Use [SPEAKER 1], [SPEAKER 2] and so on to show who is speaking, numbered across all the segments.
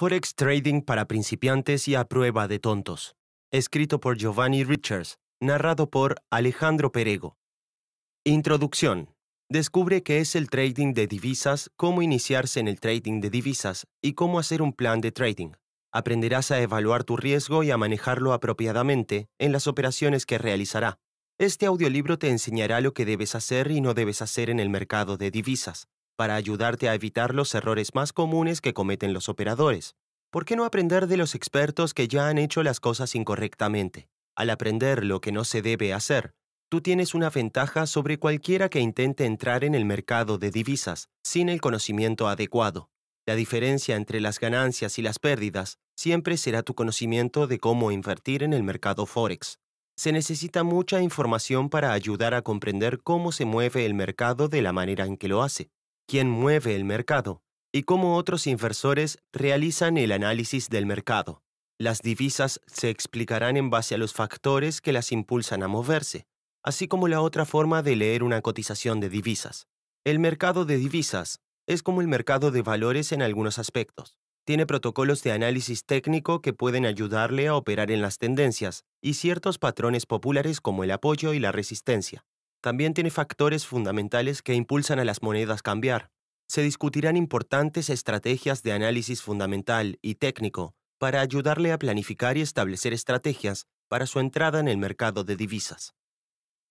[SPEAKER 1] Forex Trading para principiantes y a prueba de tontos. Escrito por Giovanni Richards, narrado por Alejandro Perego. Introducción. Descubre qué es el trading de divisas, cómo iniciarse en el trading de divisas y cómo hacer un plan de trading. Aprenderás a evaluar tu riesgo y a manejarlo apropiadamente en las operaciones que realizará. Este audiolibro te enseñará lo que debes hacer y no debes hacer en el mercado de divisas para ayudarte a evitar los errores más comunes que cometen los operadores. ¿Por qué no aprender de los expertos que ya han hecho las cosas incorrectamente? Al aprender lo que no se debe hacer, tú tienes una ventaja sobre cualquiera que intente entrar en el mercado de divisas sin el conocimiento adecuado. La diferencia entre las ganancias y las pérdidas siempre será tu conocimiento de cómo invertir en el mercado forex. Se necesita mucha información para ayudar a comprender cómo se mueve el mercado de la manera en que lo hace quién mueve el mercado y cómo otros inversores realizan el análisis del mercado. Las divisas se explicarán en base a los factores que las impulsan a moverse, así como la otra forma de leer una cotización de divisas. El mercado de divisas es como el mercado de valores en algunos aspectos. Tiene protocolos de análisis técnico que pueden ayudarle a operar en las tendencias y ciertos patrones populares como el apoyo y la resistencia también tiene factores fundamentales que impulsan a las monedas cambiar. Se discutirán importantes estrategias de análisis fundamental y técnico para ayudarle a planificar y establecer estrategias para su entrada en el mercado de divisas.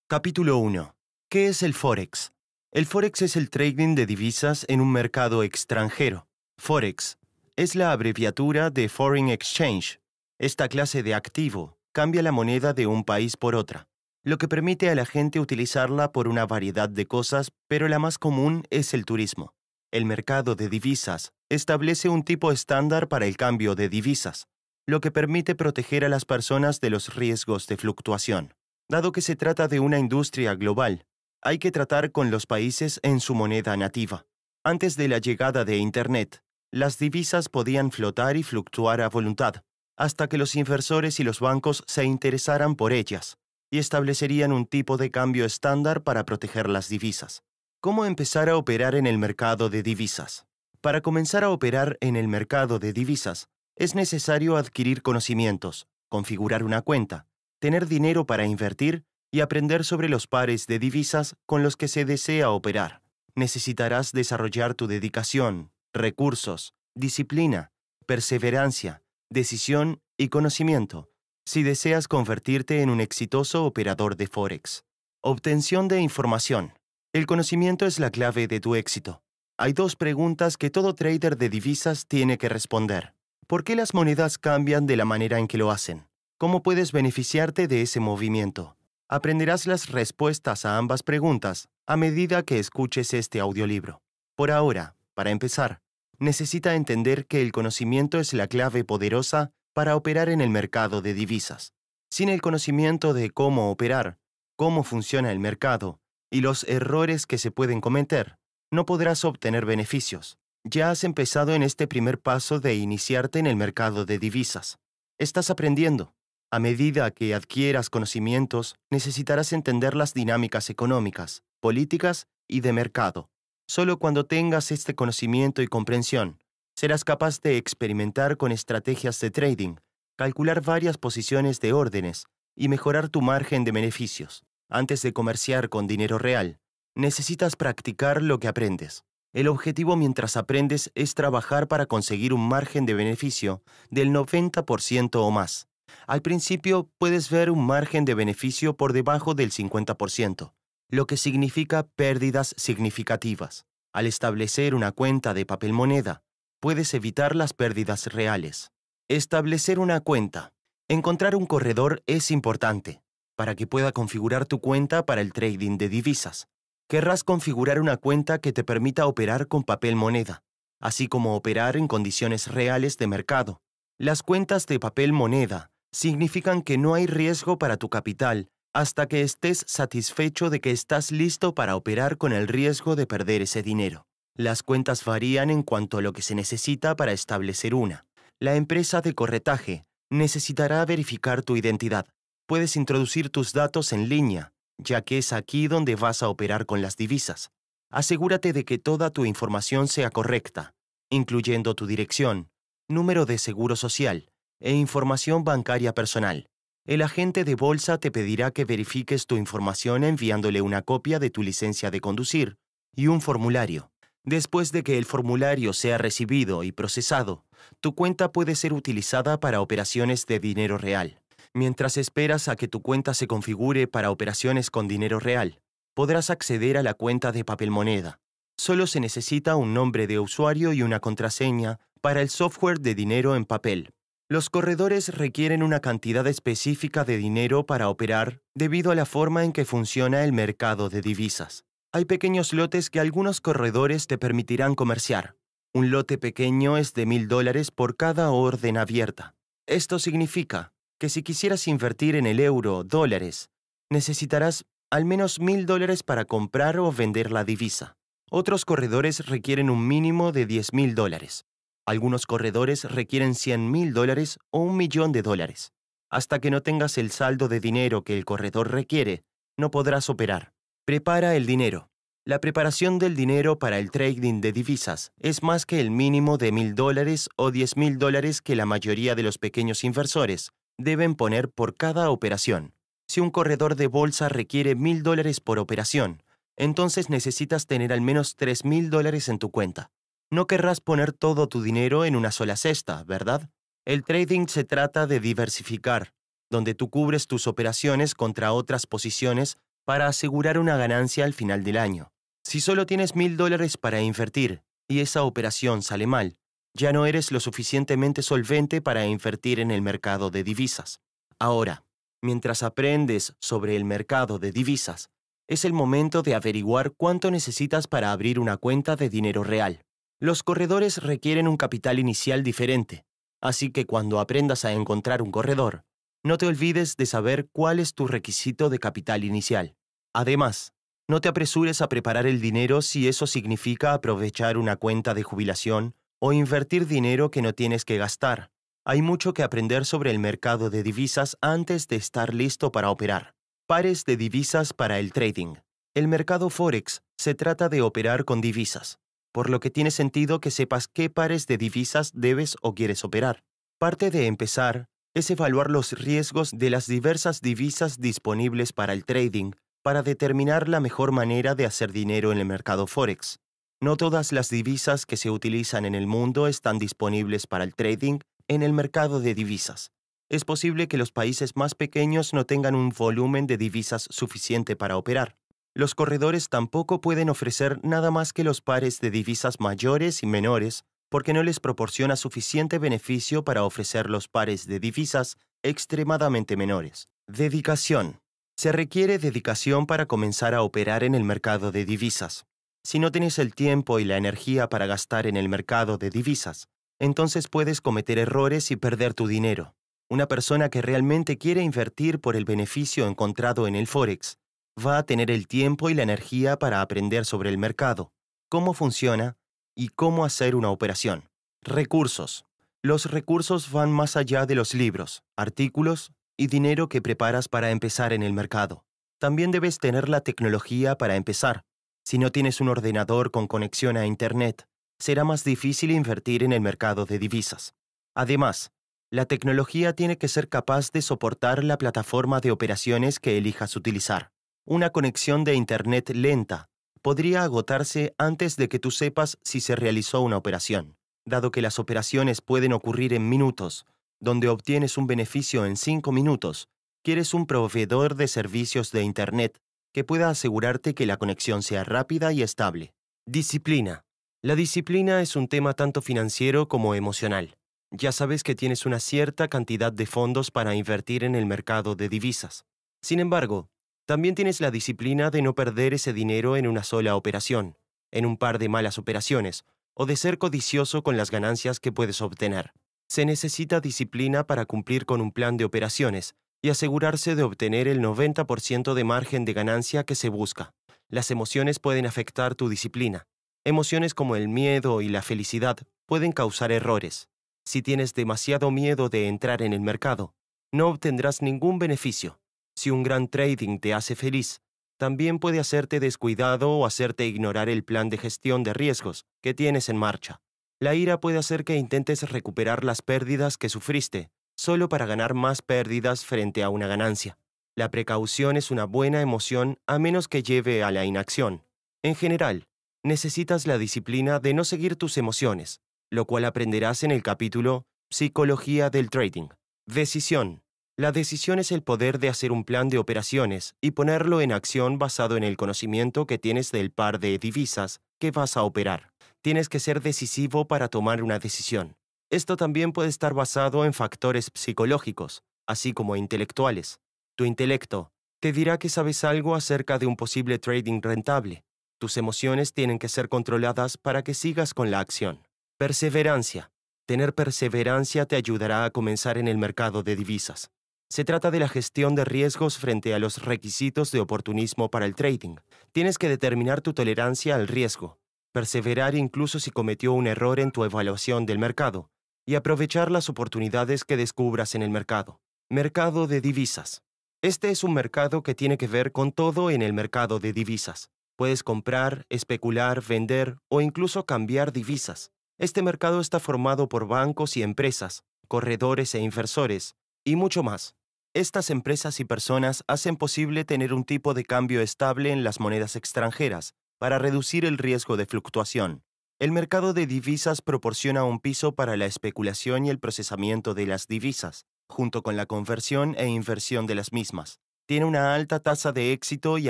[SPEAKER 1] Capítulo 1. ¿Qué es el Forex? El Forex es el trading de divisas en un mercado extranjero. Forex es la abreviatura de Foreign Exchange. Esta clase de activo cambia la moneda de un país por otra lo que permite a la gente utilizarla por una variedad de cosas, pero la más común es el turismo. El mercado de divisas establece un tipo estándar para el cambio de divisas, lo que permite proteger a las personas de los riesgos de fluctuación. Dado que se trata de una industria global, hay que tratar con los países en su moneda nativa. Antes de la llegada de Internet, las divisas podían flotar y fluctuar a voluntad, hasta que los inversores y los bancos se interesaran por ellas y establecerían un tipo de cambio estándar para proteger las divisas. ¿Cómo empezar a operar en el mercado de divisas? Para comenzar a operar en el mercado de divisas, es necesario adquirir conocimientos, configurar una cuenta, tener dinero para invertir y aprender sobre los pares de divisas con los que se desea operar. Necesitarás desarrollar tu dedicación, recursos, disciplina, perseverancia, decisión y conocimiento si deseas convertirte en un exitoso operador de Forex. Obtención de información. El conocimiento es la clave de tu éxito. Hay dos preguntas que todo trader de divisas tiene que responder. ¿Por qué las monedas cambian de la manera en que lo hacen? ¿Cómo puedes beneficiarte de ese movimiento? Aprenderás las respuestas a ambas preguntas a medida que escuches este audiolibro. Por ahora, para empezar, necesita entender que el conocimiento es la clave poderosa para operar en el mercado de divisas, sin el conocimiento de cómo operar, cómo funciona el mercado y los errores que se pueden cometer, no podrás obtener beneficios. Ya has empezado en este primer paso de iniciarte en el mercado de divisas. Estás aprendiendo. A medida que adquieras conocimientos, necesitarás entender las dinámicas económicas, políticas y de mercado. Solo cuando tengas este conocimiento y comprensión, serás capaz de experimentar con estrategias de trading, calcular varias posiciones de órdenes y mejorar tu margen de beneficios. Antes de comerciar con dinero real, necesitas practicar lo que aprendes. El objetivo mientras aprendes es trabajar para conseguir un margen de beneficio del 90% o más. Al principio puedes ver un margen de beneficio por debajo del 50%, lo que significa pérdidas significativas. Al establecer una cuenta de papel moneda, puedes evitar las pérdidas reales. Establecer una cuenta. Encontrar un corredor es importante para que pueda configurar tu cuenta para el trading de divisas. Querrás configurar una cuenta que te permita operar con papel moneda, así como operar en condiciones reales de mercado. Las cuentas de papel moneda significan que no hay riesgo para tu capital hasta que estés satisfecho de que estás listo para operar con el riesgo de perder ese dinero. Las cuentas varían en cuanto a lo que se necesita para establecer una. La empresa de corretaje necesitará verificar tu identidad. Puedes introducir tus datos en línea, ya que es aquí donde vas a operar con las divisas. Asegúrate de que toda tu información sea correcta, incluyendo tu dirección, número de seguro social e información bancaria personal. El agente de bolsa te pedirá que verifiques tu información enviándole una copia de tu licencia de conducir y un formulario. Después de que el formulario sea recibido y procesado, tu cuenta puede ser utilizada para operaciones de dinero real. Mientras esperas a que tu cuenta se configure para operaciones con dinero real, podrás acceder a la cuenta de papel moneda. Solo se necesita un nombre de usuario y una contraseña para el software de dinero en papel. Los corredores requieren una cantidad específica de dinero para operar debido a la forma en que funciona el mercado de divisas hay pequeños lotes que algunos corredores te permitirán comerciar. Un lote pequeño es de mil dólares por cada orden abierta. Esto significa que si quisieras invertir en el euro dólares, necesitarás al menos mil dólares para comprar o vender la divisa. Otros corredores requieren un mínimo de $10,000. mil dólares. Algunos corredores requieren cien mil dólares o un millón de dólares. Hasta que no tengas el saldo de dinero que el corredor requiere, no podrás operar. Prepara el dinero. La preparación del dinero para el trading de divisas es más que el mínimo de mil dólares o diez mil dólares que la mayoría de los pequeños inversores deben poner por cada operación. Si un corredor de bolsa requiere mil dólares por operación, entonces necesitas tener al menos tres mil dólares en tu cuenta. No querrás poner todo tu dinero en una sola cesta, ¿verdad? El trading se trata de diversificar, donde tú cubres tus operaciones contra otras posiciones para asegurar una ganancia al final del año. Si solo tienes mil dólares para invertir y esa operación sale mal, ya no eres lo suficientemente solvente para invertir en el mercado de divisas. Ahora, mientras aprendes sobre el mercado de divisas, es el momento de averiguar cuánto necesitas para abrir una cuenta de dinero real. Los corredores requieren un capital inicial diferente, así que cuando aprendas a encontrar un corredor, no te olvides de saber cuál es tu requisito de capital inicial. Además, no te apresures a preparar el dinero si eso significa aprovechar una cuenta de jubilación o invertir dinero que no tienes que gastar. Hay mucho que aprender sobre el mercado de divisas antes de estar listo para operar. Pares de divisas para el trading. El mercado forex se trata de operar con divisas, por lo que tiene sentido que sepas qué pares de divisas debes o quieres operar. Parte de empezar es evaluar los riesgos de las diversas divisas disponibles para el trading para determinar la mejor manera de hacer dinero en el mercado forex. No todas las divisas que se utilizan en el mundo están disponibles para el trading en el mercado de divisas. Es posible que los países más pequeños no tengan un volumen de divisas suficiente para operar. Los corredores tampoco pueden ofrecer nada más que los pares de divisas mayores y menores porque no les proporciona suficiente beneficio para ofrecer los pares de divisas extremadamente menores. Dedicación. Se requiere dedicación para comenzar a operar en el mercado de divisas. Si no tienes el tiempo y la energía para gastar en el mercado de divisas, entonces puedes cometer errores y perder tu dinero. Una persona que realmente quiere invertir por el beneficio encontrado en el Forex va a tener el tiempo y la energía para aprender sobre el mercado, cómo funciona y cómo hacer una operación. Recursos. Los recursos van más allá de los libros, artículos y dinero que preparas para empezar en el mercado. También debes tener la tecnología para empezar. Si no tienes un ordenador con conexión a Internet, será más difícil invertir en el mercado de divisas. Además, la tecnología tiene que ser capaz de soportar la plataforma de operaciones que elijas utilizar. Una conexión de Internet lenta podría agotarse antes de que tú sepas si se realizó una operación, dado que las operaciones pueden ocurrir en minutos, donde obtienes un beneficio en 5 minutos, quieres un proveedor de servicios de Internet que pueda asegurarte que la conexión sea rápida y estable. Disciplina. La disciplina es un tema tanto financiero como emocional. Ya sabes que tienes una cierta cantidad de fondos para invertir en el mercado de divisas. Sin embargo, también tienes la disciplina de no perder ese dinero en una sola operación, en un par de malas operaciones, o de ser codicioso con las ganancias que puedes obtener. Se necesita disciplina para cumplir con un plan de operaciones y asegurarse de obtener el 90% de margen de ganancia que se busca. Las emociones pueden afectar tu disciplina. Emociones como el miedo y la felicidad pueden causar errores. Si tienes demasiado miedo de entrar en el mercado, no obtendrás ningún beneficio. Si un gran trading te hace feliz, también puede hacerte descuidado o hacerte ignorar el plan de gestión de riesgos que tienes en marcha. La ira puede hacer que intentes recuperar las pérdidas que sufriste, solo para ganar más pérdidas frente a una ganancia. La precaución es una buena emoción a menos que lleve a la inacción. En general, necesitas la disciplina de no seguir tus emociones, lo cual aprenderás en el capítulo Psicología del Trading. Decisión. La decisión es el poder de hacer un plan de operaciones y ponerlo en acción basado en el conocimiento que tienes del par de divisas que vas a operar. Tienes que ser decisivo para tomar una decisión. Esto también puede estar basado en factores psicológicos, así como intelectuales. Tu intelecto te dirá que sabes algo acerca de un posible trading rentable. Tus emociones tienen que ser controladas para que sigas con la acción. Perseverancia. Tener perseverancia te ayudará a comenzar en el mercado de divisas. Se trata de la gestión de riesgos frente a los requisitos de oportunismo para el trading. Tienes que determinar tu tolerancia al riesgo, perseverar incluso si cometió un error en tu evaluación del mercado, y aprovechar las oportunidades que descubras en el mercado. Mercado de divisas. Este es un mercado que tiene que ver con todo en el mercado de divisas. Puedes comprar, especular, vender o incluso cambiar divisas. Este mercado está formado por bancos y empresas, corredores e inversores, y mucho más. Estas empresas y personas hacen posible tener un tipo de cambio estable en las monedas extranjeras para reducir el riesgo de fluctuación. El mercado de divisas proporciona un piso para la especulación y el procesamiento de las divisas, junto con la conversión e inversión de las mismas. Tiene una alta tasa de éxito y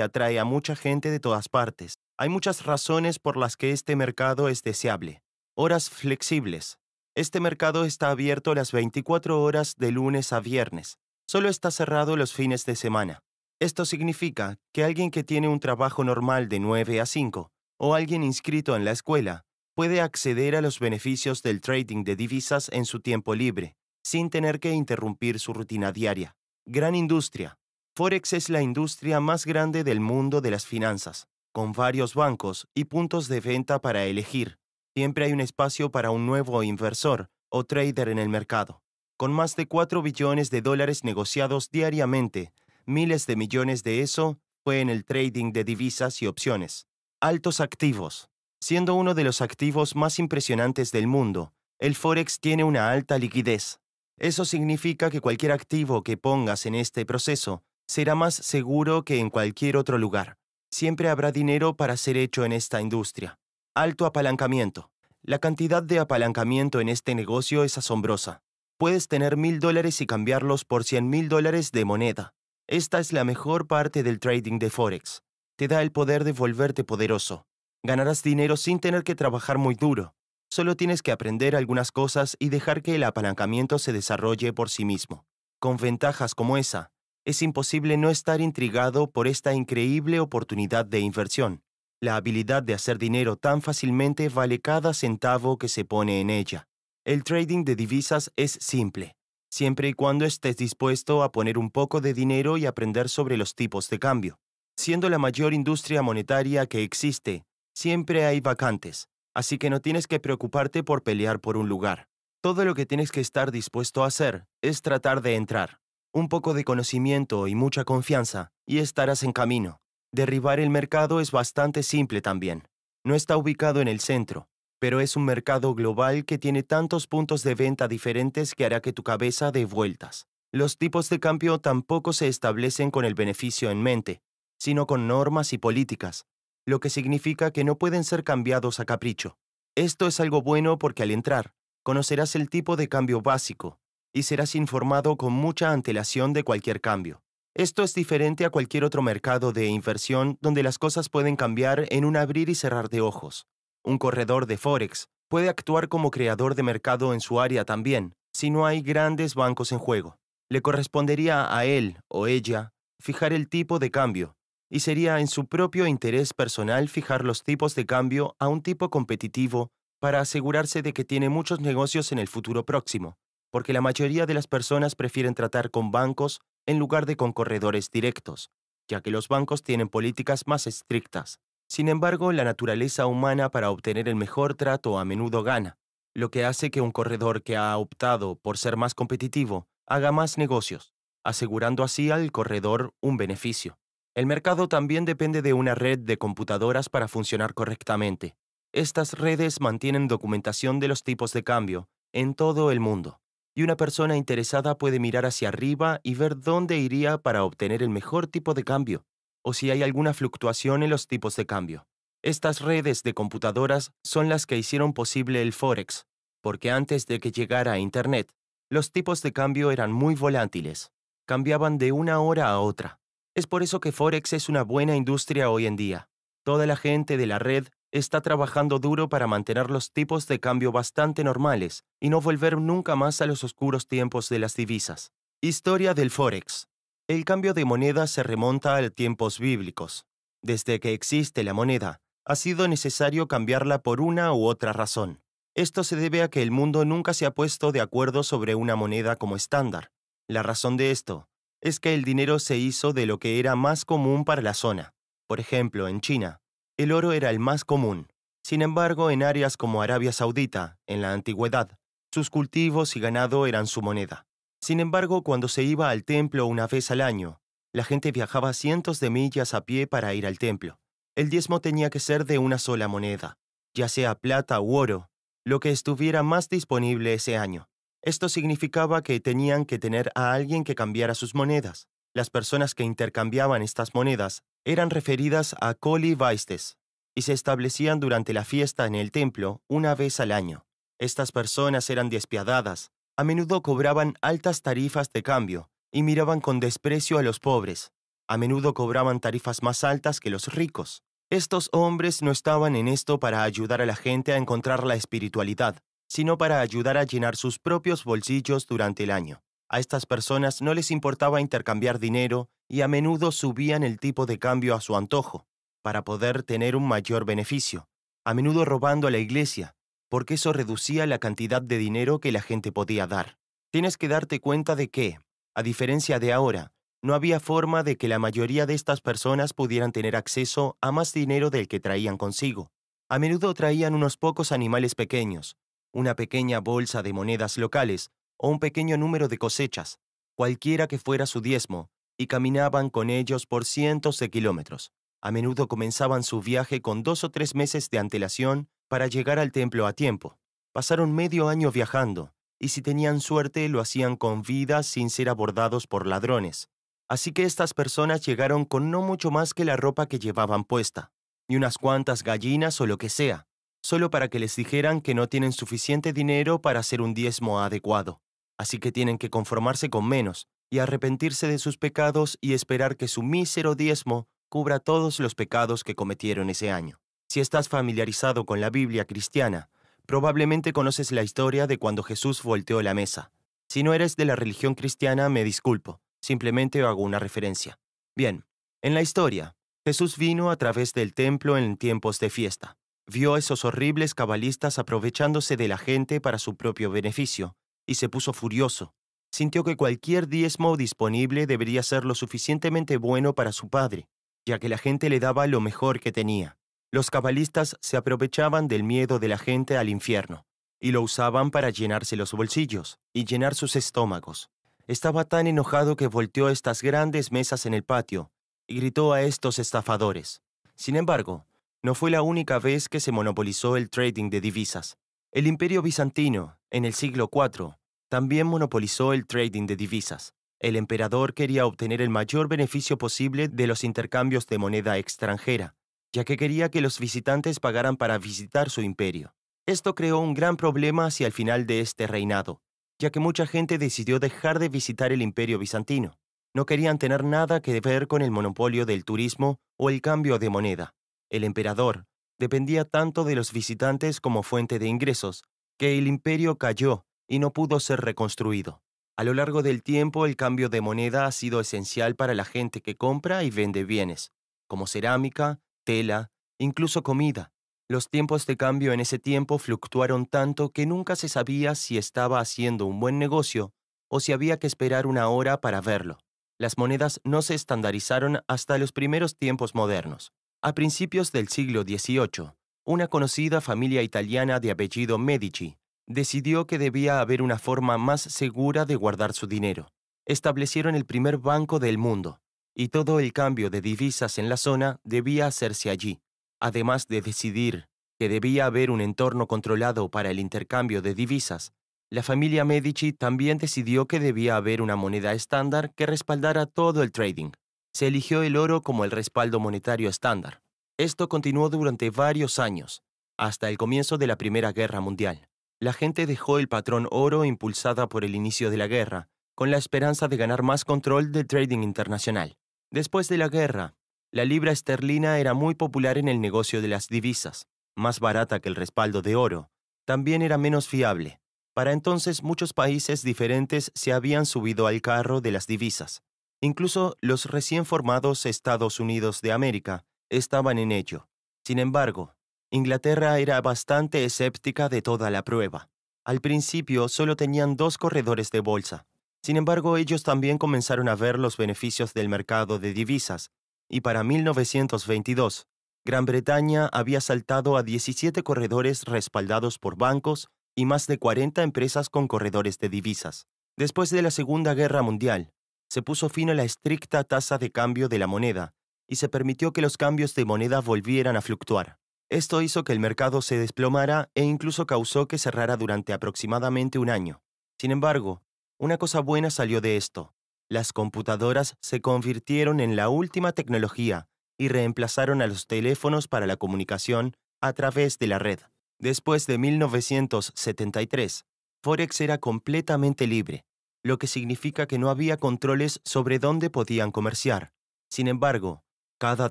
[SPEAKER 1] atrae a mucha gente de todas partes. Hay muchas razones por las que este mercado es deseable. Horas flexibles. Este mercado está abierto las 24 horas de lunes a viernes, solo está cerrado los fines de semana. Esto significa que alguien que tiene un trabajo normal de 9 a 5 o alguien inscrito en la escuela puede acceder a los beneficios del trading de divisas en su tiempo libre, sin tener que interrumpir su rutina diaria. Gran industria. Forex es la industria más grande del mundo de las finanzas, con varios bancos y puntos de venta para elegir. Siempre hay un espacio para un nuevo inversor o trader en el mercado con más de 4 billones de dólares negociados diariamente. Miles de millones de eso fue en el trading de divisas y opciones. Altos activos. Siendo uno de los activos más impresionantes del mundo, el Forex tiene una alta liquidez. Eso significa que cualquier activo que pongas en este proceso será más seguro que en cualquier otro lugar. Siempre habrá dinero para ser hecho en esta industria. Alto apalancamiento. La cantidad de apalancamiento en este negocio es asombrosa. Puedes tener mil dólares y cambiarlos por cien mil dólares de moneda. Esta es la mejor parte del trading de Forex. Te da el poder de volverte poderoso. Ganarás dinero sin tener que trabajar muy duro. Solo tienes que aprender algunas cosas y dejar que el apalancamiento se desarrolle por sí mismo. Con ventajas como esa, es imposible no estar intrigado por esta increíble oportunidad de inversión. La habilidad de hacer dinero tan fácilmente vale cada centavo que se pone en ella. El trading de divisas es simple, siempre y cuando estés dispuesto a poner un poco de dinero y aprender sobre los tipos de cambio. Siendo la mayor industria monetaria que existe, siempre hay vacantes, así que no tienes que preocuparte por pelear por un lugar. Todo lo que tienes que estar dispuesto a hacer es tratar de entrar. Un poco de conocimiento y mucha confianza, y estarás en camino. Derribar el mercado es bastante simple también. No está ubicado en el centro, pero es un mercado global que tiene tantos puntos de venta diferentes que hará que tu cabeza dé vueltas. Los tipos de cambio tampoco se establecen con el beneficio en mente, sino con normas y políticas, lo que significa que no pueden ser cambiados a capricho. Esto es algo bueno porque al entrar, conocerás el tipo de cambio básico y serás informado con mucha antelación de cualquier cambio. Esto es diferente a cualquier otro mercado de inversión donde las cosas pueden cambiar en un abrir y cerrar de ojos. Un corredor de Forex puede actuar como creador de mercado en su área también, si no hay grandes bancos en juego. Le correspondería a él o ella fijar el tipo de cambio, y sería en su propio interés personal fijar los tipos de cambio a un tipo competitivo para asegurarse de que tiene muchos negocios en el futuro próximo, porque la mayoría de las personas prefieren tratar con bancos en lugar de con corredores directos, ya que los bancos tienen políticas más estrictas. Sin embargo, la naturaleza humana para obtener el mejor trato a menudo gana, lo que hace que un corredor que ha optado por ser más competitivo haga más negocios, asegurando así al corredor un beneficio. El mercado también depende de una red de computadoras para funcionar correctamente. Estas redes mantienen documentación de los tipos de cambio en todo el mundo, y una persona interesada puede mirar hacia arriba y ver dónde iría para obtener el mejor tipo de cambio, o si hay alguna fluctuación en los tipos de cambio. Estas redes de computadoras son las que hicieron posible el Forex, porque antes de que llegara a Internet, los tipos de cambio eran muy volátiles, cambiaban de una hora a otra. Es por eso que Forex es una buena industria hoy en día. Toda la gente de la red está trabajando duro para mantener los tipos de cambio bastante normales y no volver nunca más a los oscuros tiempos de las divisas. Historia del Forex. El cambio de moneda se remonta a tiempos bíblicos. Desde que existe la moneda, ha sido necesario cambiarla por una u otra razón. Esto se debe a que el mundo nunca se ha puesto de acuerdo sobre una moneda como estándar. La razón de esto es que el dinero se hizo de lo que era más común para la zona. Por ejemplo, en China, el oro era el más común. Sin embargo, en áreas como Arabia Saudita, en la antigüedad, sus cultivos y ganado eran su moneda. Sin embargo, cuando se iba al templo una vez al año, la gente viajaba cientos de millas a pie para ir al templo. El diezmo tenía que ser de una sola moneda, ya sea plata u oro, lo que estuviera más disponible ese año. Esto significaba que tenían que tener a alguien que cambiara sus monedas. Las personas que intercambiaban estas monedas eran referidas a vaistes y se establecían durante la fiesta en el templo una vez al año. Estas personas eran despiadadas a menudo cobraban altas tarifas de cambio y miraban con desprecio a los pobres. A menudo cobraban tarifas más altas que los ricos. Estos hombres no estaban en esto para ayudar a la gente a encontrar la espiritualidad, sino para ayudar a llenar sus propios bolsillos durante el año. A estas personas no les importaba intercambiar dinero y a menudo subían el tipo de cambio a su antojo, para poder tener un mayor beneficio, a menudo robando a la iglesia, porque eso reducía la cantidad de dinero que la gente podía dar. Tienes que darte cuenta de que, a diferencia de ahora, no había forma de que la mayoría de estas personas pudieran tener acceso a más dinero del que traían consigo. A menudo traían unos pocos animales pequeños, una pequeña bolsa de monedas locales o un pequeño número de cosechas, cualquiera que fuera su diezmo, y caminaban con ellos por cientos de kilómetros. A menudo comenzaban su viaje con dos o tres meses de antelación para llegar al templo a tiempo. Pasaron medio año viajando, y si tenían suerte lo hacían con vida sin ser abordados por ladrones. Así que estas personas llegaron con no mucho más que la ropa que llevaban puesta, y unas cuantas gallinas o lo que sea, solo para que les dijeran que no tienen suficiente dinero para hacer un diezmo adecuado. Así que tienen que conformarse con menos, y arrepentirse de sus pecados y esperar que su mísero diezmo cubra todos los pecados que cometieron ese año. Si estás familiarizado con la Biblia cristiana, probablemente conoces la historia de cuando Jesús volteó la mesa. Si no eres de la religión cristiana, me disculpo, simplemente hago una referencia. Bien, en la historia, Jesús vino a través del templo en tiempos de fiesta. Vio a esos horribles cabalistas aprovechándose de la gente para su propio beneficio, y se puso furioso. Sintió que cualquier diezmo disponible debería ser lo suficientemente bueno para su padre, ya que la gente le daba lo mejor que tenía. Los cabalistas se aprovechaban del miedo de la gente al infierno y lo usaban para llenarse los bolsillos y llenar sus estómagos. Estaba tan enojado que volteó estas grandes mesas en el patio y gritó a estos estafadores. Sin embargo, no fue la única vez que se monopolizó el trading de divisas. El imperio bizantino, en el siglo IV, también monopolizó el trading de divisas. El emperador quería obtener el mayor beneficio posible de los intercambios de moneda extranjera, ya que quería que los visitantes pagaran para visitar su imperio. Esto creó un gran problema hacia el final de este reinado, ya que mucha gente decidió dejar de visitar el imperio bizantino. No querían tener nada que ver con el monopolio del turismo o el cambio de moneda. El emperador dependía tanto de los visitantes como fuente de ingresos, que el imperio cayó y no pudo ser reconstruido. A lo largo del tiempo, el cambio de moneda ha sido esencial para la gente que compra y vende bienes, como cerámica, tela, incluso comida. Los tiempos de cambio en ese tiempo fluctuaron tanto que nunca se sabía si estaba haciendo un buen negocio o si había que esperar una hora para verlo. Las monedas no se estandarizaron hasta los primeros tiempos modernos. A principios del siglo XVIII, una conocida familia italiana de apellido Medici decidió que debía haber una forma más segura de guardar su dinero. Establecieron el primer banco del mundo, y todo el cambio de divisas en la zona debía hacerse allí, además de decidir que debía haber un entorno controlado para el intercambio de divisas. La familia Medici también decidió que debía haber una moneda estándar que respaldara todo el trading. Se eligió el oro como el respaldo monetario estándar. Esto continuó durante varios años, hasta el comienzo de la Primera Guerra Mundial. La gente dejó el patrón oro impulsada por el inicio de la guerra, con la esperanza de ganar más control del trading internacional. Después de la guerra, la libra esterlina era muy popular en el negocio de las divisas, más barata que el respaldo de oro. También era menos fiable. Para entonces muchos países diferentes se habían subido al carro de las divisas. Incluso los recién formados Estados Unidos de América estaban en ello. Sin embargo, Inglaterra era bastante escéptica de toda la prueba. Al principio solo tenían dos corredores de bolsa, sin embargo, ellos también comenzaron a ver los beneficios del mercado de divisas, y para 1922, Gran Bretaña había saltado a 17 corredores respaldados por bancos y más de 40 empresas con corredores de divisas. Después de la Segunda Guerra Mundial, se puso fin a la estricta tasa de cambio de la moneda y se permitió que los cambios de moneda volvieran a fluctuar. Esto hizo que el mercado se desplomara e incluso causó que cerrara durante aproximadamente un año. Sin embargo, una cosa buena salió de esto. Las computadoras se convirtieron en la última tecnología y reemplazaron a los teléfonos para la comunicación a través de la red. Después de 1973, Forex era completamente libre, lo que significa que no había controles sobre dónde podían comerciar. Sin embargo, cada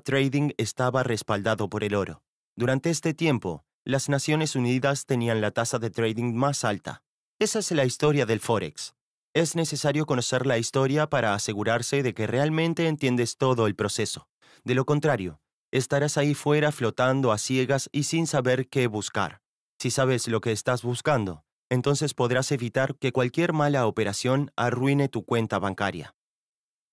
[SPEAKER 1] trading estaba respaldado por el oro. Durante este tiempo, las Naciones Unidas tenían la tasa de trading más alta. Esa es la historia del Forex. Es necesario conocer la historia para asegurarse de que realmente entiendes todo el proceso. De lo contrario, estarás ahí fuera flotando a ciegas y sin saber qué buscar. Si sabes lo que estás buscando, entonces podrás evitar que cualquier mala operación arruine tu cuenta bancaria.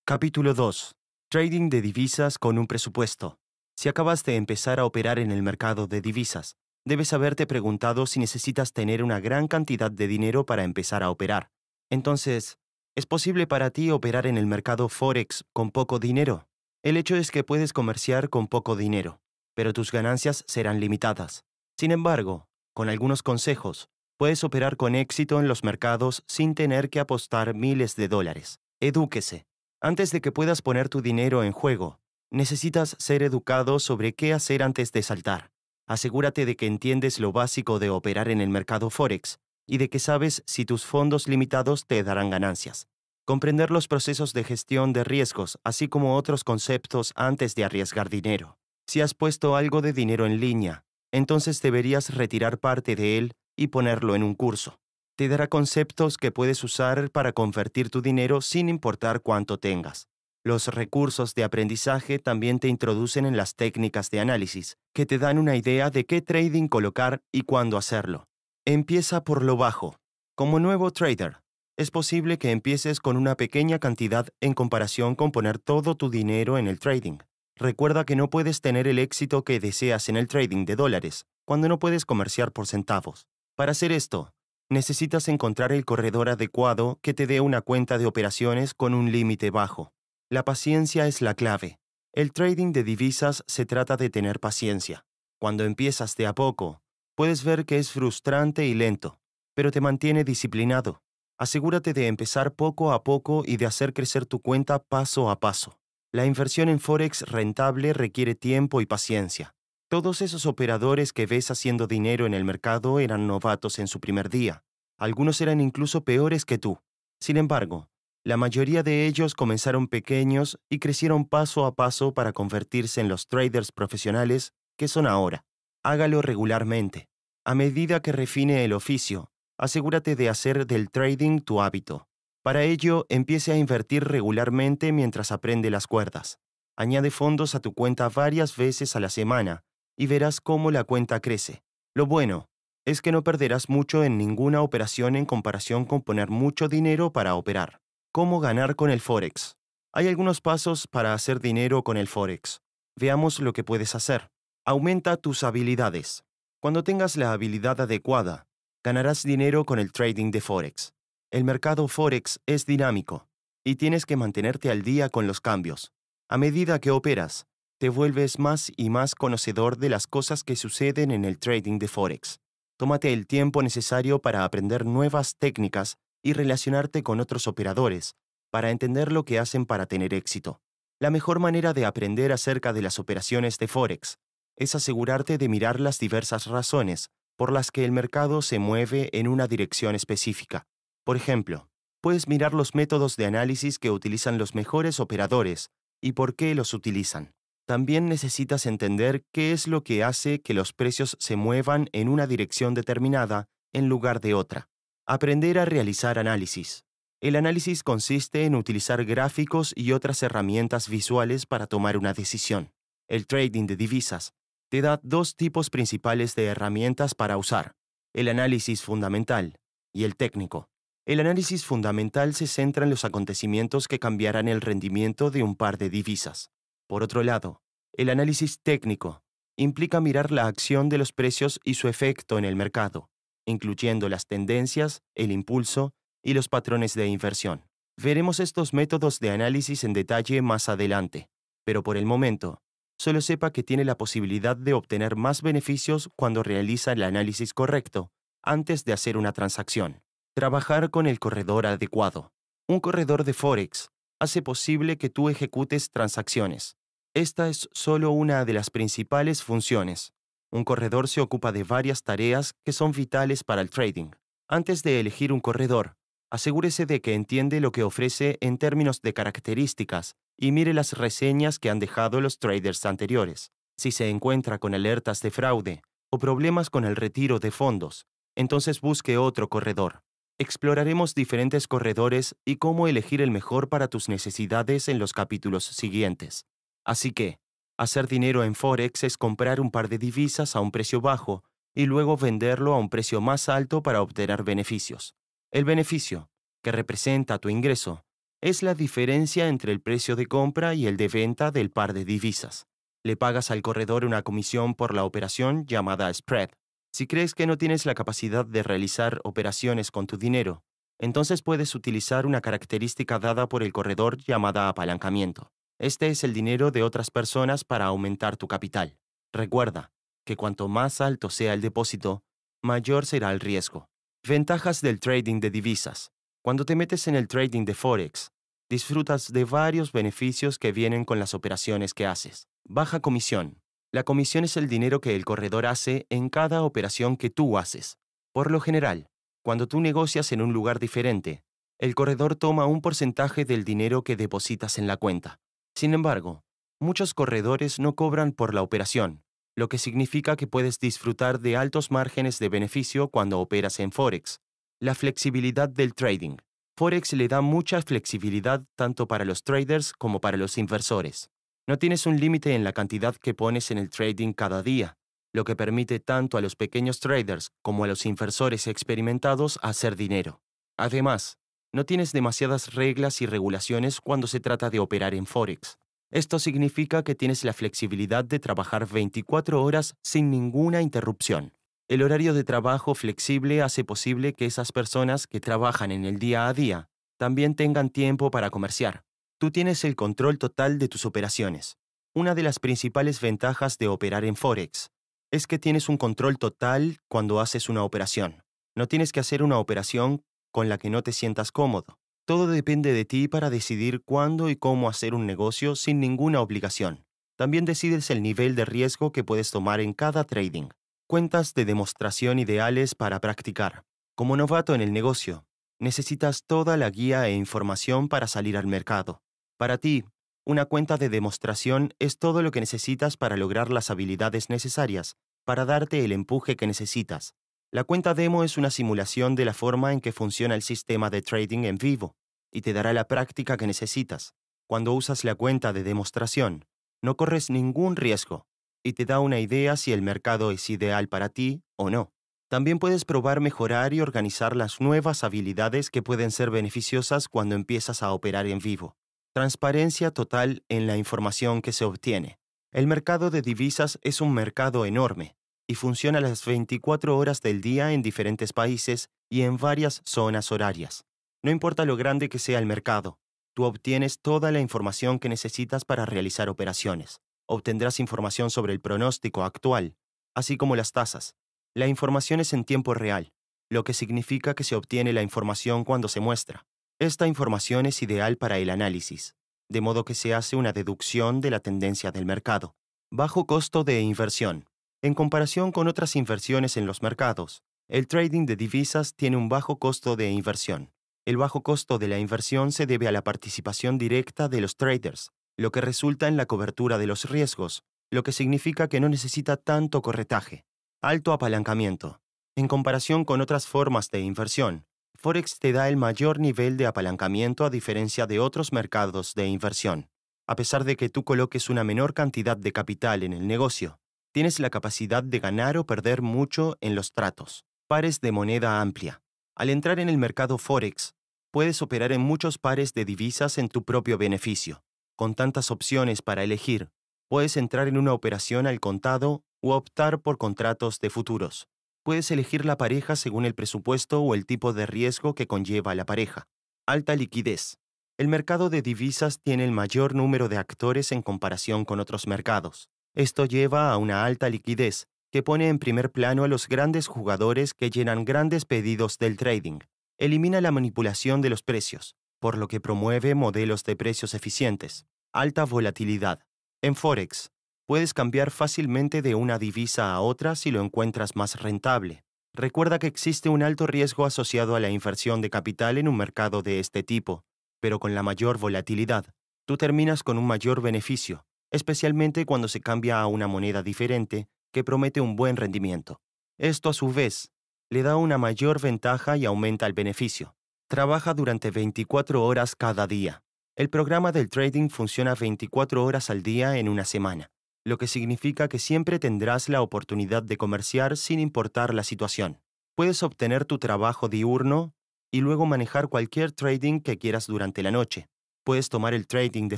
[SPEAKER 1] Capítulo 2. Trading de divisas con un presupuesto. Si acabas de empezar a operar en el mercado de divisas, debes haberte preguntado si necesitas tener una gran cantidad de dinero para empezar a operar. Entonces, ¿es posible para ti operar en el mercado Forex con poco dinero? El hecho es que puedes comerciar con poco dinero, pero tus ganancias serán limitadas. Sin embargo, con algunos consejos, puedes operar con éxito en los mercados sin tener que apostar miles de dólares. Edúquese. Antes de que puedas poner tu dinero en juego, necesitas ser educado sobre qué hacer antes de saltar. Asegúrate de que entiendes lo básico de operar en el mercado Forex y de que sabes si tus fondos limitados te darán ganancias. Comprender los procesos de gestión de riesgos, así como otros conceptos antes de arriesgar dinero. Si has puesto algo de dinero en línea, entonces deberías retirar parte de él y ponerlo en un curso. Te dará conceptos que puedes usar para convertir tu dinero sin importar cuánto tengas. Los recursos de aprendizaje también te introducen en las técnicas de análisis, que te dan una idea de qué trading colocar y cuándo hacerlo. Empieza por lo bajo. Como nuevo trader, es posible que empieces con una pequeña cantidad en comparación con poner todo tu dinero en el trading. Recuerda que no puedes tener el éxito que deseas en el trading de dólares cuando no puedes comerciar por centavos. Para hacer esto, necesitas encontrar el corredor adecuado que te dé una cuenta de operaciones con un límite bajo. La paciencia es la clave. El trading de divisas se trata de tener paciencia. Cuando empiezas de a poco, Puedes ver que es frustrante y lento, pero te mantiene disciplinado. Asegúrate de empezar poco a poco y de hacer crecer tu cuenta paso a paso. La inversión en Forex rentable requiere tiempo y paciencia. Todos esos operadores que ves haciendo dinero en el mercado eran novatos en su primer día. Algunos eran incluso peores que tú. Sin embargo, la mayoría de ellos comenzaron pequeños y crecieron paso a paso para convertirse en los traders profesionales que son ahora hágalo regularmente. A medida que refine el oficio, asegúrate de hacer del trading tu hábito. Para ello, empiece a invertir regularmente mientras aprende las cuerdas. Añade fondos a tu cuenta varias veces a la semana y verás cómo la cuenta crece. Lo bueno es que no perderás mucho en ninguna operación en comparación con poner mucho dinero para operar. ¿Cómo ganar con el Forex? Hay algunos pasos para hacer dinero con el Forex. Veamos lo que puedes hacer. Aumenta tus habilidades. Cuando tengas la habilidad adecuada, ganarás dinero con el trading de Forex. El mercado Forex es dinámico y tienes que mantenerte al día con los cambios. A medida que operas, te vuelves más y más conocedor de las cosas que suceden en el trading de Forex. Tómate el tiempo necesario para aprender nuevas técnicas y relacionarte con otros operadores, para entender lo que hacen para tener éxito. La mejor manera de aprender acerca de las operaciones de Forex es asegurarte de mirar las diversas razones por las que el mercado se mueve en una dirección específica. Por ejemplo, puedes mirar los métodos de análisis que utilizan los mejores operadores y por qué los utilizan. También necesitas entender qué es lo que hace que los precios se muevan en una dirección determinada en lugar de otra. Aprender a realizar análisis. El análisis consiste en utilizar gráficos y otras herramientas visuales para tomar una decisión. El trading de divisas te da dos tipos principales de herramientas para usar, el análisis fundamental y el técnico. El análisis fundamental se centra en los acontecimientos que cambiarán el rendimiento de un par de divisas. Por otro lado, el análisis técnico implica mirar la acción de los precios y su efecto en el mercado, incluyendo las tendencias, el impulso y los patrones de inversión. Veremos estos métodos de análisis en detalle más adelante, pero por el momento, solo sepa que tiene la posibilidad de obtener más beneficios cuando realiza el análisis correcto, antes de hacer una transacción. Trabajar con el corredor adecuado. Un corredor de Forex hace posible que tú ejecutes transacciones. Esta es solo una de las principales funciones. Un corredor se ocupa de varias tareas que son vitales para el trading. Antes de elegir un corredor, asegúrese de que entiende lo que ofrece en términos de características, y mire las reseñas que han dejado los traders anteriores. Si se encuentra con alertas de fraude o problemas con el retiro de fondos, entonces busque otro corredor. Exploraremos diferentes corredores y cómo elegir el mejor para tus necesidades en los capítulos siguientes. Así que, hacer dinero en Forex es comprar un par de divisas a un precio bajo y luego venderlo a un precio más alto para obtener beneficios. El beneficio, que representa tu ingreso, es la diferencia entre el precio de compra y el de venta del par de divisas. Le pagas al corredor una comisión por la operación llamada spread. Si crees que no tienes la capacidad de realizar operaciones con tu dinero, entonces puedes utilizar una característica dada por el corredor llamada apalancamiento. Este es el dinero de otras personas para aumentar tu capital. Recuerda que cuanto más alto sea el depósito, mayor será el riesgo. Ventajas del trading de divisas. Cuando te metes en el trading de Forex, disfrutas de varios beneficios que vienen con las operaciones que haces. Baja comisión. La comisión es el dinero que el corredor hace en cada operación que tú haces. Por lo general, cuando tú negocias en un lugar diferente, el corredor toma un porcentaje del dinero que depositas en la cuenta. Sin embargo, muchos corredores no cobran por la operación, lo que significa que puedes disfrutar de altos márgenes de beneficio cuando operas en Forex. La flexibilidad del trading. Forex le da mucha flexibilidad tanto para los traders como para los inversores. No tienes un límite en la cantidad que pones en el trading cada día, lo que permite tanto a los pequeños traders como a los inversores experimentados hacer dinero. Además, no tienes demasiadas reglas y regulaciones cuando se trata de operar en Forex. Esto significa que tienes la flexibilidad de trabajar 24 horas sin ninguna interrupción. El horario de trabajo flexible hace posible que esas personas que trabajan en el día a día también tengan tiempo para comerciar. Tú tienes el control total de tus operaciones. Una de las principales ventajas de operar en Forex es que tienes un control total cuando haces una operación. No tienes que hacer una operación con la que no te sientas cómodo. Todo depende de ti para decidir cuándo y cómo hacer un negocio sin ninguna obligación. También decides el nivel de riesgo que puedes tomar en cada trading cuentas de demostración ideales para practicar. Como novato en el negocio, necesitas toda la guía e información para salir al mercado. Para ti, una cuenta de demostración es todo lo que necesitas para lograr las habilidades necesarias para darte el empuje que necesitas. La cuenta demo es una simulación de la forma en que funciona el sistema de trading en vivo y te dará la práctica que necesitas. Cuando usas la cuenta de demostración, no corres ningún riesgo y te da una idea si el mercado es ideal para ti o no. También puedes probar mejorar y organizar las nuevas habilidades que pueden ser beneficiosas cuando empiezas a operar en vivo. Transparencia total en la información que se obtiene. El mercado de divisas es un mercado enorme y funciona las 24 horas del día en diferentes países y en varias zonas horarias. No importa lo grande que sea el mercado, tú obtienes toda la información que necesitas para realizar operaciones obtendrás información sobre el pronóstico actual, así como las tasas. La información es en tiempo real, lo que significa que se obtiene la información cuando se muestra. Esta información es ideal para el análisis, de modo que se hace una deducción de la tendencia del mercado. Bajo costo de inversión. En comparación con otras inversiones en los mercados, el trading de divisas tiene un bajo costo de inversión. El bajo costo de la inversión se debe a la participación directa de los traders, lo que resulta en la cobertura de los riesgos, lo que significa que no necesita tanto corretaje, alto apalancamiento. En comparación con otras formas de inversión, Forex te da el mayor nivel de apalancamiento a diferencia de otros mercados de inversión. A pesar de que tú coloques una menor cantidad de capital en el negocio, tienes la capacidad de ganar o perder mucho en los tratos, pares de moneda amplia. Al entrar en el mercado Forex, puedes operar en muchos pares de divisas en tu propio beneficio con tantas opciones para elegir, puedes entrar en una operación al contado o optar por contratos de futuros. Puedes elegir la pareja según el presupuesto o el tipo de riesgo que conlleva la pareja. Alta liquidez. El mercado de divisas tiene el mayor número de actores en comparación con otros mercados. Esto lleva a una alta liquidez, que pone en primer plano a los grandes jugadores que llenan grandes pedidos del trading. Elimina la manipulación de los precios por lo que promueve modelos de precios eficientes. Alta volatilidad. En Forex, puedes cambiar fácilmente de una divisa a otra si lo encuentras más rentable. Recuerda que existe un alto riesgo asociado a la inversión de capital en un mercado de este tipo, pero con la mayor volatilidad, tú terminas con un mayor beneficio, especialmente cuando se cambia a una moneda diferente que promete un buen rendimiento. Esto a su vez le da una mayor ventaja y aumenta el beneficio trabaja durante 24 horas cada día. El programa del trading funciona 24 horas al día en una semana, lo que significa que siempre tendrás la oportunidad de comerciar sin importar la situación. Puedes obtener tu trabajo diurno y luego manejar cualquier trading que quieras durante la noche. Puedes tomar el trading de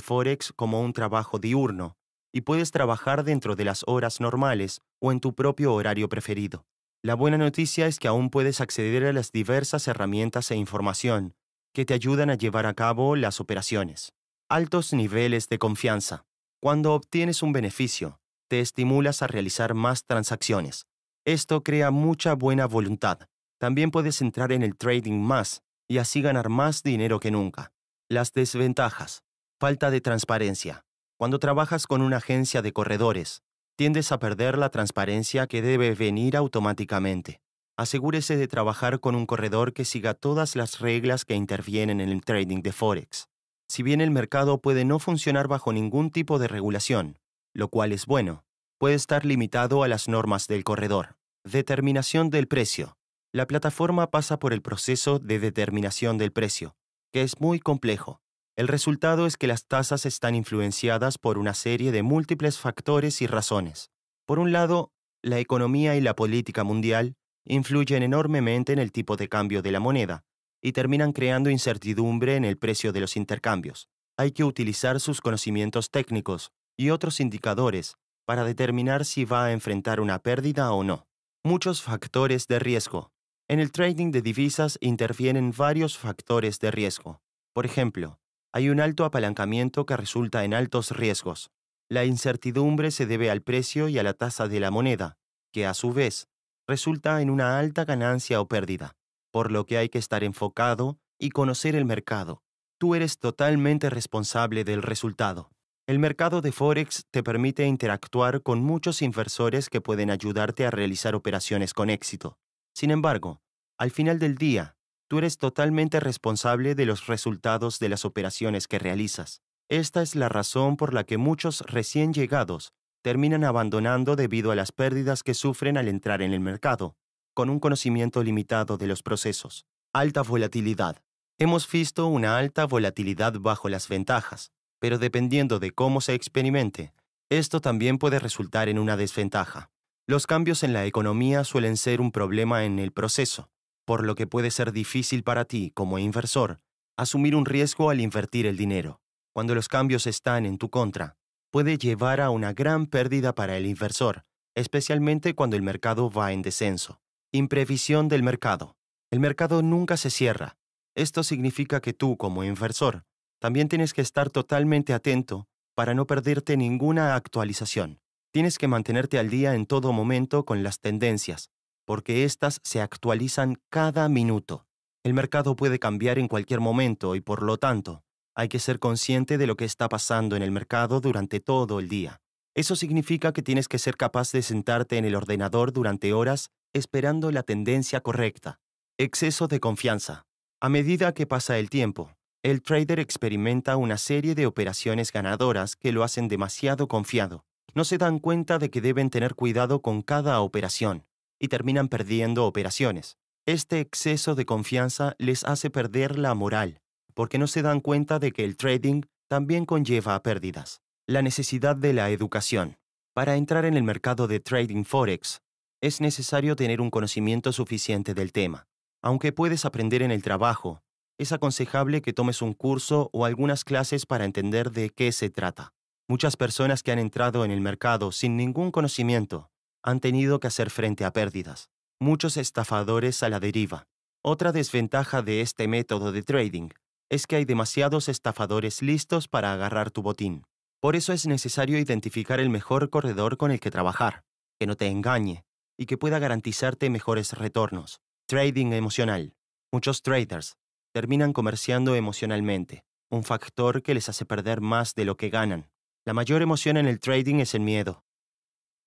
[SPEAKER 1] Forex como un trabajo diurno y puedes trabajar dentro de las horas normales o en tu propio horario preferido. La buena noticia es que aún puedes acceder a las diversas herramientas e información que te ayudan a llevar a cabo las operaciones. Altos niveles de confianza. Cuando obtienes un beneficio, te estimulas a realizar más transacciones. Esto crea mucha buena voluntad. También puedes entrar en el trading más y así ganar más dinero que nunca. Las desventajas. Falta de transparencia. Cuando trabajas con una agencia de corredores, tiendes a perder la transparencia que debe venir automáticamente. Asegúrese de trabajar con un corredor que siga todas las reglas que intervienen en el trading de Forex. Si bien el mercado puede no funcionar bajo ningún tipo de regulación, lo cual es bueno, puede estar limitado a las normas del corredor. Determinación del precio. La plataforma pasa por el proceso de determinación del precio, que es muy complejo. El resultado es que las tasas están influenciadas por una serie de múltiples factores y razones. Por un lado, la economía y la política mundial influyen enormemente en el tipo de cambio de la moneda y terminan creando incertidumbre en el precio de los intercambios. Hay que utilizar sus conocimientos técnicos y otros indicadores para determinar si va a enfrentar una pérdida o no. Muchos factores de riesgo. En el trading de divisas intervienen varios factores de riesgo. Por ejemplo, hay un alto apalancamiento que resulta en altos riesgos. La incertidumbre se debe al precio y a la tasa de la moneda, que a su vez resulta en una alta ganancia o pérdida, por lo que hay que estar enfocado y conocer el mercado. Tú eres totalmente responsable del resultado. El mercado de Forex te permite interactuar con muchos inversores que pueden ayudarte a realizar operaciones con éxito. Sin embargo, al final del día, Tú eres totalmente responsable de los resultados de las operaciones que realizas. Esta es la razón por la que muchos recién llegados terminan abandonando debido a las pérdidas que sufren al entrar en el mercado, con un conocimiento limitado de los procesos. Alta volatilidad. Hemos visto una alta volatilidad bajo las ventajas, pero dependiendo de cómo se experimente, esto también puede resultar en una desventaja. Los cambios en la economía suelen ser un problema en el proceso, por lo que puede ser difícil para ti, como inversor, asumir un riesgo al invertir el dinero. Cuando los cambios están en tu contra, puede llevar a una gran pérdida para el inversor, especialmente cuando el mercado va en descenso. Imprevisión del mercado. El mercado nunca se cierra. Esto significa que tú, como inversor, también tienes que estar totalmente atento para no perderte ninguna actualización. Tienes que mantenerte al día en todo momento con las tendencias, porque éstas se actualizan cada minuto. El mercado puede cambiar en cualquier momento y por lo tanto, hay que ser consciente de lo que está pasando en el mercado durante todo el día. Eso significa que tienes que ser capaz de sentarte en el ordenador durante horas esperando la tendencia correcta. Exceso de confianza. A medida que pasa el tiempo, el trader experimenta una serie de operaciones ganadoras que lo hacen demasiado confiado. No se dan cuenta de que deben tener cuidado con cada operación y terminan perdiendo operaciones. Este exceso de confianza les hace perder la moral, porque no se dan cuenta de que el trading también conlleva pérdidas. La necesidad de la educación. Para entrar en el mercado de trading forex, es necesario tener un conocimiento suficiente del tema. Aunque puedes aprender en el trabajo, es aconsejable que tomes un curso o algunas clases para entender de qué se trata. Muchas personas que han entrado en el mercado sin ningún conocimiento han tenido que hacer frente a pérdidas, muchos estafadores a la deriva. Otra desventaja de este método de trading es que hay demasiados estafadores listos para agarrar tu botín. Por eso es necesario identificar el mejor corredor con el que trabajar, que no te engañe y que pueda garantizarte mejores retornos. Trading emocional. Muchos traders terminan comerciando emocionalmente, un factor que les hace perder más de lo que ganan. La mayor emoción en el trading es el miedo,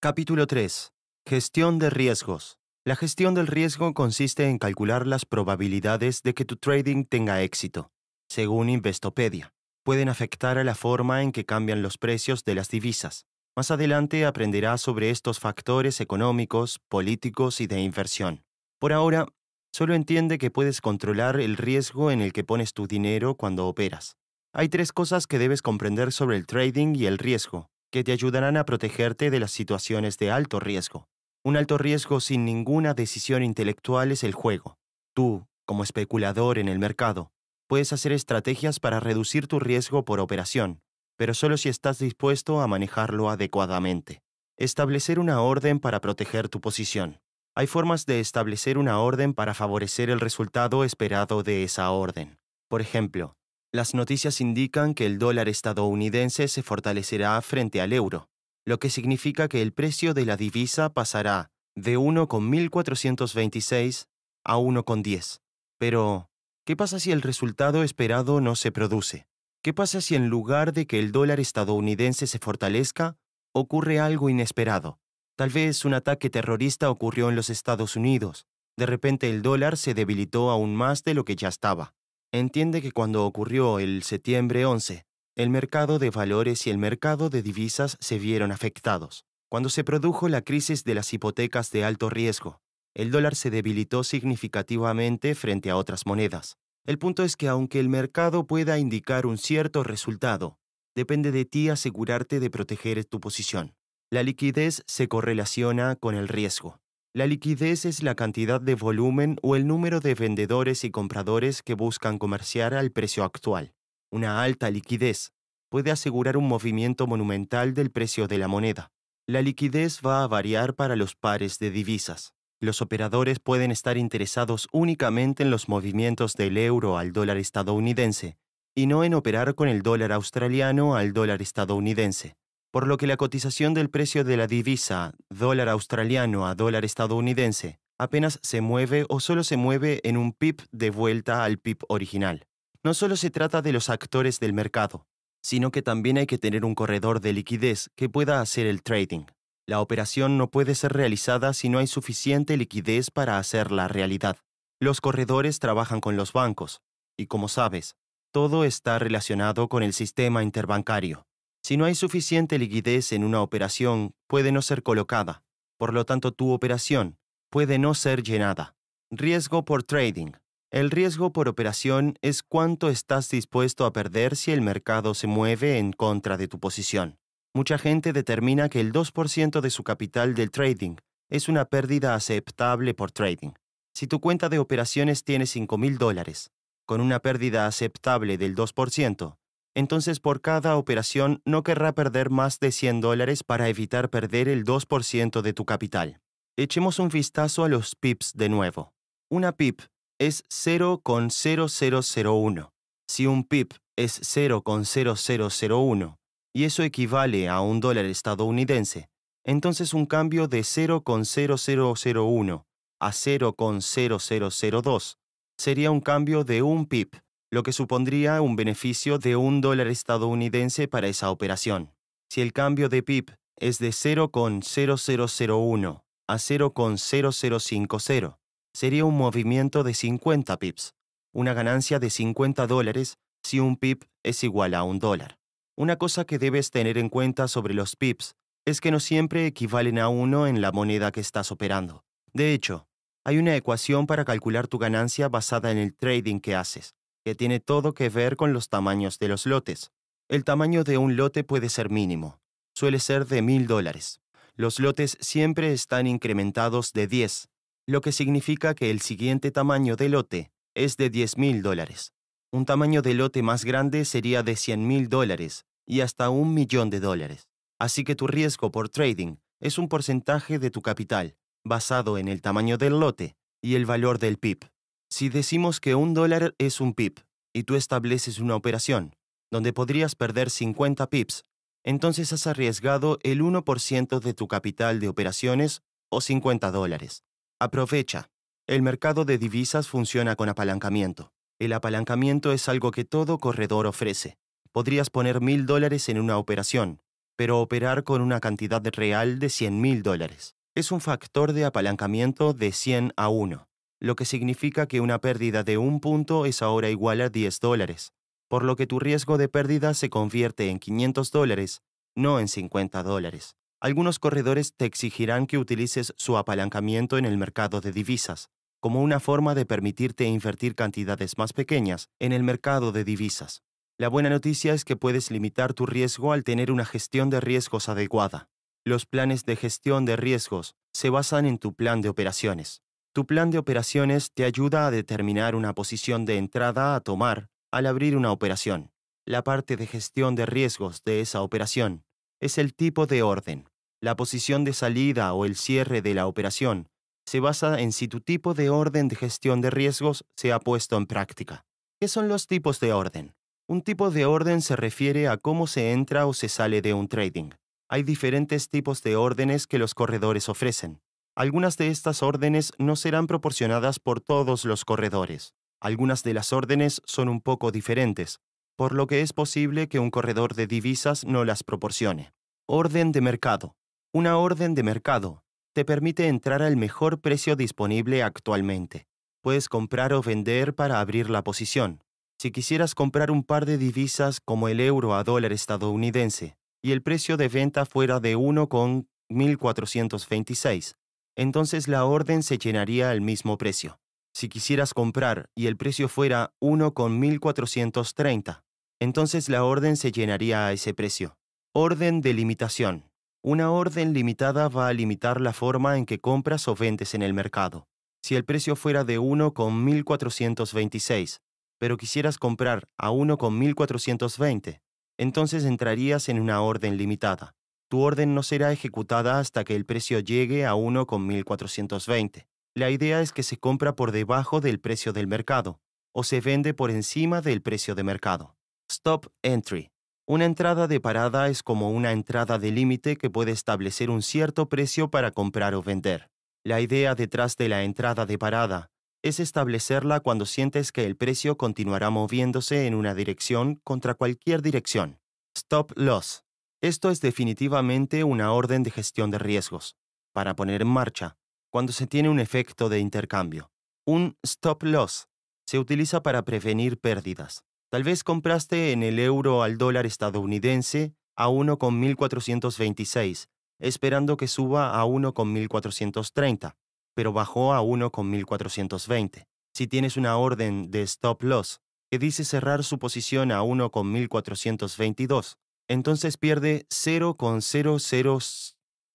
[SPEAKER 1] Capítulo 3. Gestión de riesgos. La gestión del riesgo consiste en calcular las probabilidades de que tu trading tenga éxito. Según Investopedia, pueden afectar a la forma en que cambian los precios de las divisas. Más adelante aprenderás sobre estos factores económicos, políticos y de inversión. Por ahora, solo entiende que puedes controlar el riesgo en el que pones tu dinero cuando operas. Hay tres cosas que debes comprender sobre el trading y el riesgo que te ayudarán a protegerte de las situaciones de alto riesgo. Un alto riesgo sin ninguna decisión intelectual es el juego. Tú, como especulador en el mercado, puedes hacer estrategias para reducir tu riesgo por operación, pero solo si estás dispuesto a manejarlo adecuadamente. Establecer una orden para proteger tu posición. Hay formas de establecer una orden para favorecer el resultado esperado de esa orden. Por ejemplo, las noticias indican que el dólar estadounidense se fortalecerá frente al euro, lo que significa que el precio de la divisa pasará de 1,426 a 1,10. Pero, ¿qué pasa si el resultado esperado no se produce? ¿Qué pasa si en lugar de que el dólar estadounidense se fortalezca, ocurre algo inesperado? Tal vez un ataque terrorista ocurrió en los Estados Unidos. De repente el dólar se debilitó aún más de lo que ya estaba entiende que cuando ocurrió el septiembre 11, el mercado de valores y el mercado de divisas se vieron afectados. Cuando se produjo la crisis de las hipotecas de alto riesgo, el dólar se debilitó significativamente frente a otras monedas. El punto es que aunque el mercado pueda indicar un cierto resultado, depende de ti asegurarte de proteger tu posición. La liquidez se correlaciona con el riesgo. La liquidez es la cantidad de volumen o el número de vendedores y compradores que buscan comerciar al precio actual. Una alta liquidez puede asegurar un movimiento monumental del precio de la moneda. La liquidez va a variar para los pares de divisas. Los operadores pueden estar interesados únicamente en los movimientos del euro al dólar estadounidense y no en operar con el dólar australiano al dólar estadounidense por lo que la cotización del precio de la divisa dólar australiano a dólar estadounidense apenas se mueve o solo se mueve en un PIB de vuelta al PIB original. No solo se trata de los actores del mercado, sino que también hay que tener un corredor de liquidez que pueda hacer el trading. La operación no puede ser realizada si no hay suficiente liquidez para hacerla realidad. Los corredores trabajan con los bancos, y como sabes, todo está relacionado con el sistema interbancario. Si no hay suficiente liquidez en una operación, puede no ser colocada. Por lo tanto, tu operación puede no ser llenada. Riesgo por trading. El riesgo por operación es cuánto estás dispuesto a perder si el mercado se mueve en contra de tu posición. Mucha gente determina que el 2% de su capital del trading es una pérdida aceptable por trading. Si tu cuenta de operaciones tiene $5,000 dólares, con una pérdida aceptable del 2%, entonces por cada operación no querrá perder más de 100 dólares para evitar perder el 2% de tu capital. Echemos un vistazo a los pips de nuevo. Una pip es 0,0001. Si un pip es 0,0001 y eso equivale a un dólar estadounidense, entonces un cambio de 0,0001 a 0,0002 sería un cambio de un pip lo que supondría un beneficio de un dólar estadounidense para esa operación. Si el cambio de pip es de 0,0001 a 0,0050, sería un movimiento de 50 pips, una ganancia de 50 dólares si un pip es igual a un dólar. Una cosa que debes tener en cuenta sobre los pips es que no siempre equivalen a uno en la moneda que estás operando. De hecho, hay una ecuación para calcular tu ganancia basada en el trading que haces que tiene todo que ver con los tamaños de los lotes. El tamaño de un lote puede ser mínimo, suele ser de mil dólares. Los lotes siempre están incrementados de 10, lo que significa que el siguiente tamaño de lote es de 10 mil dólares. Un tamaño de lote más grande sería de 100 mil dólares y hasta un millón de dólares. Así que tu riesgo por trading es un porcentaje de tu capital, basado en el tamaño del lote y el valor del PIB. Si decimos que un dólar es un pip y tú estableces una operación donde podrías perder 50 pips, entonces has arriesgado el 1% de tu capital de operaciones o 50 dólares. Aprovecha. El mercado de divisas funciona con apalancamiento. El apalancamiento es algo que todo corredor ofrece. Podrías poner mil dólares en una operación, pero operar con una cantidad real de 100 mil dólares. Es un factor de apalancamiento de 100 a 1 lo que significa que una pérdida de un punto es ahora igual a 10 dólares, por lo que tu riesgo de pérdida se convierte en 500 dólares, no en 50 dólares. Algunos corredores te exigirán que utilices su apalancamiento en el mercado de divisas, como una forma de permitirte invertir cantidades más pequeñas en el mercado de divisas. La buena noticia es que puedes limitar tu riesgo al tener una gestión de riesgos adecuada. Los planes de gestión de riesgos se basan en tu plan de operaciones. Tu plan de operaciones te ayuda a determinar una posición de entrada a tomar al abrir una operación. La parte de gestión de riesgos de esa operación es el tipo de orden. La posición de salida o el cierre de la operación se basa en si tu tipo de orden de gestión de riesgos se ha puesto en práctica. ¿Qué son los tipos de orden? Un tipo de orden se refiere a cómo se entra o se sale de un trading. Hay diferentes tipos de órdenes que los corredores ofrecen. Algunas de estas órdenes no serán proporcionadas por todos los corredores. Algunas de las órdenes son un poco diferentes, por lo que es posible que un corredor de divisas no las proporcione. Orden de mercado. Una orden de mercado te permite entrar al mejor precio disponible actualmente. Puedes comprar o vender para abrir la posición. Si quisieras comprar un par de divisas como el euro a dólar estadounidense y el precio de venta fuera de 1,426 entonces la orden se llenaría al mismo precio. Si quisieras comprar y el precio fuera 1,430, entonces la orden se llenaría a ese precio. Orden de limitación. Una orden limitada va a limitar la forma en que compras o vendes en el mercado. Si el precio fuera de 1,426, pero quisieras comprar a 1,420, entonces entrarías en una orden limitada. Tu orden no será ejecutada hasta que el precio llegue a 1,420. La idea es que se compra por debajo del precio del mercado o se vende por encima del precio de mercado. Stop Entry. Una entrada de parada es como una entrada de límite que puede establecer un cierto precio para comprar o vender. La idea detrás de la entrada de parada es establecerla cuando sientes que el precio continuará moviéndose en una dirección contra cualquier dirección. Stop Loss. Esto es definitivamente una orden de gestión de riesgos, para poner en marcha, cuando se tiene un efecto de intercambio. Un stop loss se utiliza para prevenir pérdidas. Tal vez compraste en el euro al dólar estadounidense a 1.426, esperando que suba a 1.430, pero bajó a 1.420. Si tienes una orden de stop loss que dice cerrar su posición a 1.422 entonces pierde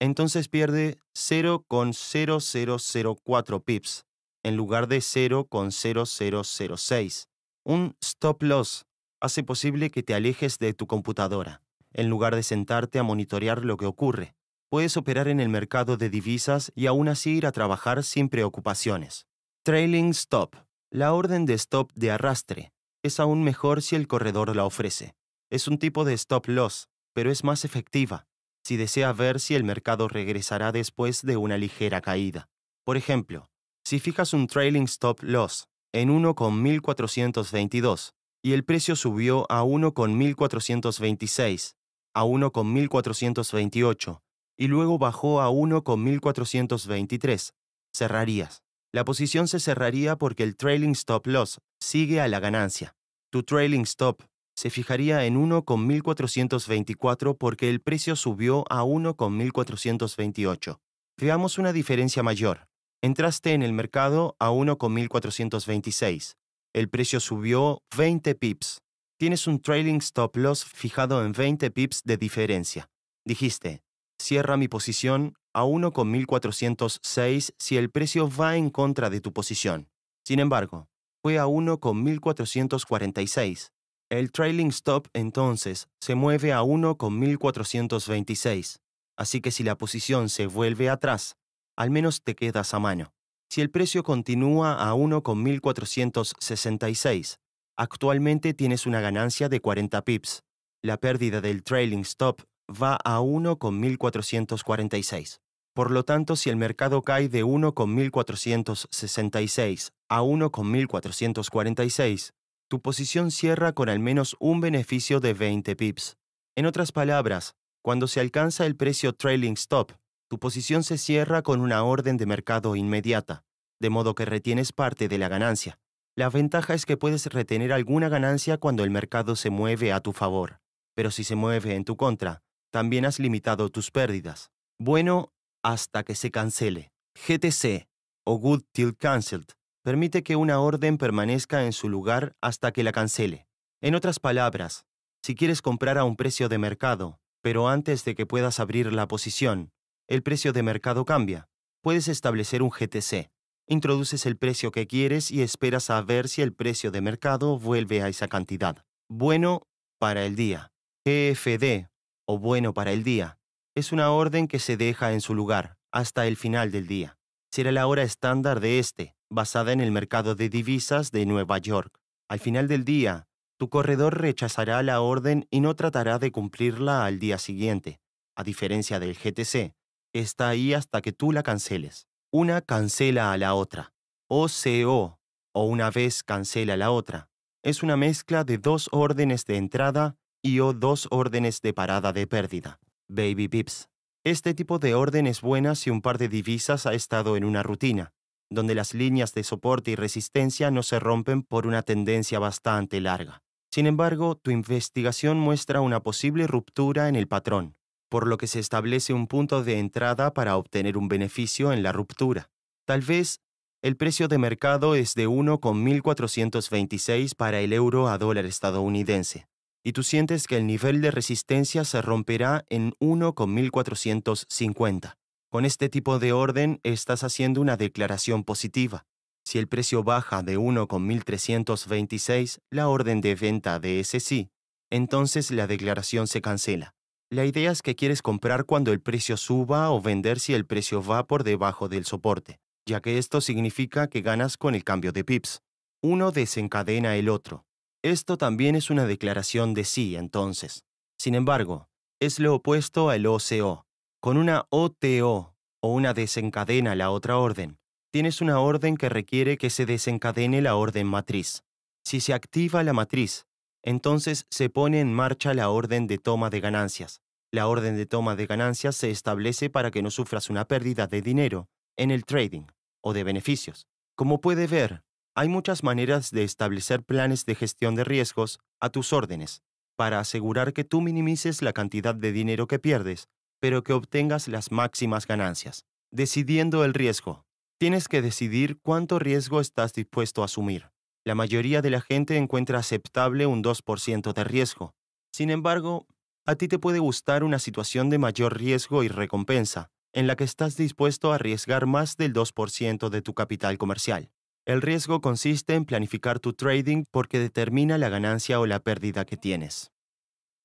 [SPEAKER 1] entonces pierde 0,0004 pips en lugar de 0,0006. Un stop loss hace posible que te alejes de tu computadora, en lugar de sentarte a monitorear lo que ocurre. Puedes operar en el mercado de divisas y aún así ir a trabajar sin preocupaciones. Trailing stop. La orden de stop de arrastre es aún mejor si el corredor la ofrece. Es un tipo de stop loss, pero es más efectiva si desea ver si el mercado regresará después de una ligera caída. Por ejemplo, si fijas un trailing stop loss en 1,422 y el precio subió a 1,426, a 1,428 y luego bajó a 1,423, cerrarías. La posición se cerraría porque el trailing stop loss sigue a la ganancia. Tu trailing stop se fijaría en 1.424 porque el precio subió a 1.428. Veamos una diferencia mayor. Entraste en el mercado a 1.426. El precio subió 20 pips. Tienes un trailing stop loss fijado en 20 pips de diferencia. Dijiste, cierra mi posición a 1.406 si el precio va en contra de tu posición. Sin embargo, fue a 1.446. El trailing stop entonces se mueve a 1426, así que si la posición se vuelve atrás, al menos te quedas a mano. Si el precio continúa a 1466, actualmente tienes una ganancia de 40 pips. La pérdida del trailing stop va a 1446. Por lo tanto, si el mercado cae de 1466 a 1446, tu posición cierra con al menos un beneficio de 20 pips. En otras palabras, cuando se alcanza el precio trailing stop, tu posición se cierra con una orden de mercado inmediata, de modo que retienes parte de la ganancia. La ventaja es que puedes retener alguna ganancia cuando el mercado se mueve a tu favor, pero si se mueve en tu contra, también has limitado tus pérdidas. Bueno, hasta que se cancele. GTC o Good Till Cancelled permite que una orden permanezca en su lugar hasta que la cancele. En otras palabras, si quieres comprar a un precio de mercado, pero antes de que puedas abrir la posición, el precio de mercado cambia. Puedes establecer un GTC. Introduces el precio que quieres y esperas a ver si el precio de mercado vuelve a esa cantidad. Bueno para el día. GFD o bueno para el día es una orden que se deja en su lugar hasta el final del día. Será la hora estándar de este, basada en el mercado de divisas de Nueva York. Al final del día, tu corredor rechazará la orden y no tratará de cumplirla al día siguiente. A diferencia del GTC, está ahí hasta que tú la canceles. Una cancela a la otra. OCO, o una vez cancela la otra. Es una mezcla de dos órdenes de entrada y o dos órdenes de parada de pérdida. Baby Pips. Este tipo de orden es buena si un par de divisas ha estado en una rutina, donde las líneas de soporte y resistencia no se rompen por una tendencia bastante larga. Sin embargo, tu investigación muestra una posible ruptura en el patrón, por lo que se establece un punto de entrada para obtener un beneficio en la ruptura. Tal vez el precio de mercado es de 1.426 para el euro a dólar estadounidense, y tú sientes que el nivel de resistencia se romperá en 1.450. Con este tipo de orden estás haciendo una declaración positiva. Si el precio baja de 1,326 la orden de venta de ese sí, entonces la declaración se cancela. La idea es que quieres comprar cuando el precio suba o vender si el precio va por debajo del soporte, ya que esto significa que ganas con el cambio de pips. Uno desencadena el otro. Esto también es una declaración de sí, entonces. Sin embargo, es lo opuesto al OCO, con una OTO o una desencadena la otra orden, tienes una orden que requiere que se desencadene la orden matriz. Si se activa la matriz, entonces se pone en marcha la orden de toma de ganancias. La orden de toma de ganancias se establece para que no sufras una pérdida de dinero en el trading o de beneficios. Como puede ver, hay muchas maneras de establecer planes de gestión de riesgos a tus órdenes para asegurar que tú minimices la cantidad de dinero que pierdes pero que obtengas las máximas ganancias, decidiendo el riesgo. Tienes que decidir cuánto riesgo estás dispuesto a asumir. La mayoría de la gente encuentra aceptable un 2% de riesgo. Sin embargo, a ti te puede gustar una situación de mayor riesgo y recompensa, en la que estás dispuesto a arriesgar más del 2% de tu capital comercial. El riesgo consiste en planificar tu trading porque determina la ganancia o la pérdida que tienes.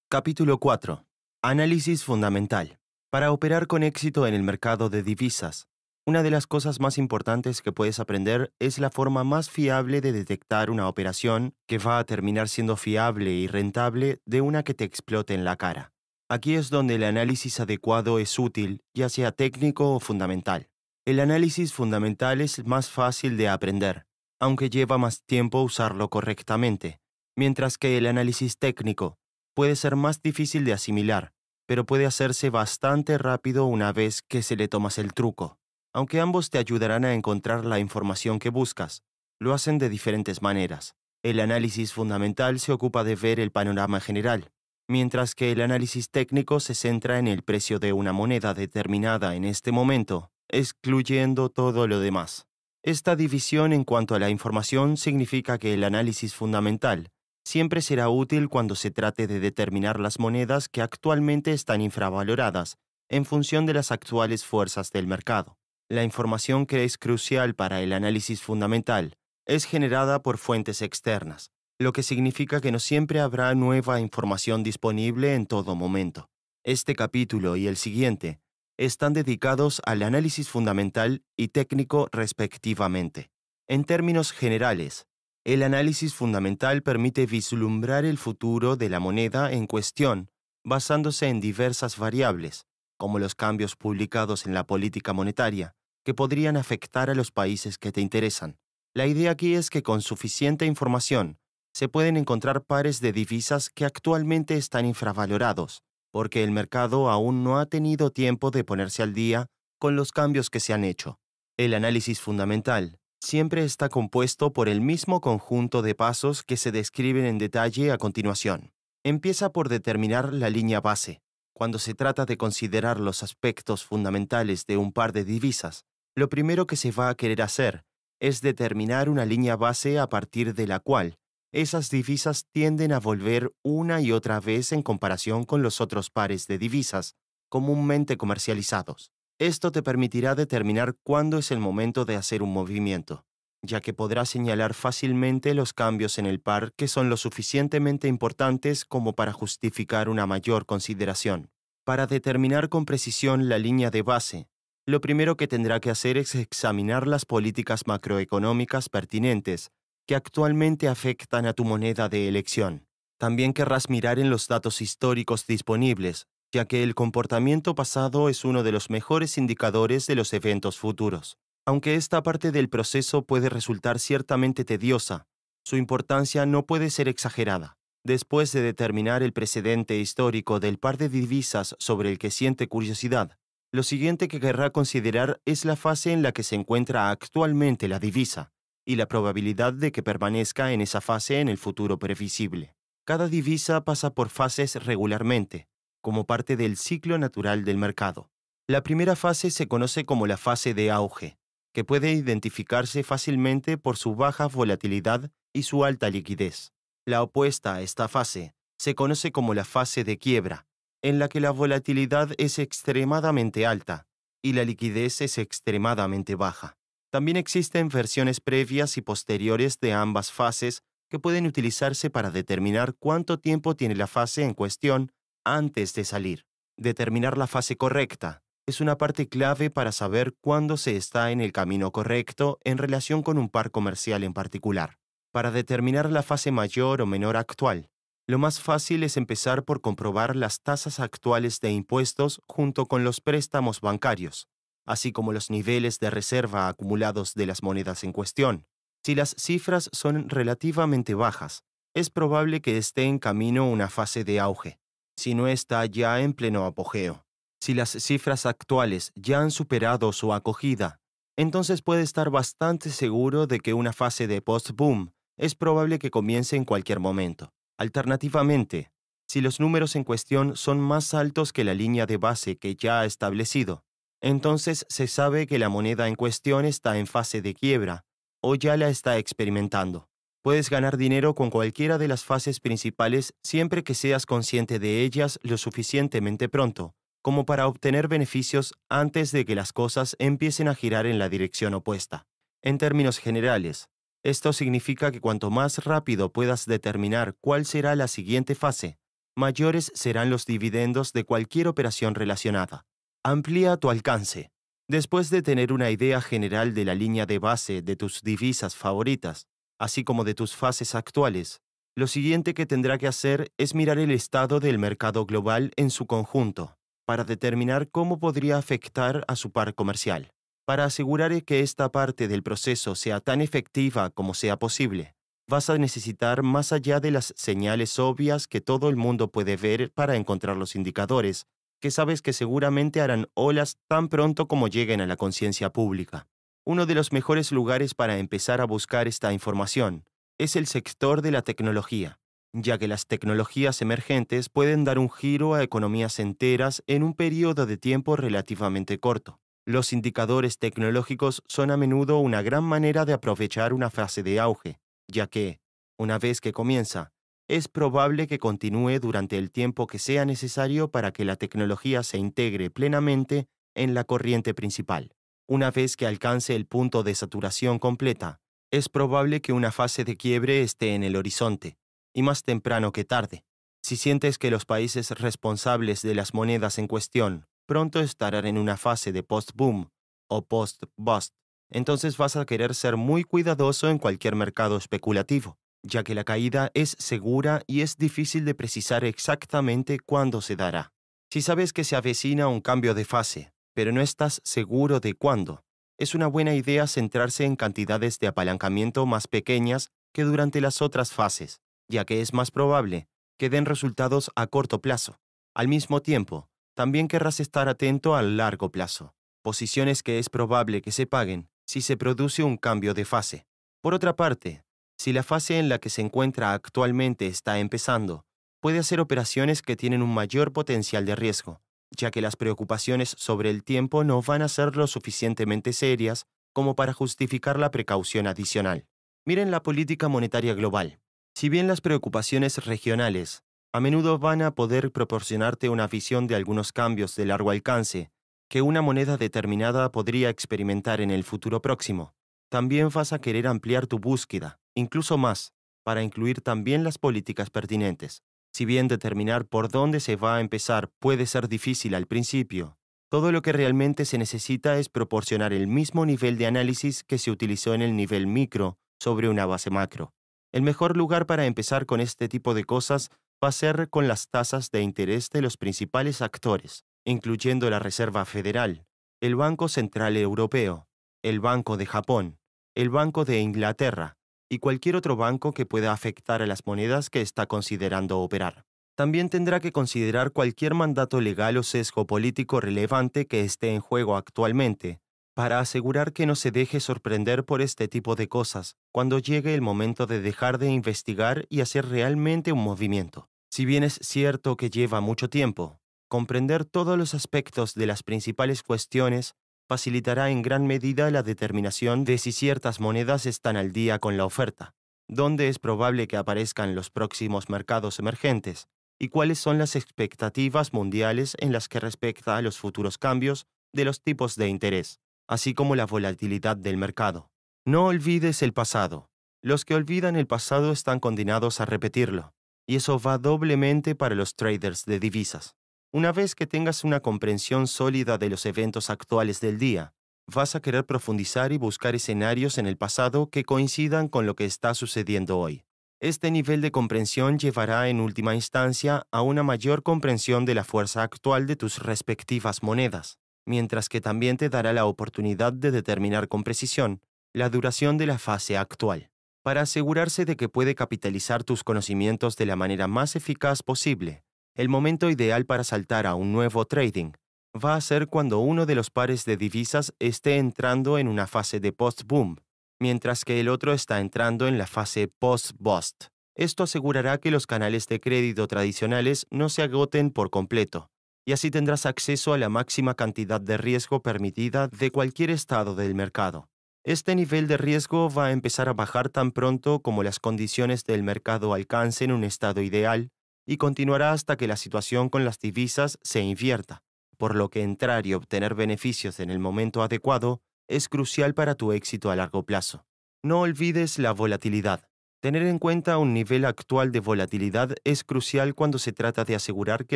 [SPEAKER 1] Capítulo 4. Análisis fundamental. Para operar con éxito en el mercado de divisas, una de las cosas más importantes que puedes aprender es la forma más fiable de detectar una operación que va a terminar siendo fiable y rentable de una que te explote en la cara. Aquí es donde el análisis adecuado es útil, ya sea técnico o fundamental. El análisis fundamental es más fácil de aprender, aunque lleva más tiempo usarlo correctamente, mientras que el análisis técnico puede ser más difícil de asimilar, pero puede hacerse bastante rápido una vez que se le tomas el truco. Aunque ambos te ayudarán a encontrar la información que buscas, lo hacen de diferentes maneras. El análisis fundamental se ocupa de ver el panorama general, mientras que el análisis técnico se centra en el precio de una moneda determinada en este momento, excluyendo todo lo demás. Esta división en cuanto a la información significa que el análisis fundamental siempre será útil cuando se trate de determinar las monedas que actualmente están infravaloradas en función de las actuales fuerzas del mercado. La información que es crucial para el análisis fundamental es generada por fuentes externas, lo que significa que no siempre habrá nueva información disponible en todo momento. Este capítulo y el siguiente están dedicados al análisis fundamental y técnico respectivamente. En términos generales, el análisis fundamental permite vislumbrar el futuro de la moneda en cuestión, basándose en diversas variables, como los cambios publicados en la política monetaria, que podrían afectar a los países que te interesan. La idea aquí es que con suficiente información se pueden encontrar pares de divisas que actualmente están infravalorados, porque el mercado aún no ha tenido tiempo de ponerse al día con los cambios que se han hecho. El análisis fundamental siempre está compuesto por el mismo conjunto de pasos que se describen en detalle a continuación. Empieza por determinar la línea base. Cuando se trata de considerar los aspectos fundamentales de un par de divisas, lo primero que se va a querer hacer es determinar una línea base a partir de la cual esas divisas tienden a volver una y otra vez en comparación con los otros pares de divisas comúnmente comercializados. Esto te permitirá determinar cuándo es el momento de hacer un movimiento, ya que podrás señalar fácilmente los cambios en el par que son lo suficientemente importantes como para justificar una mayor consideración. Para determinar con precisión la línea de base, lo primero que tendrá que hacer es examinar las políticas macroeconómicas pertinentes que actualmente afectan a tu moneda de elección. También querrás mirar en los datos históricos disponibles ya que el comportamiento pasado es uno de los mejores indicadores de los eventos futuros. Aunque esta parte del proceso puede resultar ciertamente tediosa, su importancia no puede ser exagerada. Después de determinar el precedente histórico del par de divisas sobre el que siente curiosidad, lo siguiente que querrá considerar es la fase en la que se encuentra actualmente la divisa y la probabilidad de que permanezca en esa fase en el futuro previsible. Cada divisa pasa por fases regularmente, como parte del ciclo natural del mercado. La primera fase se conoce como la fase de auge, que puede identificarse fácilmente por su baja volatilidad y su alta liquidez. La opuesta a esta fase se conoce como la fase de quiebra, en la que la volatilidad es extremadamente alta y la liquidez es extremadamente baja. También existen versiones previas y posteriores de ambas fases que pueden utilizarse para determinar cuánto tiempo tiene la fase en cuestión antes de salir. Determinar la fase correcta es una parte clave para saber cuándo se está en el camino correcto en relación con un par comercial en particular. Para determinar la fase mayor o menor actual, lo más fácil es empezar por comprobar las tasas actuales de impuestos junto con los préstamos bancarios, así como los niveles de reserva acumulados de las monedas en cuestión. Si las cifras son relativamente bajas, es probable que esté en camino una fase de auge si no está ya en pleno apogeo. Si las cifras actuales ya han superado su acogida, entonces puede estar bastante seguro de que una fase de post-boom es probable que comience en cualquier momento. Alternativamente, si los números en cuestión son más altos que la línea de base que ya ha establecido, entonces se sabe que la moneda en cuestión está en fase de quiebra o ya la está experimentando. Puedes ganar dinero con cualquiera de las fases principales siempre que seas consciente de ellas lo suficientemente pronto, como para obtener beneficios antes de que las cosas empiecen a girar en la dirección opuesta. En términos generales, esto significa que cuanto más rápido puedas determinar cuál será la siguiente fase, mayores serán los dividendos de cualquier operación relacionada. Amplía tu alcance. Después de tener una idea general de la línea de base de tus divisas favoritas, así como de tus fases actuales, lo siguiente que tendrá que hacer es mirar el estado del mercado global en su conjunto, para determinar cómo podría afectar a su par comercial, para asegurar e que esta parte del proceso sea tan efectiva como sea posible. Vas a necesitar más allá de las señales obvias que todo el mundo puede ver para encontrar los indicadores, que sabes que seguramente harán olas tan pronto como lleguen a la conciencia pública. Uno de los mejores lugares para empezar a buscar esta información es el sector de la tecnología, ya que las tecnologías emergentes pueden dar un giro a economías enteras en un periodo de tiempo relativamente corto. Los indicadores tecnológicos son a menudo una gran manera de aprovechar una fase de auge, ya que, una vez que comienza, es probable que continúe durante el tiempo que sea necesario para que la tecnología se integre plenamente en la corriente principal. Una vez que alcance el punto de saturación completa, es probable que una fase de quiebre esté en el horizonte, y más temprano que tarde. Si sientes que los países responsables de las monedas en cuestión pronto estarán en una fase de post-boom o post-bust, entonces vas a querer ser muy cuidadoso en cualquier mercado especulativo, ya que la caída es segura y es difícil de precisar exactamente cuándo se dará. Si sabes que se avecina un cambio de fase, pero no estás seguro de cuándo. Es una buena idea centrarse en cantidades de apalancamiento más pequeñas que durante las otras fases, ya que es más probable que den resultados a corto plazo. Al mismo tiempo, también querrás estar atento al largo plazo, posiciones que es probable que se paguen si se produce un cambio de fase. Por otra parte, si la fase en la que se encuentra actualmente está empezando, puede hacer operaciones que tienen un mayor potencial de riesgo, ya que las preocupaciones sobre el tiempo no van a ser lo suficientemente serias como para justificar la precaución adicional. Miren la política monetaria global. Si bien las preocupaciones regionales a menudo van a poder proporcionarte una visión de algunos cambios de largo alcance que una moneda determinada podría experimentar en el futuro próximo, también vas a querer ampliar tu búsqueda, incluso más, para incluir también las políticas pertinentes. Si bien determinar por dónde se va a empezar puede ser difícil al principio, todo lo que realmente se necesita es proporcionar el mismo nivel de análisis que se utilizó en el nivel micro sobre una base macro. El mejor lugar para empezar con este tipo de cosas va a ser con las tasas de interés de los principales actores, incluyendo la Reserva Federal, el Banco Central Europeo, el Banco de Japón, el Banco de Inglaterra, y cualquier otro banco que pueda afectar a las monedas que está considerando operar. También tendrá que considerar cualquier mandato legal o sesgo político relevante que esté en juego actualmente, para asegurar que no se deje sorprender por este tipo de cosas cuando llegue el momento de dejar de investigar y hacer realmente un movimiento. Si bien es cierto que lleva mucho tiempo, comprender todos los aspectos de las principales cuestiones facilitará en gran medida la determinación de si ciertas monedas están al día con la oferta, dónde es probable que aparezcan los próximos mercados emergentes y cuáles son las expectativas mundiales en las que respecta a los futuros cambios de los tipos de interés, así como la volatilidad del mercado. No olvides el pasado. Los que olvidan el pasado están condenados a repetirlo, y eso va doblemente para los traders de divisas. Una vez que tengas una comprensión sólida de los eventos actuales del día, vas a querer profundizar y buscar escenarios en el pasado que coincidan con lo que está sucediendo hoy. Este nivel de comprensión llevará en última instancia a una mayor comprensión de la fuerza actual de tus respectivas monedas, mientras que también te dará la oportunidad de determinar con precisión la duración de la fase actual, para asegurarse de que puede capitalizar tus conocimientos de la manera más eficaz posible el momento ideal para saltar a un nuevo trading va a ser cuando uno de los pares de divisas esté entrando en una fase de post-boom, mientras que el otro está entrando en la fase post-bust. Esto asegurará que los canales de crédito tradicionales no se agoten por completo, y así tendrás acceso a la máxima cantidad de riesgo permitida de cualquier estado del mercado. Este nivel de riesgo va a empezar a bajar tan pronto como las condiciones del mercado alcancen un estado ideal y continuará hasta que la situación con las divisas se invierta, por lo que entrar y obtener beneficios en el momento adecuado es crucial para tu éxito a largo plazo. No olvides la volatilidad. Tener en cuenta un nivel actual de volatilidad es crucial cuando se trata de asegurar que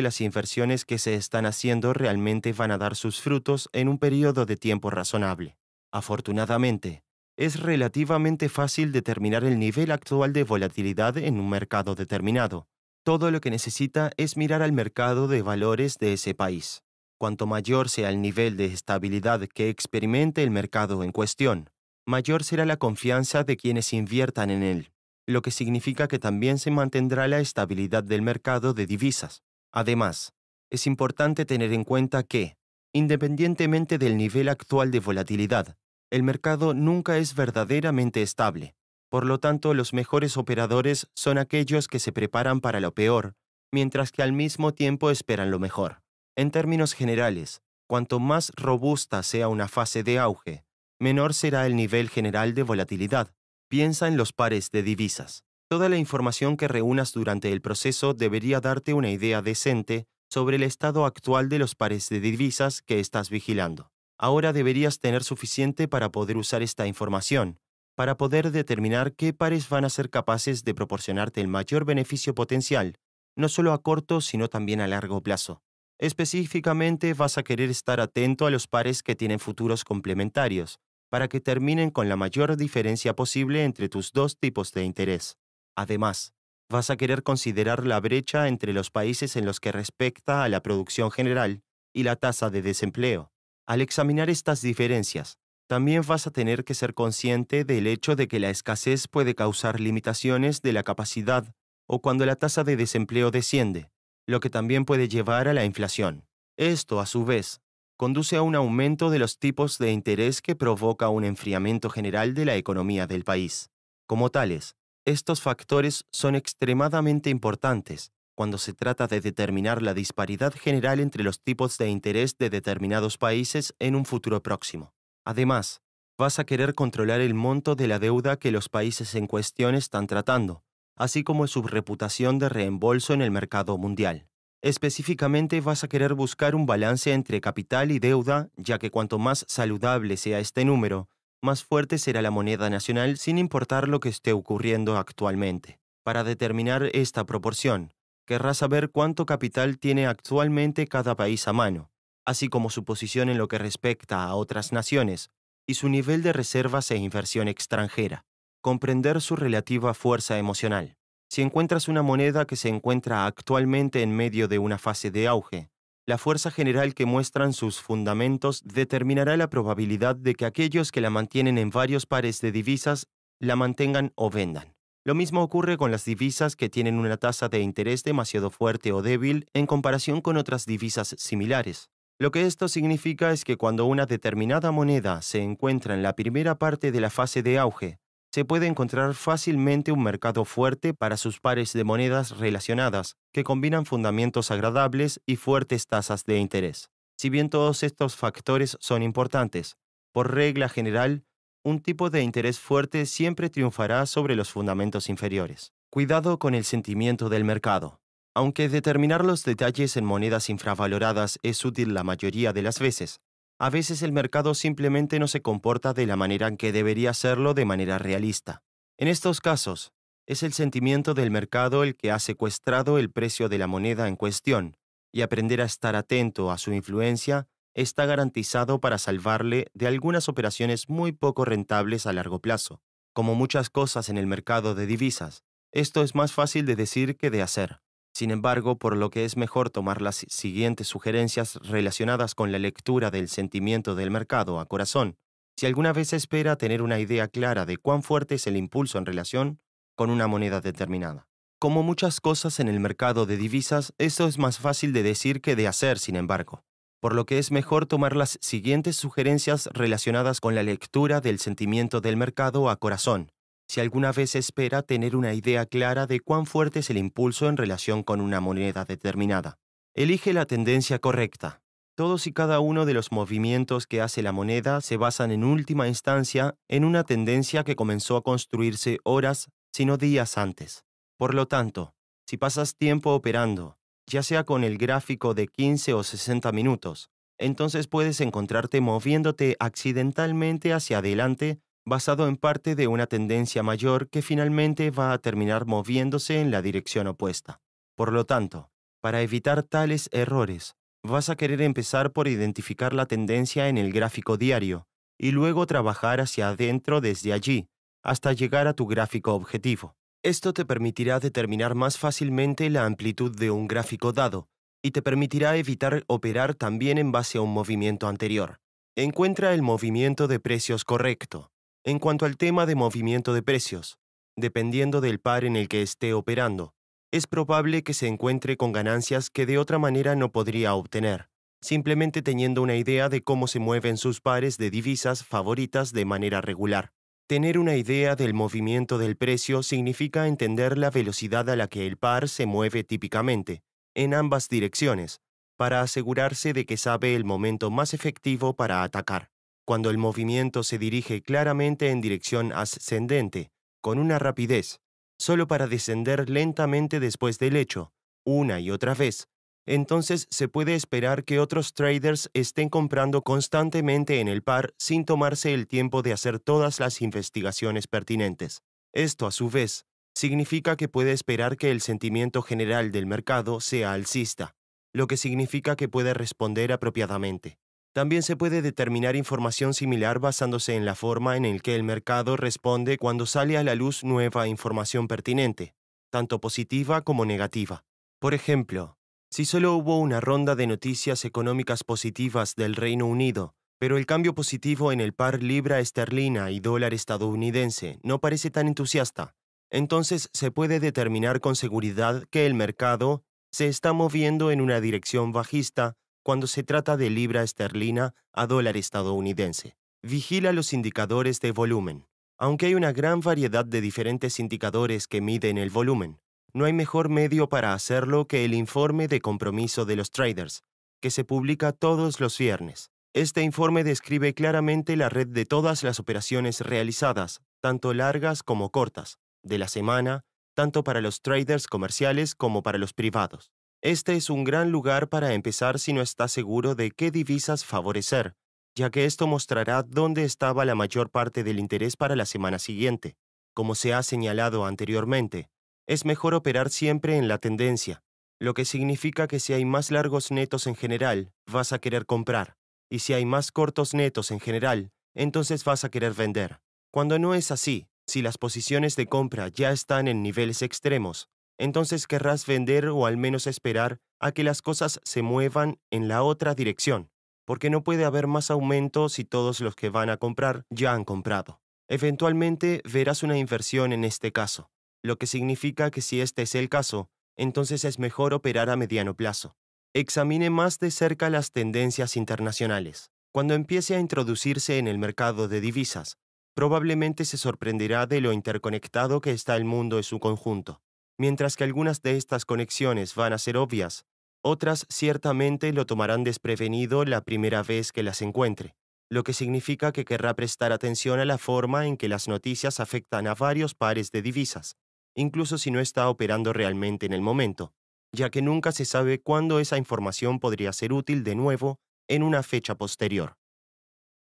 [SPEAKER 1] las inversiones que se están haciendo realmente van a dar sus frutos en un periodo de tiempo razonable. Afortunadamente, es relativamente fácil determinar el nivel actual de volatilidad en un mercado determinado, todo lo que necesita es mirar al mercado de valores de ese país. Cuanto mayor sea el nivel de estabilidad que experimente el mercado en cuestión, mayor será la confianza de quienes inviertan en él, lo que significa que también se mantendrá la estabilidad del mercado de divisas. Además, es importante tener en cuenta que, independientemente del nivel actual de volatilidad, el mercado nunca es verdaderamente estable. Por lo tanto, los mejores operadores son aquellos que se preparan para lo peor, mientras que al mismo tiempo esperan lo mejor. En términos generales, cuanto más robusta sea una fase de auge, menor será el nivel general de volatilidad. Piensa en los pares de divisas. Toda la información que reúnas durante el proceso debería darte una idea decente sobre el estado actual de los pares de divisas que estás vigilando. Ahora deberías tener suficiente para poder usar esta información para poder determinar qué pares van a ser capaces de proporcionarte el mayor beneficio potencial, no solo a corto, sino también a largo plazo. Específicamente vas a querer estar atento a los pares que tienen futuros complementarios, para que terminen con la mayor diferencia posible entre tus dos tipos de interés. Además, vas a querer considerar la brecha entre los países en los que respecta a la producción general y la tasa de desempleo. Al examinar estas diferencias, también vas a tener que ser consciente del hecho de que la escasez puede causar limitaciones de la capacidad o cuando la tasa de desempleo desciende, lo que también puede llevar a la inflación. Esto, a su vez, conduce a un aumento de los tipos de interés que provoca un enfriamiento general de la economía del país. Como tales, estos factores son extremadamente importantes cuando se trata de determinar la disparidad general entre los tipos de interés de determinados países en un futuro próximo. Además, vas a querer controlar el monto de la deuda que los países en cuestión están tratando, así como su reputación de reembolso en el mercado mundial. Específicamente vas a querer buscar un balance entre capital y deuda, ya que cuanto más saludable sea este número, más fuerte será la moneda nacional sin importar lo que esté ocurriendo actualmente. Para determinar esta proporción, querrás saber cuánto capital tiene actualmente cada país a mano, así como su posición en lo que respecta a otras naciones y su nivel de reservas e inversión extranjera. Comprender su relativa fuerza emocional. Si encuentras una moneda que se encuentra actualmente en medio de una fase de auge, la fuerza general que muestran sus fundamentos determinará la probabilidad de que aquellos que la mantienen en varios pares de divisas la mantengan o vendan. Lo mismo ocurre con las divisas que tienen una tasa de interés demasiado fuerte o débil en comparación con otras divisas similares. Lo que esto significa es que cuando una determinada moneda se encuentra en la primera parte de la fase de auge, se puede encontrar fácilmente un mercado fuerte para sus pares de monedas relacionadas, que combinan fundamentos agradables y fuertes tasas de interés. Si bien todos estos factores son importantes, por regla general, un tipo de interés fuerte siempre triunfará sobre los fundamentos inferiores. Cuidado con el sentimiento del mercado. Aunque determinar los detalles en monedas infravaloradas es útil la mayoría de las veces, a veces el mercado simplemente no se comporta de la manera en que debería hacerlo de manera realista. En estos casos, es el sentimiento del mercado el que ha secuestrado el precio de la moneda en cuestión, y aprender a estar atento a su influencia está garantizado para salvarle de algunas operaciones muy poco rentables a largo plazo. Como muchas cosas en el mercado de divisas, esto es más fácil de decir que de hacer. Sin embargo, por lo que es mejor tomar las siguientes sugerencias relacionadas con la lectura del sentimiento del mercado a corazón, si alguna vez espera tener una idea clara de cuán fuerte es el impulso en relación con una moneda determinada. Como muchas cosas en el mercado de divisas, esto es más fácil de decir que de hacer, sin embargo, por lo que es mejor tomar las siguientes sugerencias relacionadas con la lectura del sentimiento del mercado a corazón, si alguna vez espera tener una idea clara de cuán fuerte es el impulso en relación con una moneda determinada. Elige la tendencia correcta. Todos y cada uno de los movimientos que hace la moneda se basan en última instancia en una tendencia que comenzó a construirse horas, sino días antes. Por lo tanto, si pasas tiempo operando, ya sea con el gráfico de 15 o 60 minutos, entonces puedes encontrarte moviéndote accidentalmente hacia adelante basado en parte de una tendencia mayor que finalmente va a terminar moviéndose en la dirección opuesta. Por lo tanto, para evitar tales errores, vas a querer empezar por identificar la tendencia en el gráfico diario y luego trabajar hacia adentro desde allí, hasta llegar a tu gráfico objetivo. Esto te permitirá determinar más fácilmente la amplitud de un gráfico dado y te permitirá evitar operar también en base a un movimiento anterior. Encuentra el movimiento de precios correcto, en cuanto al tema de movimiento de precios, dependiendo del par en el que esté operando, es probable que se encuentre con ganancias que de otra manera no podría obtener, simplemente teniendo una idea de cómo se mueven sus pares de divisas favoritas de manera regular. Tener una idea del movimiento del precio significa entender la velocidad a la que el par se mueve típicamente, en ambas direcciones, para asegurarse de que sabe el momento más efectivo para atacar cuando el movimiento se dirige claramente en dirección ascendente, con una rapidez, solo para descender lentamente después del hecho, una y otra vez, entonces se puede esperar que otros traders estén comprando constantemente en el par sin tomarse el tiempo de hacer todas las investigaciones pertinentes. Esto, a su vez, significa que puede esperar que el sentimiento general del mercado sea alcista, lo que significa que puede responder apropiadamente. También se puede determinar información similar basándose en la forma en el que el mercado responde cuando sale a la luz nueva información pertinente, tanto positiva como negativa. Por ejemplo, si solo hubo una ronda de noticias económicas positivas del Reino Unido, pero el cambio positivo en el par libra esterlina y dólar estadounidense no parece tan entusiasta, entonces se puede determinar con seguridad que el mercado se está moviendo en una dirección bajista cuando se trata de libra esterlina a dólar estadounidense. Vigila los indicadores de volumen. Aunque hay una gran variedad de diferentes indicadores que miden el volumen, no hay mejor medio para hacerlo que el informe de compromiso de los traders, que se publica todos los viernes. Este informe describe claramente la red de todas las operaciones realizadas, tanto largas como cortas, de la semana, tanto para los traders comerciales como para los privados. Este es un gran lugar para empezar si no está seguro de qué divisas favorecer, ya que esto mostrará dónde estaba la mayor parte del interés para la semana siguiente. Como se ha señalado anteriormente, es mejor operar siempre en la tendencia, lo que significa que si hay más largos netos en general, vas a querer comprar, y si hay más cortos netos en general, entonces vas a querer vender. Cuando no es así, si las posiciones de compra ya están en niveles extremos, entonces querrás vender o al menos esperar a que las cosas se muevan en la otra dirección, porque no puede haber más aumento si todos los que van a comprar ya han comprado. Eventualmente verás una inversión en este caso, lo que significa que si este es el caso, entonces es mejor operar a mediano plazo. Examine más de cerca las tendencias internacionales. Cuando empiece a introducirse en el mercado de divisas, probablemente se sorprenderá de lo interconectado que está el mundo en su conjunto. Mientras que algunas de estas conexiones van a ser obvias, otras ciertamente lo tomarán desprevenido la primera vez que las encuentre, lo que significa que querrá prestar atención a la forma en que las noticias afectan a varios pares de divisas, incluso si no está operando realmente en el momento, ya que nunca se sabe cuándo esa información podría ser útil de nuevo en una fecha posterior.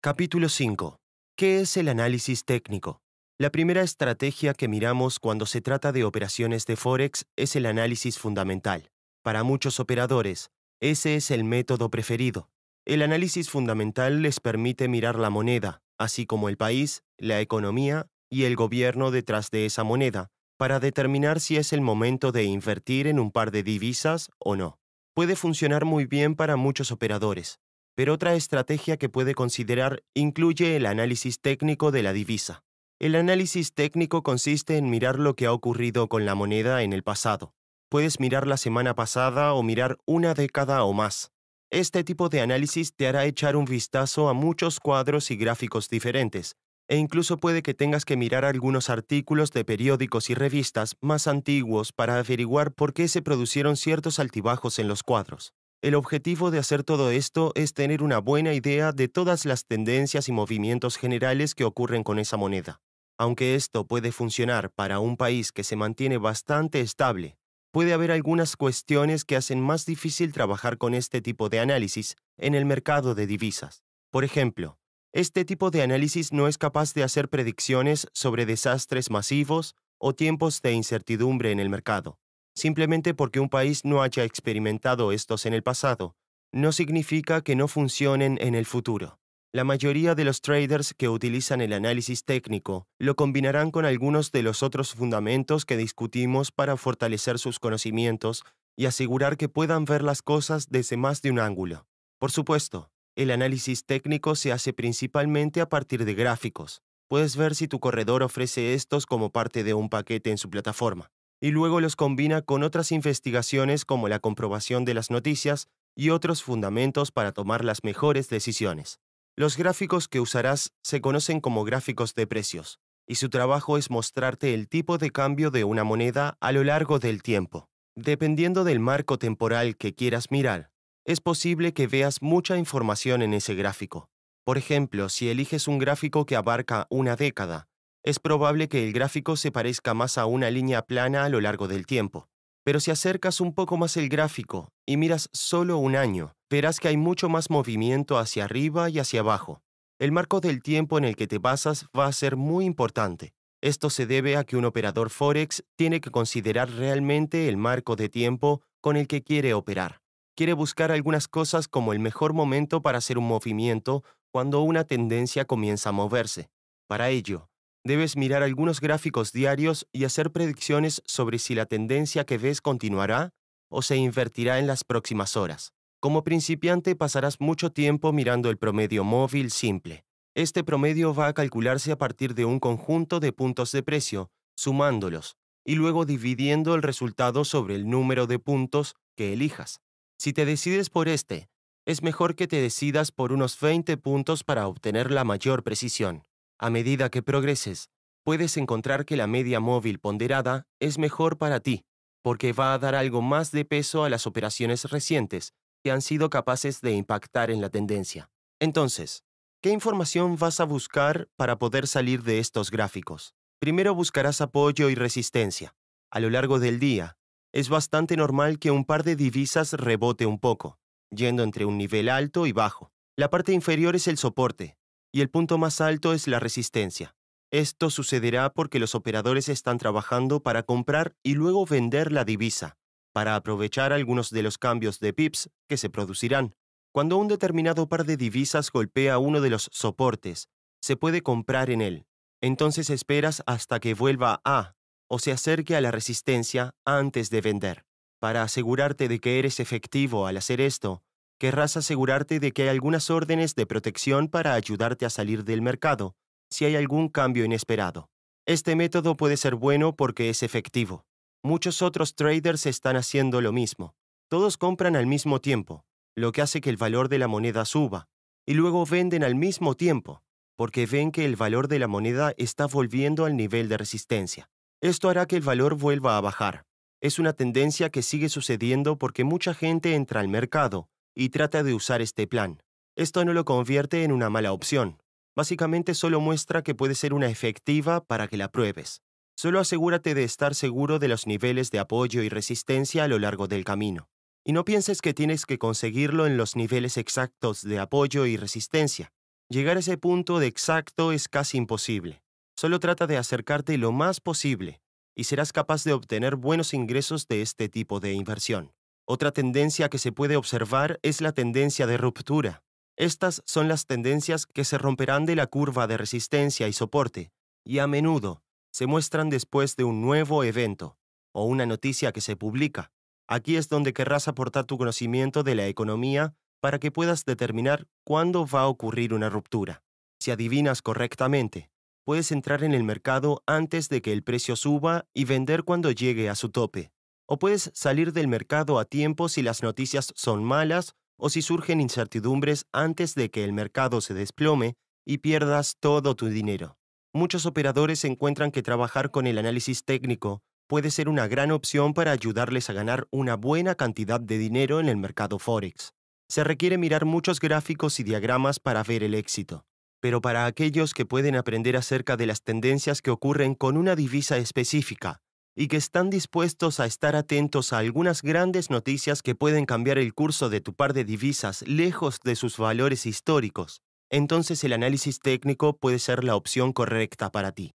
[SPEAKER 1] Capítulo 5. ¿Qué es el análisis técnico? La primera estrategia que miramos cuando se trata de operaciones de Forex es el análisis fundamental. Para muchos operadores, ese es el método preferido. El análisis fundamental les permite mirar la moneda, así como el país, la economía y el gobierno detrás de esa moneda, para determinar si es el momento de invertir en un par de divisas o no. Puede funcionar muy bien para muchos operadores, pero otra estrategia que puede considerar incluye el análisis técnico de la divisa. El análisis técnico consiste en mirar lo que ha ocurrido con la moneda en el pasado. Puedes mirar la semana pasada o mirar una década o más. Este tipo de análisis te hará echar un vistazo a muchos cuadros y gráficos diferentes, e incluso puede que tengas que mirar algunos artículos de periódicos y revistas más antiguos para averiguar por qué se producieron ciertos altibajos en los cuadros. El objetivo de hacer todo esto es tener una buena idea de todas las tendencias y movimientos generales que ocurren con esa moneda. Aunque esto puede funcionar para un país que se mantiene bastante estable, puede haber algunas cuestiones que hacen más difícil trabajar con este tipo de análisis en el mercado de divisas. Por ejemplo, este tipo de análisis no es capaz de hacer predicciones sobre desastres masivos o tiempos de incertidumbre en el mercado. Simplemente porque un país no haya experimentado estos en el pasado, no significa que no funcionen en el futuro. La mayoría de los traders que utilizan el análisis técnico lo combinarán con algunos de los otros fundamentos que discutimos para fortalecer sus conocimientos y asegurar que puedan ver las cosas desde más de un ángulo. Por supuesto, el análisis técnico se hace principalmente a partir de gráficos. Puedes ver si tu corredor ofrece estos como parte de un paquete en su plataforma, y luego los combina con otras investigaciones como la comprobación de las noticias y otros fundamentos para tomar las mejores decisiones. Los gráficos que usarás se conocen como gráficos de precios, y su trabajo es mostrarte el tipo de cambio de una moneda a lo largo del tiempo. Dependiendo del marco temporal que quieras mirar, es posible que veas mucha información en ese gráfico. Por ejemplo, si eliges un gráfico que abarca una década, es probable que el gráfico se parezca más a una línea plana a lo largo del tiempo. Pero si acercas un poco más el gráfico y miras solo un año, verás que hay mucho más movimiento hacia arriba y hacia abajo. El marco del tiempo en el que te basas va a ser muy importante. Esto se debe a que un operador Forex tiene que considerar realmente el marco de tiempo con el que quiere operar. Quiere buscar algunas cosas como el mejor momento para hacer un movimiento cuando una tendencia comienza a moverse. Para ello, debes mirar algunos gráficos diarios y hacer predicciones sobre si la tendencia que ves continuará o se invertirá en las próximas horas. Como principiante pasarás mucho tiempo mirando el promedio móvil simple. Este promedio va a calcularse a partir de un conjunto de puntos de precio, sumándolos, y luego dividiendo el resultado sobre el número de puntos que elijas. Si te decides por este, es mejor que te decidas por unos 20 puntos para obtener la mayor precisión. A medida que progreses, puedes encontrar que la media móvil ponderada es mejor para ti, porque va a dar algo más de peso a las operaciones recientes que han sido capaces de impactar en la tendencia. Entonces, ¿qué información vas a buscar para poder salir de estos gráficos? Primero buscarás apoyo y resistencia. A lo largo del día, es bastante normal que un par de divisas rebote un poco, yendo entre un nivel alto y bajo. La parte inferior es el soporte, y el punto más alto es la resistencia. Esto sucederá porque los operadores están trabajando para comprar y luego vender la divisa, para aprovechar algunos de los cambios de pips que se producirán. Cuando un determinado par de divisas golpea uno de los soportes, se puede comprar en él. Entonces esperas hasta que vuelva a o se acerque a la resistencia antes de vender. Para asegurarte de que eres efectivo al hacer esto, querrás asegurarte de que hay algunas órdenes de protección para ayudarte a salir del mercado si hay algún cambio inesperado. Este método puede ser bueno porque es efectivo. Muchos otros traders están haciendo lo mismo. Todos compran al mismo tiempo, lo que hace que el valor de la moneda suba, y luego venden al mismo tiempo, porque ven que el valor de la moneda está volviendo al nivel de resistencia. Esto hará que el valor vuelva a bajar. Es una tendencia que sigue sucediendo porque mucha gente entra al mercado, y trata de usar este plan. Esto no lo convierte en una mala opción. Básicamente solo muestra que puede ser una efectiva para que la pruebes. Solo asegúrate de estar seguro de los niveles de apoyo y resistencia a lo largo del camino. Y no pienses que tienes que conseguirlo en los niveles exactos de apoyo y resistencia. Llegar a ese punto de exacto es casi imposible. Solo trata de acercarte lo más posible y serás capaz de obtener buenos ingresos de este tipo de inversión. Otra tendencia que se puede observar es la tendencia de ruptura. Estas son las tendencias que se romperán de la curva de resistencia y soporte, y a menudo se muestran después de un nuevo evento o una noticia que se publica. Aquí es donde querrás aportar tu conocimiento de la economía para que puedas determinar cuándo va a ocurrir una ruptura. Si adivinas correctamente, puedes entrar en el mercado antes de que el precio suba y vender cuando llegue a su tope o puedes salir del mercado a tiempo si las noticias son malas o si surgen incertidumbres antes de que el mercado se desplome y pierdas todo tu dinero. Muchos operadores encuentran que trabajar con el análisis técnico puede ser una gran opción para ayudarles a ganar una buena cantidad de dinero en el mercado forex. Se requiere mirar muchos gráficos y diagramas para ver el éxito. Pero para aquellos que pueden aprender acerca de las tendencias que ocurren con una divisa específica, y que están dispuestos a estar atentos a algunas grandes noticias que pueden cambiar el curso de tu par de divisas lejos de sus valores históricos, entonces el análisis técnico puede ser la opción correcta para ti.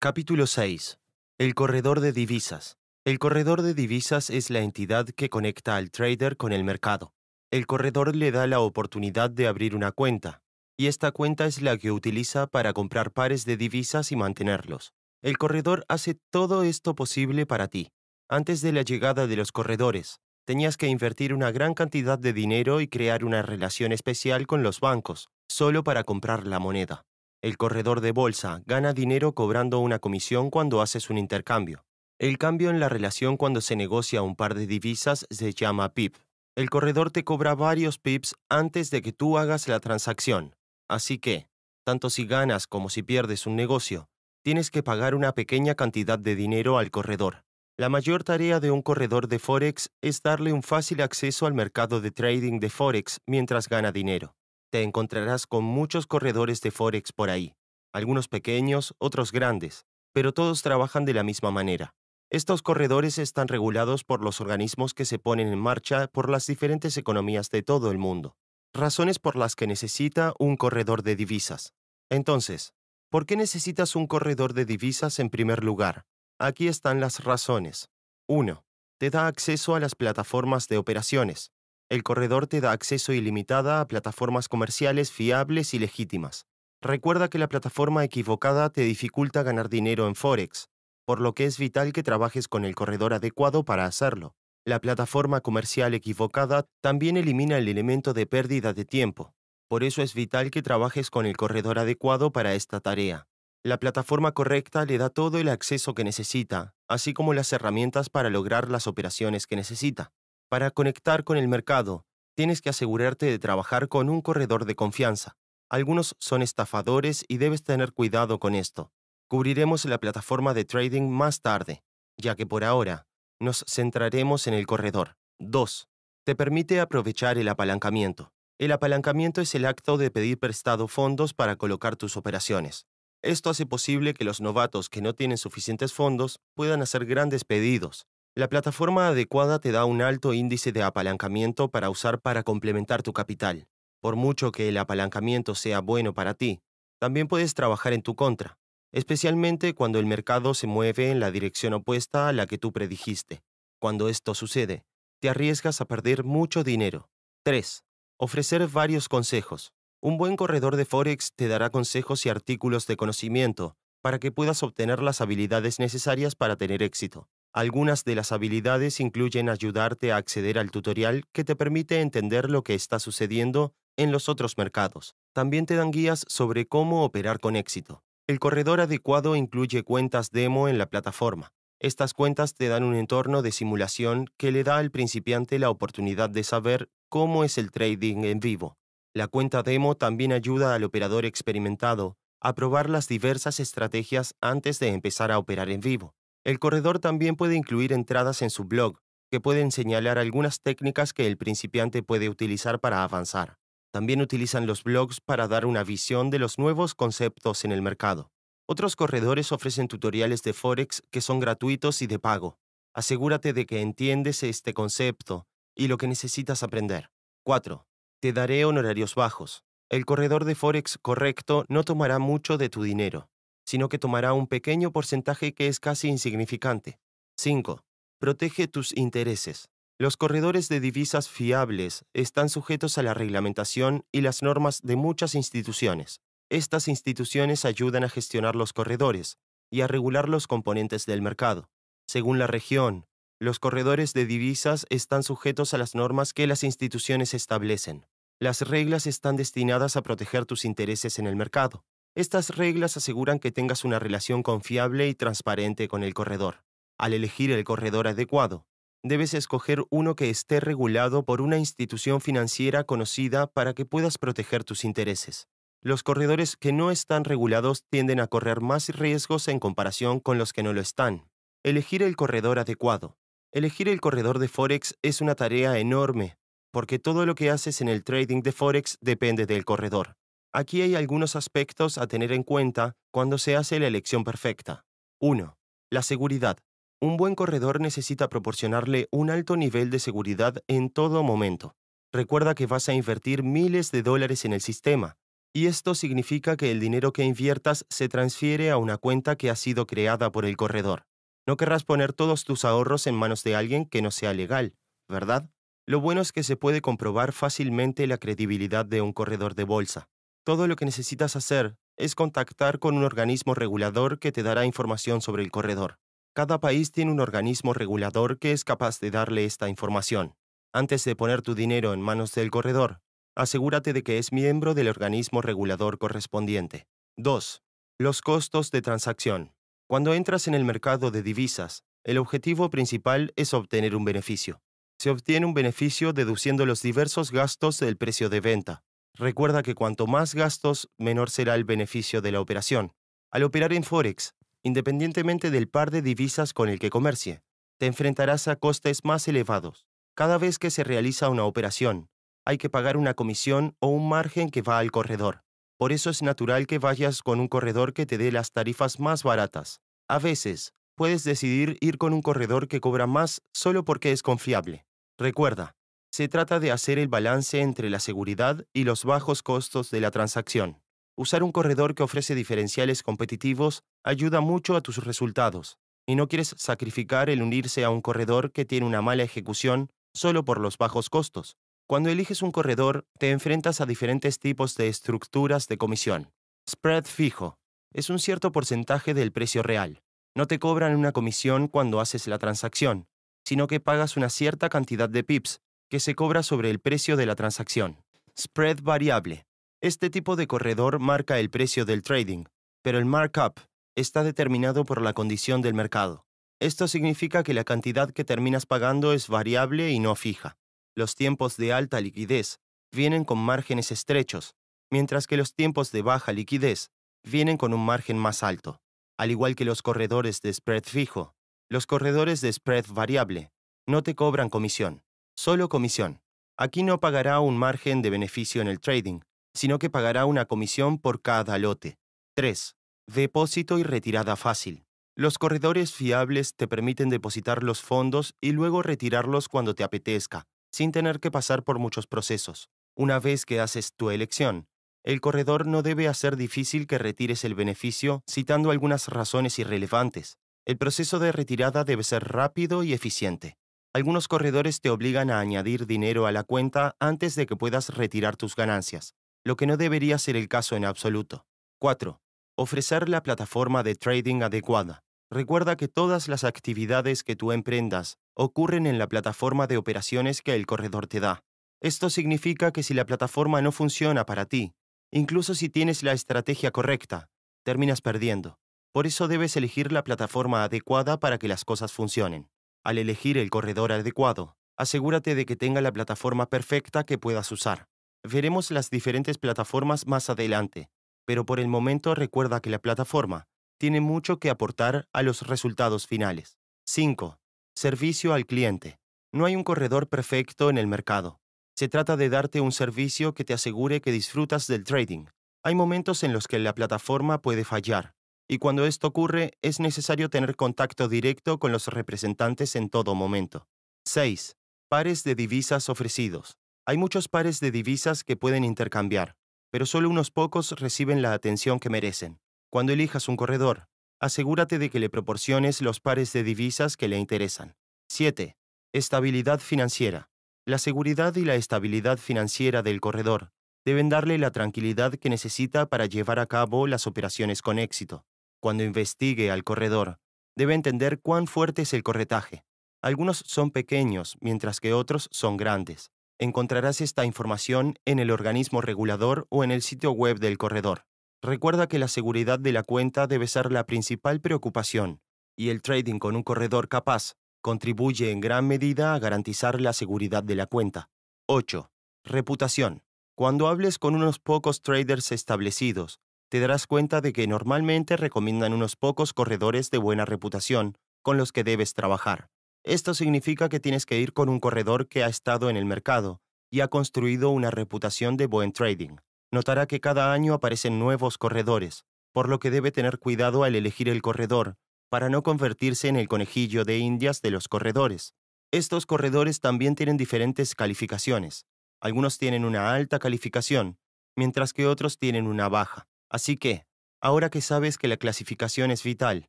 [SPEAKER 1] Capítulo 6. El corredor de divisas. El corredor de divisas es la entidad que conecta al trader con el mercado. El corredor le da la oportunidad de abrir una cuenta, y esta cuenta es la que utiliza para comprar pares de divisas y mantenerlos. El corredor hace todo esto posible para ti. Antes de la llegada de los corredores, tenías que invertir una gran cantidad de dinero y crear una relación especial con los bancos, solo para comprar la moneda. El corredor de bolsa gana dinero cobrando una comisión cuando haces un intercambio. El cambio en la relación cuando se negocia un par de divisas se llama PIB. El corredor te cobra varios PIBs antes de que tú hagas la transacción. Así que, tanto si ganas como si pierdes un negocio, tienes que pagar una pequeña cantidad de dinero al corredor. La mayor tarea de un corredor de Forex es darle un fácil acceso al mercado de trading de Forex mientras gana dinero. Te encontrarás con muchos corredores de Forex por ahí, algunos pequeños, otros grandes, pero todos trabajan de la misma manera. Estos corredores están regulados por los organismos que se ponen en marcha por las diferentes economías de todo el mundo. Razones por las que necesita un corredor de divisas. Entonces, ¿Por qué necesitas un corredor de divisas en primer lugar? Aquí están las razones. 1. Te da acceso a las plataformas de operaciones. El corredor te da acceso ilimitada a plataformas comerciales fiables y legítimas. Recuerda que la plataforma equivocada te dificulta ganar dinero en Forex, por lo que es vital que trabajes con el corredor adecuado para hacerlo. La plataforma comercial equivocada también elimina el elemento de pérdida de tiempo, por eso es vital que trabajes con el corredor adecuado para esta tarea. La plataforma correcta le da todo el acceso que necesita, así como las herramientas para lograr las operaciones que necesita. Para conectar con el mercado, tienes que asegurarte de trabajar con un corredor de confianza. Algunos son estafadores y debes tener cuidado con esto. Cubriremos la plataforma de trading más tarde, ya que por ahora nos centraremos en el corredor. 2. Te permite aprovechar el apalancamiento. El apalancamiento es el acto de pedir prestado fondos para colocar tus operaciones. Esto hace posible que los novatos que no tienen suficientes fondos puedan hacer grandes pedidos. La plataforma adecuada te da un alto índice de apalancamiento para usar para complementar tu capital. Por mucho que el apalancamiento sea bueno para ti, también puedes trabajar en tu contra, especialmente cuando el mercado se mueve en la dirección opuesta a la que tú predijiste. Cuando esto sucede, te arriesgas a perder mucho dinero. 3. Ofrecer varios consejos. Un buen corredor de Forex te dará consejos y artículos de conocimiento para que puedas obtener las habilidades necesarias para tener éxito. Algunas de las habilidades incluyen ayudarte a acceder al tutorial que te permite entender lo que está sucediendo en los otros mercados. También te dan guías sobre cómo operar con éxito. El corredor adecuado incluye cuentas demo en la plataforma, estas cuentas te dan un entorno de simulación que le da al principiante la oportunidad de saber cómo es el trading en vivo. La cuenta demo también ayuda al operador experimentado a probar las diversas estrategias antes de empezar a operar en vivo. El corredor también puede incluir entradas en su blog que pueden señalar algunas técnicas que el principiante puede utilizar para avanzar. También utilizan los blogs para dar una visión de los nuevos conceptos en el mercado. Otros corredores ofrecen tutoriales de Forex que son gratuitos y de pago. Asegúrate de que entiendes este concepto y lo que necesitas aprender. 4. Te daré honorarios bajos. El corredor de Forex correcto no tomará mucho de tu dinero, sino que tomará un pequeño porcentaje que es casi insignificante. 5. Protege tus intereses. Los corredores de divisas fiables están sujetos a la reglamentación y las normas de muchas instituciones. Estas instituciones ayudan a gestionar los corredores y a regular los componentes del mercado. Según la región, los corredores de divisas están sujetos a las normas que las instituciones establecen. Las reglas están destinadas a proteger tus intereses en el mercado. Estas reglas aseguran que tengas una relación confiable y transparente con el corredor. Al elegir el corredor adecuado, debes escoger uno que esté regulado por una institución financiera conocida para que puedas proteger tus intereses los corredores que no están regulados tienden a correr más riesgos en comparación con los que no lo están. Elegir el corredor adecuado. Elegir el corredor de Forex es una tarea enorme, porque todo lo que haces en el trading de Forex depende del corredor. Aquí hay algunos aspectos a tener en cuenta cuando se hace la elección perfecta. 1. La seguridad. Un buen corredor necesita proporcionarle un alto nivel de seguridad en todo momento. Recuerda que vas a invertir miles de dólares en el sistema, y esto significa que el dinero que inviertas se transfiere a una cuenta que ha sido creada por el corredor. No querrás poner todos tus ahorros en manos de alguien que no sea legal, ¿verdad? Lo bueno es que se puede comprobar fácilmente la credibilidad de un corredor de bolsa. Todo lo que necesitas hacer es contactar con un organismo regulador que te dará información sobre el corredor. Cada país tiene un organismo regulador que es capaz de darle esta información. Antes de poner tu dinero en manos del corredor, asegúrate de que es miembro del organismo regulador correspondiente. 2. Los costos de transacción. Cuando entras en el mercado de divisas, el objetivo principal es obtener un beneficio. Se obtiene un beneficio deduciendo los diversos gastos del precio de venta. Recuerda que cuanto más gastos, menor será el beneficio de la operación. Al operar en Forex, independientemente del par de divisas con el que comercie, te enfrentarás a costes más elevados. Cada vez que se realiza una operación, hay que pagar una comisión o un margen que va al corredor. Por eso es natural que vayas con un corredor que te dé las tarifas más baratas. A veces, puedes decidir ir con un corredor que cobra más solo porque es confiable. Recuerda, se trata de hacer el balance entre la seguridad y los bajos costos de la transacción. Usar un corredor que ofrece diferenciales competitivos ayuda mucho a tus resultados, y no quieres sacrificar el unirse a un corredor que tiene una mala ejecución solo por los bajos costos. Cuando eliges un corredor, te enfrentas a diferentes tipos de estructuras de comisión. Spread fijo. Es un cierto porcentaje del precio real. No te cobran una comisión cuando haces la transacción, sino que pagas una cierta cantidad de pips, que se cobra sobre el precio de la transacción. Spread variable. Este tipo de corredor marca el precio del trading, pero el markup está determinado por la condición del mercado. Esto significa que la cantidad que terminas pagando es variable y no fija. Los tiempos de alta liquidez vienen con márgenes estrechos, mientras que los tiempos de baja liquidez vienen con un margen más alto, al igual que los corredores de spread fijo. Los corredores de spread variable no te cobran comisión, solo comisión. Aquí no pagará un margen de beneficio en el trading, sino que pagará una comisión por cada lote. 3. Depósito y retirada fácil. Los corredores fiables te permiten depositar los fondos y luego retirarlos cuando te apetezca, sin tener que pasar por muchos procesos. Una vez que haces tu elección, el corredor no debe hacer difícil que retires el beneficio citando algunas razones irrelevantes. El proceso de retirada debe ser rápido y eficiente. Algunos corredores te obligan a añadir dinero a la cuenta antes de que puedas retirar tus ganancias, lo que no debería ser el caso en absoluto. 4. Ofrecer la plataforma de trading adecuada. Recuerda que todas las actividades que tú emprendas ocurren en la plataforma de operaciones que el corredor te da. Esto significa que si la plataforma no funciona para ti, incluso si tienes la estrategia correcta, terminas perdiendo. Por eso debes elegir la plataforma adecuada para que las cosas funcionen. Al elegir el corredor adecuado, asegúrate de que tenga la plataforma perfecta que puedas usar. Veremos las diferentes plataformas más adelante, pero por el momento recuerda que la plataforma tiene mucho que aportar a los resultados finales. 5. Servicio al cliente. No hay un corredor perfecto en el mercado. Se trata de darte un servicio que te asegure que disfrutas del trading. Hay momentos en los que la plataforma puede fallar, y cuando esto ocurre es necesario tener contacto directo con los representantes en todo momento. 6. Pares de divisas ofrecidos. Hay muchos pares de divisas que pueden intercambiar, pero solo unos pocos reciben la atención que merecen. Cuando elijas un corredor, asegúrate de que le proporciones los pares de divisas que le interesan. 7. Estabilidad financiera. La seguridad y la estabilidad financiera del corredor deben darle la tranquilidad que necesita para llevar a cabo las operaciones con éxito. Cuando investigue al corredor, debe entender cuán fuerte es el corretaje. Algunos son pequeños, mientras que otros son grandes. Encontrarás esta información en el organismo regulador o en el sitio web del corredor. Recuerda que la seguridad de la cuenta debe ser la principal preocupación, y el trading con un corredor capaz contribuye en gran medida a garantizar la seguridad de la cuenta. 8. Reputación. Cuando hables con unos pocos traders establecidos, te darás cuenta de que normalmente recomiendan unos pocos corredores de buena reputación con los que debes trabajar. Esto significa que tienes que ir con un corredor que ha estado en el mercado y ha construido una reputación de buen trading notará que cada año aparecen nuevos corredores, por lo que debe tener cuidado al elegir el corredor, para no convertirse en el conejillo de indias de los corredores. Estos corredores también tienen diferentes calificaciones. Algunos tienen una alta calificación, mientras que otros tienen una baja. Así que, ahora que sabes que la clasificación es vital,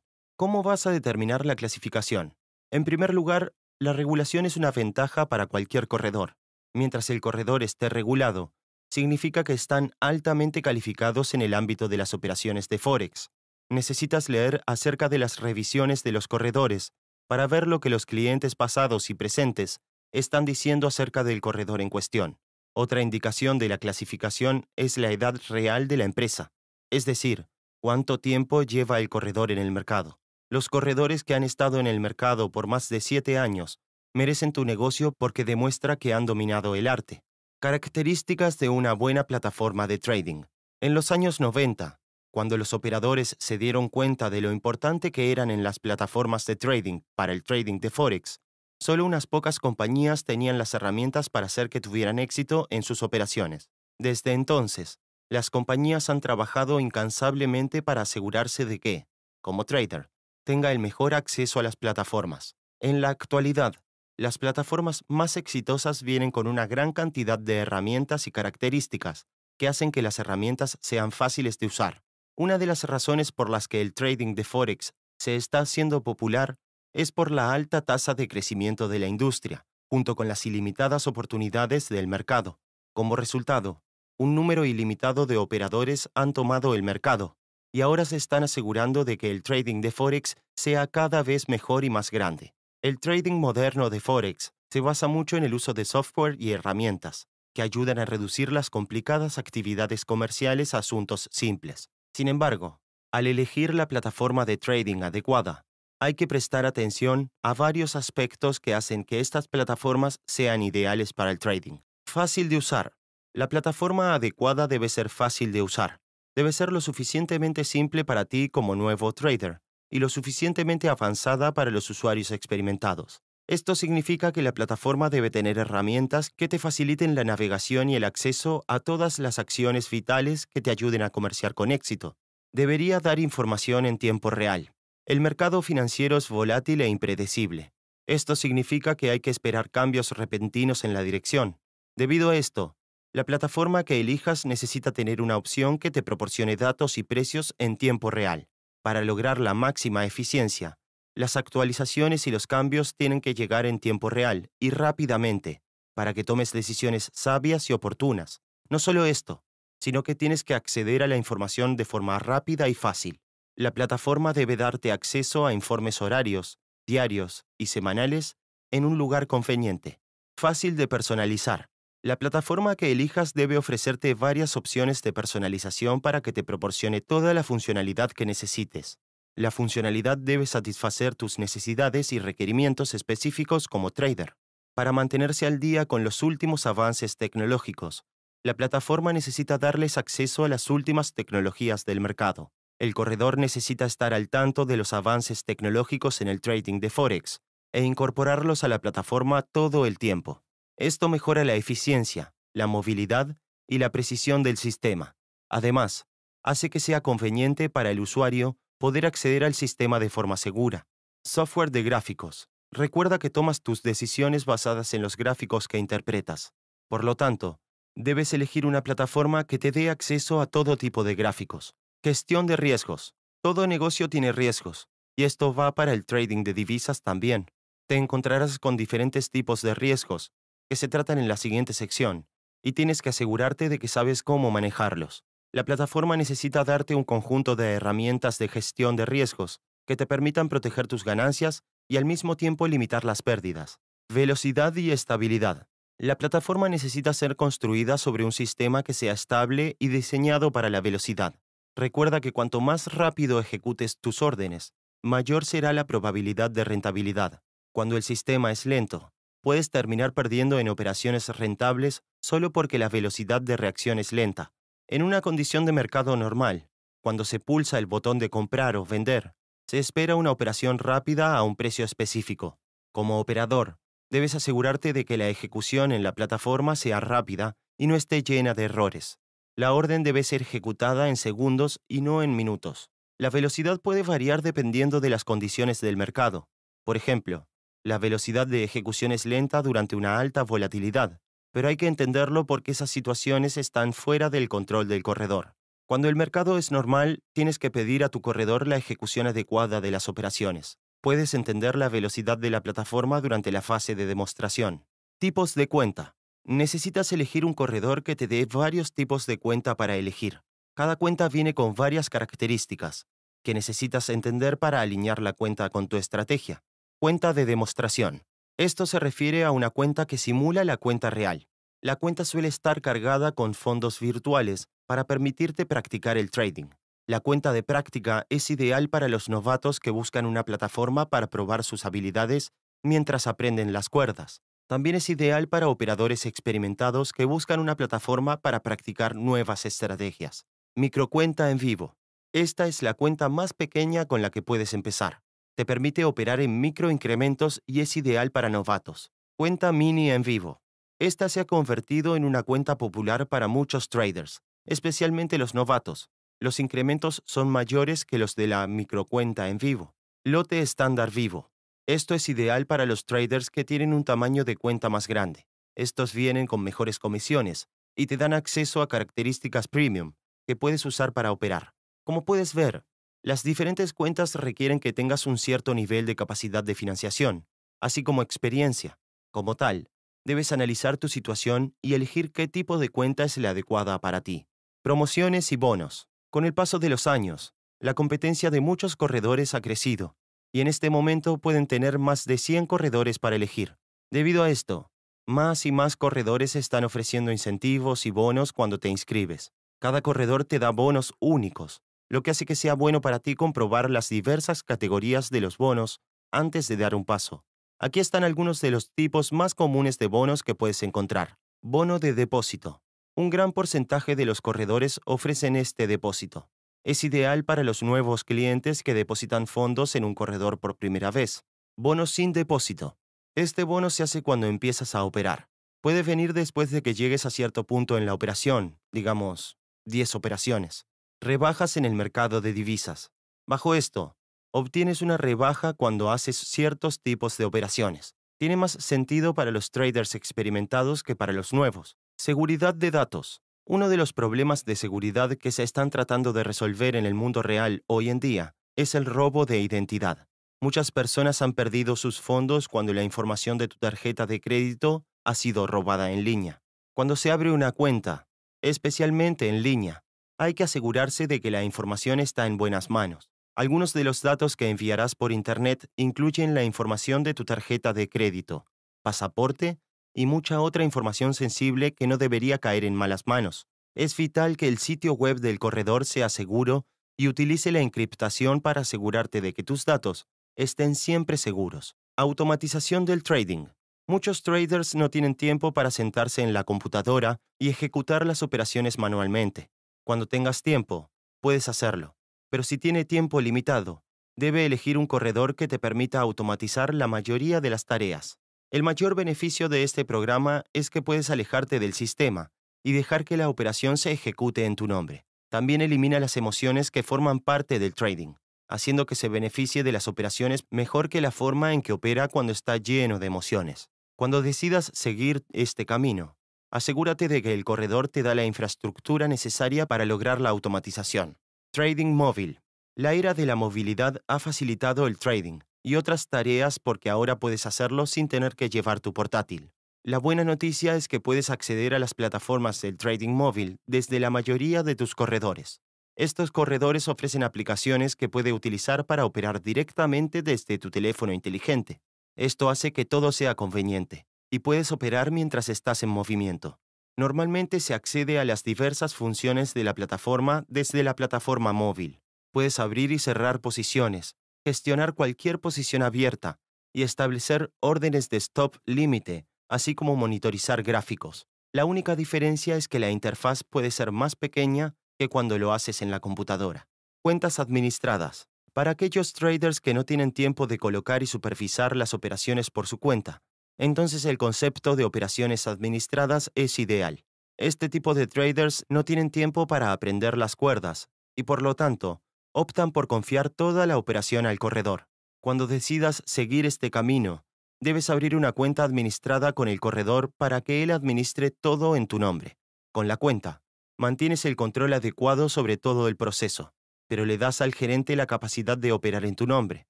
[SPEAKER 1] ¿cómo vas a determinar la clasificación? En primer lugar, la regulación es una ventaja para cualquier corredor. Mientras el corredor esté regulado, significa que están altamente calificados en el ámbito de las operaciones de Forex. Necesitas leer acerca de las revisiones de los corredores para ver lo que los clientes pasados y presentes están diciendo acerca del corredor en cuestión. Otra indicación de la clasificación es la edad real de la empresa, es decir, cuánto tiempo lleva el corredor en el mercado. Los corredores que han estado en el mercado por más de siete años merecen tu negocio porque demuestra que han dominado el arte. Características de una buena plataforma de trading. En los años 90, cuando los operadores se dieron cuenta de lo importante que eran en las plataformas de trading para el trading de Forex, solo unas pocas compañías tenían las herramientas para hacer que tuvieran éxito en sus operaciones. Desde entonces, las compañías han trabajado incansablemente para asegurarse de que, como trader, tenga el mejor acceso a las plataformas. En la actualidad, las plataformas más exitosas vienen con una gran cantidad de herramientas y características que hacen que las herramientas sean fáciles de usar. Una de las razones por las que el trading de Forex se está haciendo popular es por la alta tasa de crecimiento de la industria, junto con las ilimitadas oportunidades del mercado. Como resultado, un número ilimitado de operadores han tomado el mercado y ahora se están asegurando de que el trading de Forex sea cada vez mejor y más grande. El trading moderno de Forex se basa mucho en el uso de software y herramientas, que ayudan a reducir las complicadas actividades comerciales a asuntos simples. Sin embargo, al elegir la plataforma de trading adecuada, hay que prestar atención a varios aspectos que hacen que estas plataformas sean ideales para el trading. Fácil de usar. La plataforma adecuada debe ser fácil de usar. Debe ser lo suficientemente simple para ti como nuevo trader, y lo suficientemente avanzada para los usuarios experimentados. Esto significa que la plataforma debe tener herramientas que te faciliten la navegación y el acceso a todas las acciones vitales que te ayuden a comerciar con éxito. Debería dar información en tiempo real. El mercado financiero es volátil e impredecible. Esto significa que hay que esperar cambios repentinos en la dirección. Debido a esto, la plataforma que elijas necesita tener una opción que te proporcione datos y precios en tiempo real. Para lograr la máxima eficiencia, las actualizaciones y los cambios tienen que llegar en tiempo real y rápidamente para que tomes decisiones sabias y oportunas. No solo esto, sino que tienes que acceder a la información de forma rápida y fácil. La plataforma debe darte acceso a informes horarios, diarios y semanales en un lugar conveniente, fácil de personalizar, la plataforma que elijas debe ofrecerte varias opciones de personalización para que te proporcione toda la funcionalidad que necesites. La funcionalidad debe satisfacer tus necesidades y requerimientos específicos como trader. Para mantenerse al día con los últimos avances tecnológicos, la plataforma necesita darles acceso a las últimas tecnologías del mercado. El corredor necesita estar al tanto de los avances tecnológicos en el trading de Forex e incorporarlos a la plataforma todo el tiempo. Esto mejora la eficiencia, la movilidad y la precisión del sistema. Además, hace que sea conveniente para el usuario poder acceder al sistema de forma segura. Software de gráficos. Recuerda que tomas tus decisiones basadas en los gráficos que interpretas. Por lo tanto, debes elegir una plataforma que te dé acceso a todo tipo de gráficos. Gestión de riesgos. Todo negocio tiene riesgos, y esto va para el trading de divisas también. Te encontrarás con diferentes tipos de riesgos, que se tratan en la siguiente sección, y tienes que asegurarte de que sabes cómo manejarlos. La plataforma necesita darte un conjunto de herramientas de gestión de riesgos que te permitan proteger tus ganancias y al mismo tiempo limitar las pérdidas. Velocidad y estabilidad. La plataforma necesita ser construida sobre un sistema que sea estable y diseñado para la velocidad. Recuerda que cuanto más rápido ejecutes tus órdenes, mayor será la probabilidad de rentabilidad. Cuando el sistema es lento, puedes terminar perdiendo en operaciones rentables solo porque la velocidad de reacción es lenta. En una condición de mercado normal, cuando se pulsa el botón de comprar o vender, se espera una operación rápida a un precio específico. Como operador, debes asegurarte de que la ejecución en la plataforma sea rápida y no esté llena de errores. La orden debe ser ejecutada en segundos y no en minutos. La velocidad puede variar dependiendo de las condiciones del mercado. Por ejemplo, la velocidad de ejecución es lenta durante una alta volatilidad, pero hay que entenderlo porque esas situaciones están fuera del control del corredor. Cuando el mercado es normal, tienes que pedir a tu corredor la ejecución adecuada de las operaciones. Puedes entender la velocidad de la plataforma durante la fase de demostración. Tipos de cuenta. Necesitas elegir un corredor que te dé varios tipos de cuenta para elegir. Cada cuenta viene con varias características que necesitas entender para alinear la cuenta con tu estrategia. Cuenta de demostración. Esto se refiere a una cuenta que simula la cuenta real. La cuenta suele estar cargada con fondos virtuales para permitirte practicar el trading. La cuenta de práctica es ideal para los novatos que buscan una plataforma para probar sus habilidades mientras aprenden las cuerdas. También es ideal para operadores experimentados que buscan una plataforma para practicar nuevas estrategias. Microcuenta en vivo. Esta es la cuenta más pequeña con la que puedes empezar. Te permite operar en microincrementos y es ideal para novatos. Cuenta mini en vivo. Esta se ha convertido en una cuenta popular para muchos traders, especialmente los novatos. Los incrementos son mayores que los de la microcuenta en vivo. Lote estándar vivo. Esto es ideal para los traders que tienen un tamaño de cuenta más grande. Estos vienen con mejores comisiones y te dan acceso a características premium que puedes usar para operar. Como puedes ver, las diferentes cuentas requieren que tengas un cierto nivel de capacidad de financiación, así como experiencia. Como tal, debes analizar tu situación y elegir qué tipo de cuenta es la adecuada para ti. Promociones y bonos. Con el paso de los años, la competencia de muchos corredores ha crecido, y en este momento pueden tener más de 100 corredores para elegir. Debido a esto, más y más corredores están ofreciendo incentivos y bonos cuando te inscribes. Cada corredor te da bonos únicos, lo que hace que sea bueno para ti comprobar las diversas categorías de los bonos antes de dar un paso. Aquí están algunos de los tipos más comunes de bonos que puedes encontrar. Bono de depósito. Un gran porcentaje de los corredores ofrecen este depósito. Es ideal para los nuevos clientes que depositan fondos en un corredor por primera vez. Bono sin depósito. Este bono se hace cuando empiezas a operar. Puede venir después de que llegues a cierto punto en la operación, digamos, 10 operaciones rebajas en el mercado de divisas. Bajo esto, obtienes una rebaja cuando haces ciertos tipos de operaciones. Tiene más sentido para los traders experimentados que para los nuevos. Seguridad de datos. Uno de los problemas de seguridad que se están tratando de resolver en el mundo real hoy en día es el robo de identidad. Muchas personas han perdido sus fondos cuando la información de tu tarjeta de crédito ha sido robada en línea. Cuando se abre una cuenta, especialmente en línea, hay que asegurarse de que la información está en buenas manos. Algunos de los datos que enviarás por Internet incluyen la información de tu tarjeta de crédito, pasaporte y mucha otra información sensible que no debería caer en malas manos. Es vital que el sitio web del corredor sea seguro y utilice la encriptación para asegurarte de que tus datos estén siempre seguros. Automatización del trading. Muchos traders no tienen tiempo para sentarse en la computadora y ejecutar las operaciones manualmente. Cuando tengas tiempo, puedes hacerlo, pero si tiene tiempo limitado, debe elegir un corredor que te permita automatizar la mayoría de las tareas. El mayor beneficio de este programa es que puedes alejarte del sistema y dejar que la operación se ejecute en tu nombre. También elimina las emociones que forman parte del trading, haciendo que se beneficie de las operaciones mejor que la forma en que opera cuando está lleno de emociones. Cuando decidas seguir este camino, asegúrate de que el corredor te da la infraestructura necesaria para lograr la automatización. Trading móvil. La era de la movilidad ha facilitado el trading y otras tareas porque ahora puedes hacerlo sin tener que llevar tu portátil. La buena noticia es que puedes acceder a las plataformas del trading móvil desde la mayoría de tus corredores. Estos corredores ofrecen aplicaciones que puedes utilizar para operar directamente desde tu teléfono inteligente. Esto hace que todo sea conveniente y puedes operar mientras estás en movimiento. Normalmente se accede a las diversas funciones de la plataforma desde la plataforma móvil. Puedes abrir y cerrar posiciones, gestionar cualquier posición abierta y establecer órdenes de stop límite, así como monitorizar gráficos. La única diferencia es que la interfaz puede ser más pequeña que cuando lo haces en la computadora. Cuentas administradas. Para aquellos traders que no tienen tiempo de colocar y supervisar las operaciones por su cuenta, entonces el concepto de operaciones administradas es ideal. Este tipo de traders no tienen tiempo para aprender las cuerdas, y por lo tanto, optan por confiar toda la operación al corredor. Cuando decidas seguir este camino, debes abrir una cuenta administrada con el corredor para que él administre todo en tu nombre. Con la cuenta, mantienes el control adecuado sobre todo el proceso, pero le das al gerente la capacidad de operar en tu nombre.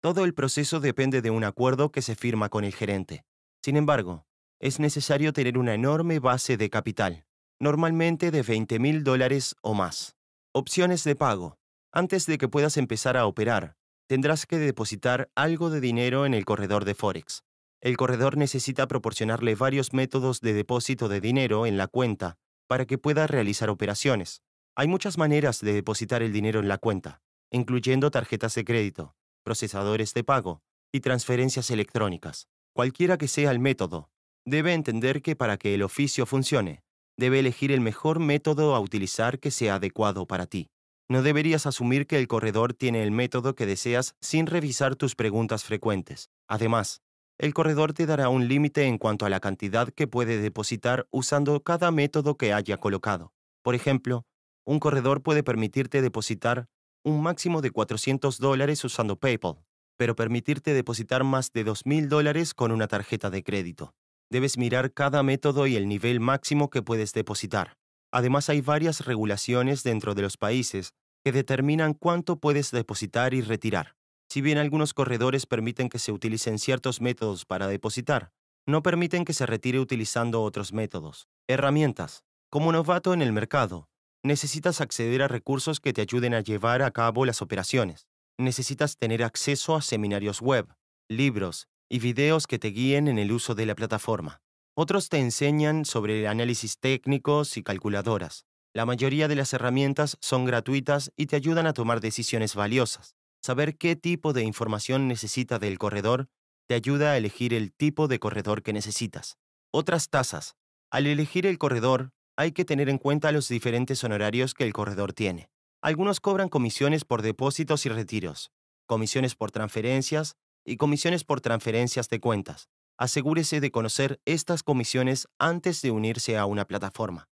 [SPEAKER 1] Todo el proceso depende de un acuerdo que se firma con el gerente. Sin embargo, es necesario tener una enorme base de capital, normalmente de $20,000 mil dólares o más. Opciones de pago. Antes de que puedas empezar a operar, tendrás que depositar algo de dinero en el corredor de Forex. El corredor necesita proporcionarle varios métodos de depósito de dinero en la cuenta para que pueda realizar operaciones. Hay muchas maneras de depositar el dinero en la cuenta, incluyendo tarjetas de crédito, procesadores de pago y transferencias electrónicas. Cualquiera que sea el método, debe entender que para que el oficio funcione, debe elegir el mejor método a utilizar que sea adecuado para ti. No deberías asumir que el corredor tiene el método que deseas sin revisar tus preguntas frecuentes. Además, el corredor te dará un límite en cuanto a la cantidad que puede depositar usando cada método que haya colocado. Por ejemplo, un corredor puede permitirte depositar un máximo de 400 dólares usando PayPal, pero permitirte depositar más de 2.000 dólares con una tarjeta de crédito. Debes mirar cada método y el nivel máximo que puedes depositar. Además hay varias regulaciones dentro de los países que determinan cuánto puedes depositar y retirar. Si bien algunos corredores permiten que se utilicen ciertos métodos para depositar, no permiten que se retire utilizando otros métodos. Herramientas. Como novato en el mercado, necesitas acceder a recursos que te ayuden a llevar a cabo las operaciones necesitas tener acceso a seminarios web, libros y videos que te guíen en el uso de la plataforma. Otros te enseñan sobre análisis técnicos y calculadoras. La mayoría de las herramientas son gratuitas y te ayudan a tomar decisiones valiosas. Saber qué tipo de información necesita del corredor te ayuda a elegir el tipo de corredor que necesitas. Otras tasas. Al elegir el corredor, hay que tener en cuenta los diferentes honorarios que el corredor tiene. Algunos cobran comisiones por depósitos y retiros, comisiones por transferencias y comisiones por transferencias de cuentas. Asegúrese de conocer estas comisiones antes de unirse a una plataforma.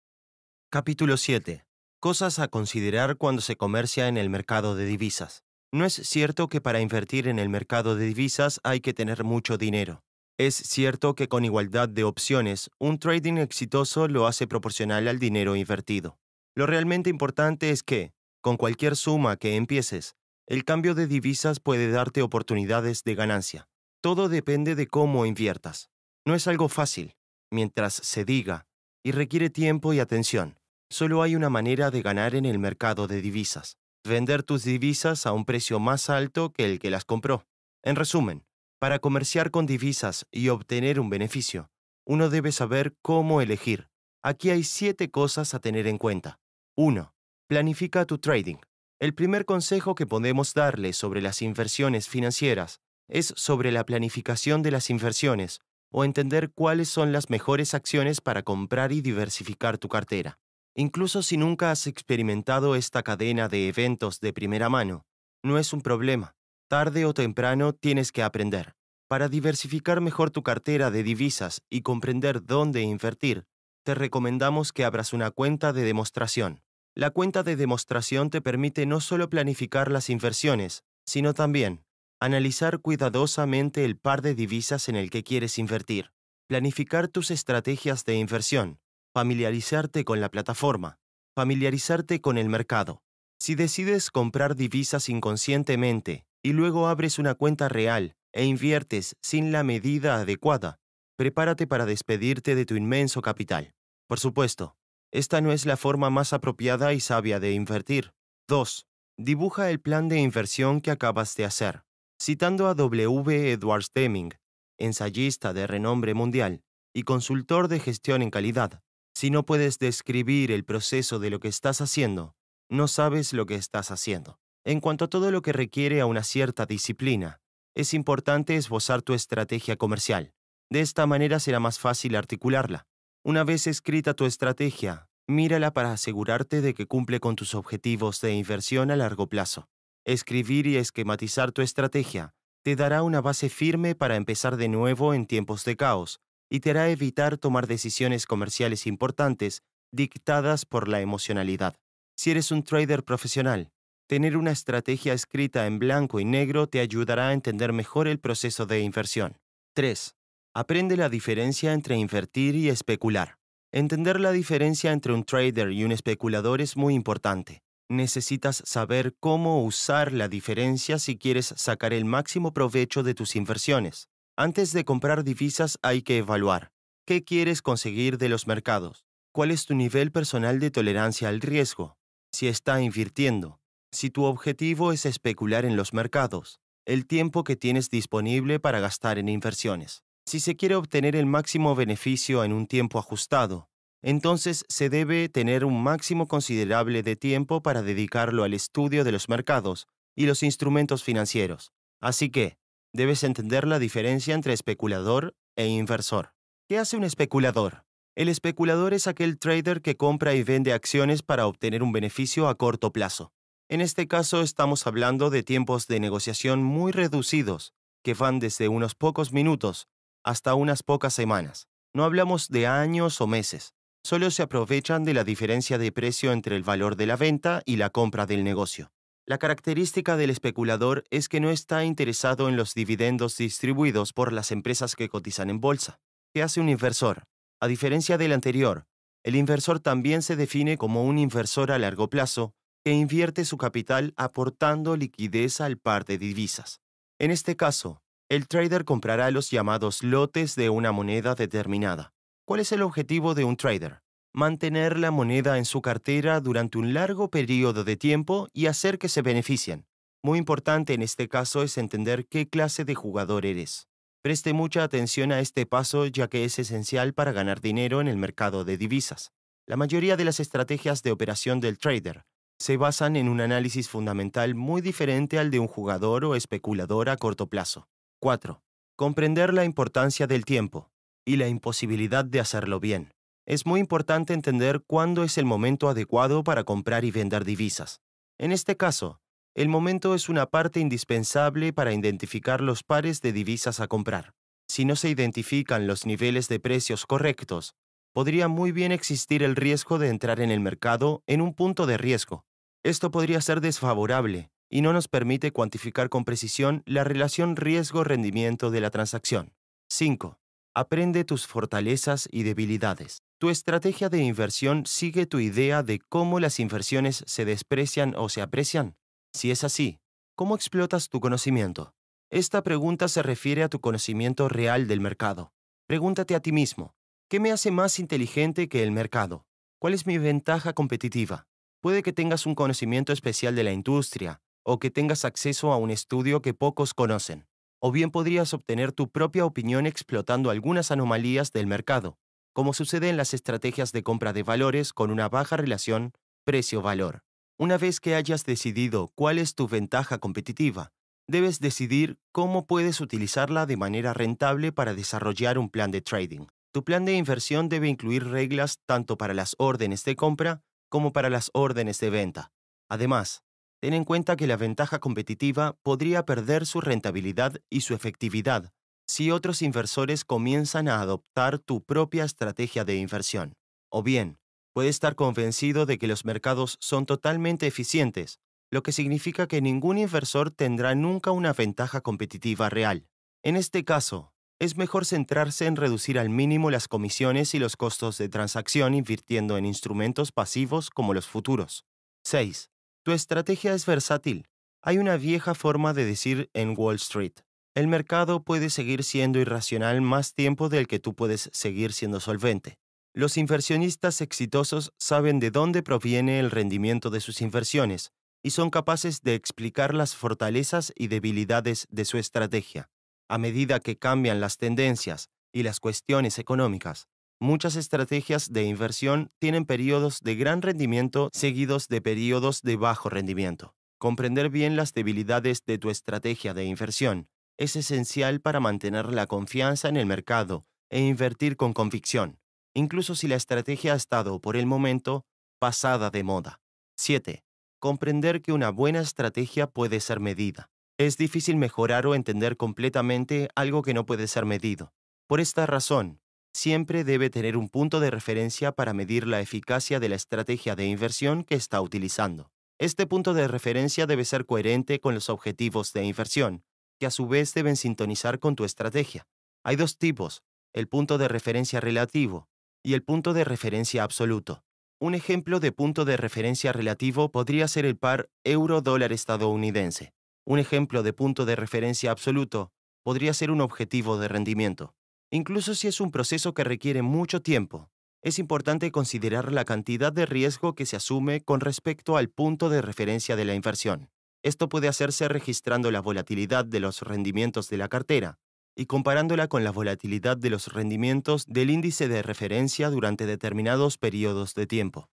[SPEAKER 1] Capítulo 7. Cosas a considerar cuando se comercia en el mercado de divisas. No es cierto que para invertir en el mercado de divisas hay que tener mucho dinero. Es cierto que con igualdad de opciones, un trading exitoso lo hace proporcional al dinero invertido. Lo realmente importante es que, con cualquier suma que empieces, el cambio de divisas puede darte oportunidades de ganancia. Todo depende de cómo inviertas. No es algo fácil, mientras se diga, y requiere tiempo y atención. Solo hay una manera de ganar en el mercado de divisas. Vender tus divisas a un precio más alto que el que las compró. En resumen, para comerciar con divisas y obtener un beneficio, uno debe saber cómo elegir. Aquí hay siete cosas a tener en cuenta. 1. Planifica tu trading. El primer consejo que podemos darle sobre las inversiones financieras es sobre la planificación de las inversiones o entender cuáles son las mejores acciones para comprar y diversificar tu cartera. Incluso si nunca has experimentado esta cadena de eventos de primera mano, no es un problema. Tarde o temprano tienes que aprender. Para diversificar mejor tu cartera de divisas y comprender dónde invertir, te recomendamos que abras una cuenta de demostración. La cuenta de demostración te permite no solo planificar las inversiones, sino también analizar cuidadosamente el par de divisas en el que quieres invertir, planificar tus estrategias de inversión, familiarizarte con la plataforma, familiarizarte con el mercado. Si decides comprar divisas inconscientemente y luego abres una cuenta real e inviertes sin la medida adecuada, prepárate para despedirte de tu inmenso capital. Por supuesto, esta no es la forma más apropiada y sabia de invertir. 2. Dibuja el plan de inversión que acabas de hacer. Citando a W. Edwards Deming, ensayista de renombre mundial y consultor de gestión en calidad, si no puedes describir el proceso de lo que estás haciendo, no sabes lo que estás haciendo. En cuanto a todo lo que requiere a una cierta disciplina, es importante esbozar tu estrategia comercial. De esta manera será más fácil articularla. Una vez escrita tu estrategia, Mírala para asegurarte de que cumple con tus objetivos de inversión a largo plazo. Escribir y esquematizar tu estrategia te dará una base firme para empezar de nuevo en tiempos de caos y te hará evitar tomar decisiones comerciales importantes dictadas por la emocionalidad. Si eres un trader profesional, tener una estrategia escrita en blanco y negro te ayudará a entender mejor el proceso de inversión. 3. Aprende la diferencia entre invertir y especular. Entender la diferencia entre un trader y un especulador es muy importante. Necesitas saber cómo usar la diferencia si quieres sacar el máximo provecho de tus inversiones. Antes de comprar divisas hay que evaluar qué quieres conseguir de los mercados, cuál es tu nivel personal de tolerancia al riesgo, si está invirtiendo, si tu objetivo es especular en los mercados, el tiempo que tienes disponible para gastar en inversiones. Si se quiere obtener el máximo beneficio en un tiempo ajustado, entonces se debe tener un máximo considerable de tiempo para dedicarlo al estudio de los mercados y los instrumentos financieros. Así que, debes entender la diferencia entre especulador e inversor. ¿Qué hace un especulador? El especulador es aquel trader que compra y vende acciones para obtener un beneficio a corto plazo. En este caso estamos hablando de tiempos de negociación muy reducidos, que van desde unos pocos minutos hasta unas pocas semanas. No hablamos de años o meses. Solo se aprovechan de la diferencia de precio entre el valor de la venta y la compra del negocio. La característica del especulador es que no está interesado en los dividendos distribuidos por las empresas que cotizan en bolsa. ¿Qué hace un inversor? A diferencia del anterior, el inversor también se define como un inversor a largo plazo que invierte su capital aportando liquidez al par de divisas. En este caso, el trader comprará los llamados lotes de una moneda determinada. ¿Cuál es el objetivo de un trader? Mantener la moneda en su cartera durante un largo periodo de tiempo y hacer que se beneficien. Muy importante en este caso es entender qué clase de jugador eres. Preste mucha atención a este paso ya que es esencial para ganar dinero en el mercado de divisas. La mayoría de las estrategias de operación del trader se basan en un análisis fundamental muy diferente al de un jugador o especulador a corto plazo. 4. Comprender la importancia del tiempo y la imposibilidad de hacerlo bien. Es muy importante entender cuándo es el momento adecuado para comprar y vender divisas. En este caso, el momento es una parte indispensable para identificar los pares de divisas a comprar. Si no se identifican los niveles de precios correctos, podría muy bien existir el riesgo de entrar en el mercado en un punto de riesgo. Esto podría ser desfavorable y no nos permite cuantificar con precisión la relación riesgo-rendimiento de la transacción. 5. Aprende tus fortalezas y debilidades. Tu estrategia de inversión sigue tu idea de cómo las inversiones se desprecian o se aprecian. Si es así, ¿cómo explotas tu conocimiento? Esta pregunta se refiere a tu conocimiento real del mercado. Pregúntate a ti mismo, ¿qué me hace más inteligente que el mercado? ¿Cuál es mi ventaja competitiva? Puede que tengas un conocimiento especial de la industria, o que tengas acceso a un estudio que pocos conocen. O bien podrías obtener tu propia opinión explotando algunas anomalías del mercado, como sucede en las estrategias de compra de valores con una baja relación precio-valor. Una vez que hayas decidido cuál es tu ventaja competitiva, debes decidir cómo puedes utilizarla de manera rentable para desarrollar un plan de trading. Tu plan de inversión debe incluir reglas tanto para las órdenes de compra como para las órdenes de venta. Además, ten en cuenta que la ventaja competitiva podría perder su rentabilidad y su efectividad si otros inversores comienzan a adoptar tu propia estrategia de inversión. O bien, puede estar convencido de que los mercados son totalmente eficientes, lo que significa que ningún inversor tendrá nunca una ventaja competitiva real. En este caso, es mejor centrarse en reducir al mínimo las comisiones y los costos de transacción invirtiendo en instrumentos pasivos como los futuros. 6. Tu estrategia es versátil. Hay una vieja forma de decir en Wall Street. El mercado puede seguir siendo irracional más tiempo del que tú puedes seguir siendo solvente. Los inversionistas exitosos saben de dónde proviene el rendimiento de sus inversiones y son capaces de explicar las fortalezas y debilidades de su estrategia. A medida que cambian las tendencias y las cuestiones económicas, Muchas estrategias de inversión tienen periodos de gran rendimiento seguidos de periodos de bajo rendimiento. Comprender bien las debilidades de tu estrategia de inversión es esencial para mantener la confianza en el mercado e invertir con convicción, incluso si la estrategia ha estado, por el momento, pasada de moda. 7. Comprender que una buena estrategia puede ser medida. Es difícil mejorar o entender completamente algo que no puede ser medido. Por esta razón, siempre debe tener un punto de referencia para medir la eficacia de la estrategia de inversión que está utilizando. Este punto de referencia debe ser coherente con los objetivos de inversión, que a su vez deben sintonizar con tu estrategia. Hay dos tipos, el punto de referencia relativo y el punto de referencia absoluto. Un ejemplo de punto de referencia relativo podría ser el par euro-dólar estadounidense. Un ejemplo de punto de referencia absoluto podría ser un objetivo de rendimiento. Incluso si es un proceso que requiere mucho tiempo, es importante considerar la cantidad de riesgo que se asume con respecto al punto de referencia de la inversión. Esto puede hacerse registrando la volatilidad de los rendimientos de la cartera y comparándola con la volatilidad de los rendimientos del índice de referencia durante determinados periodos de tiempo.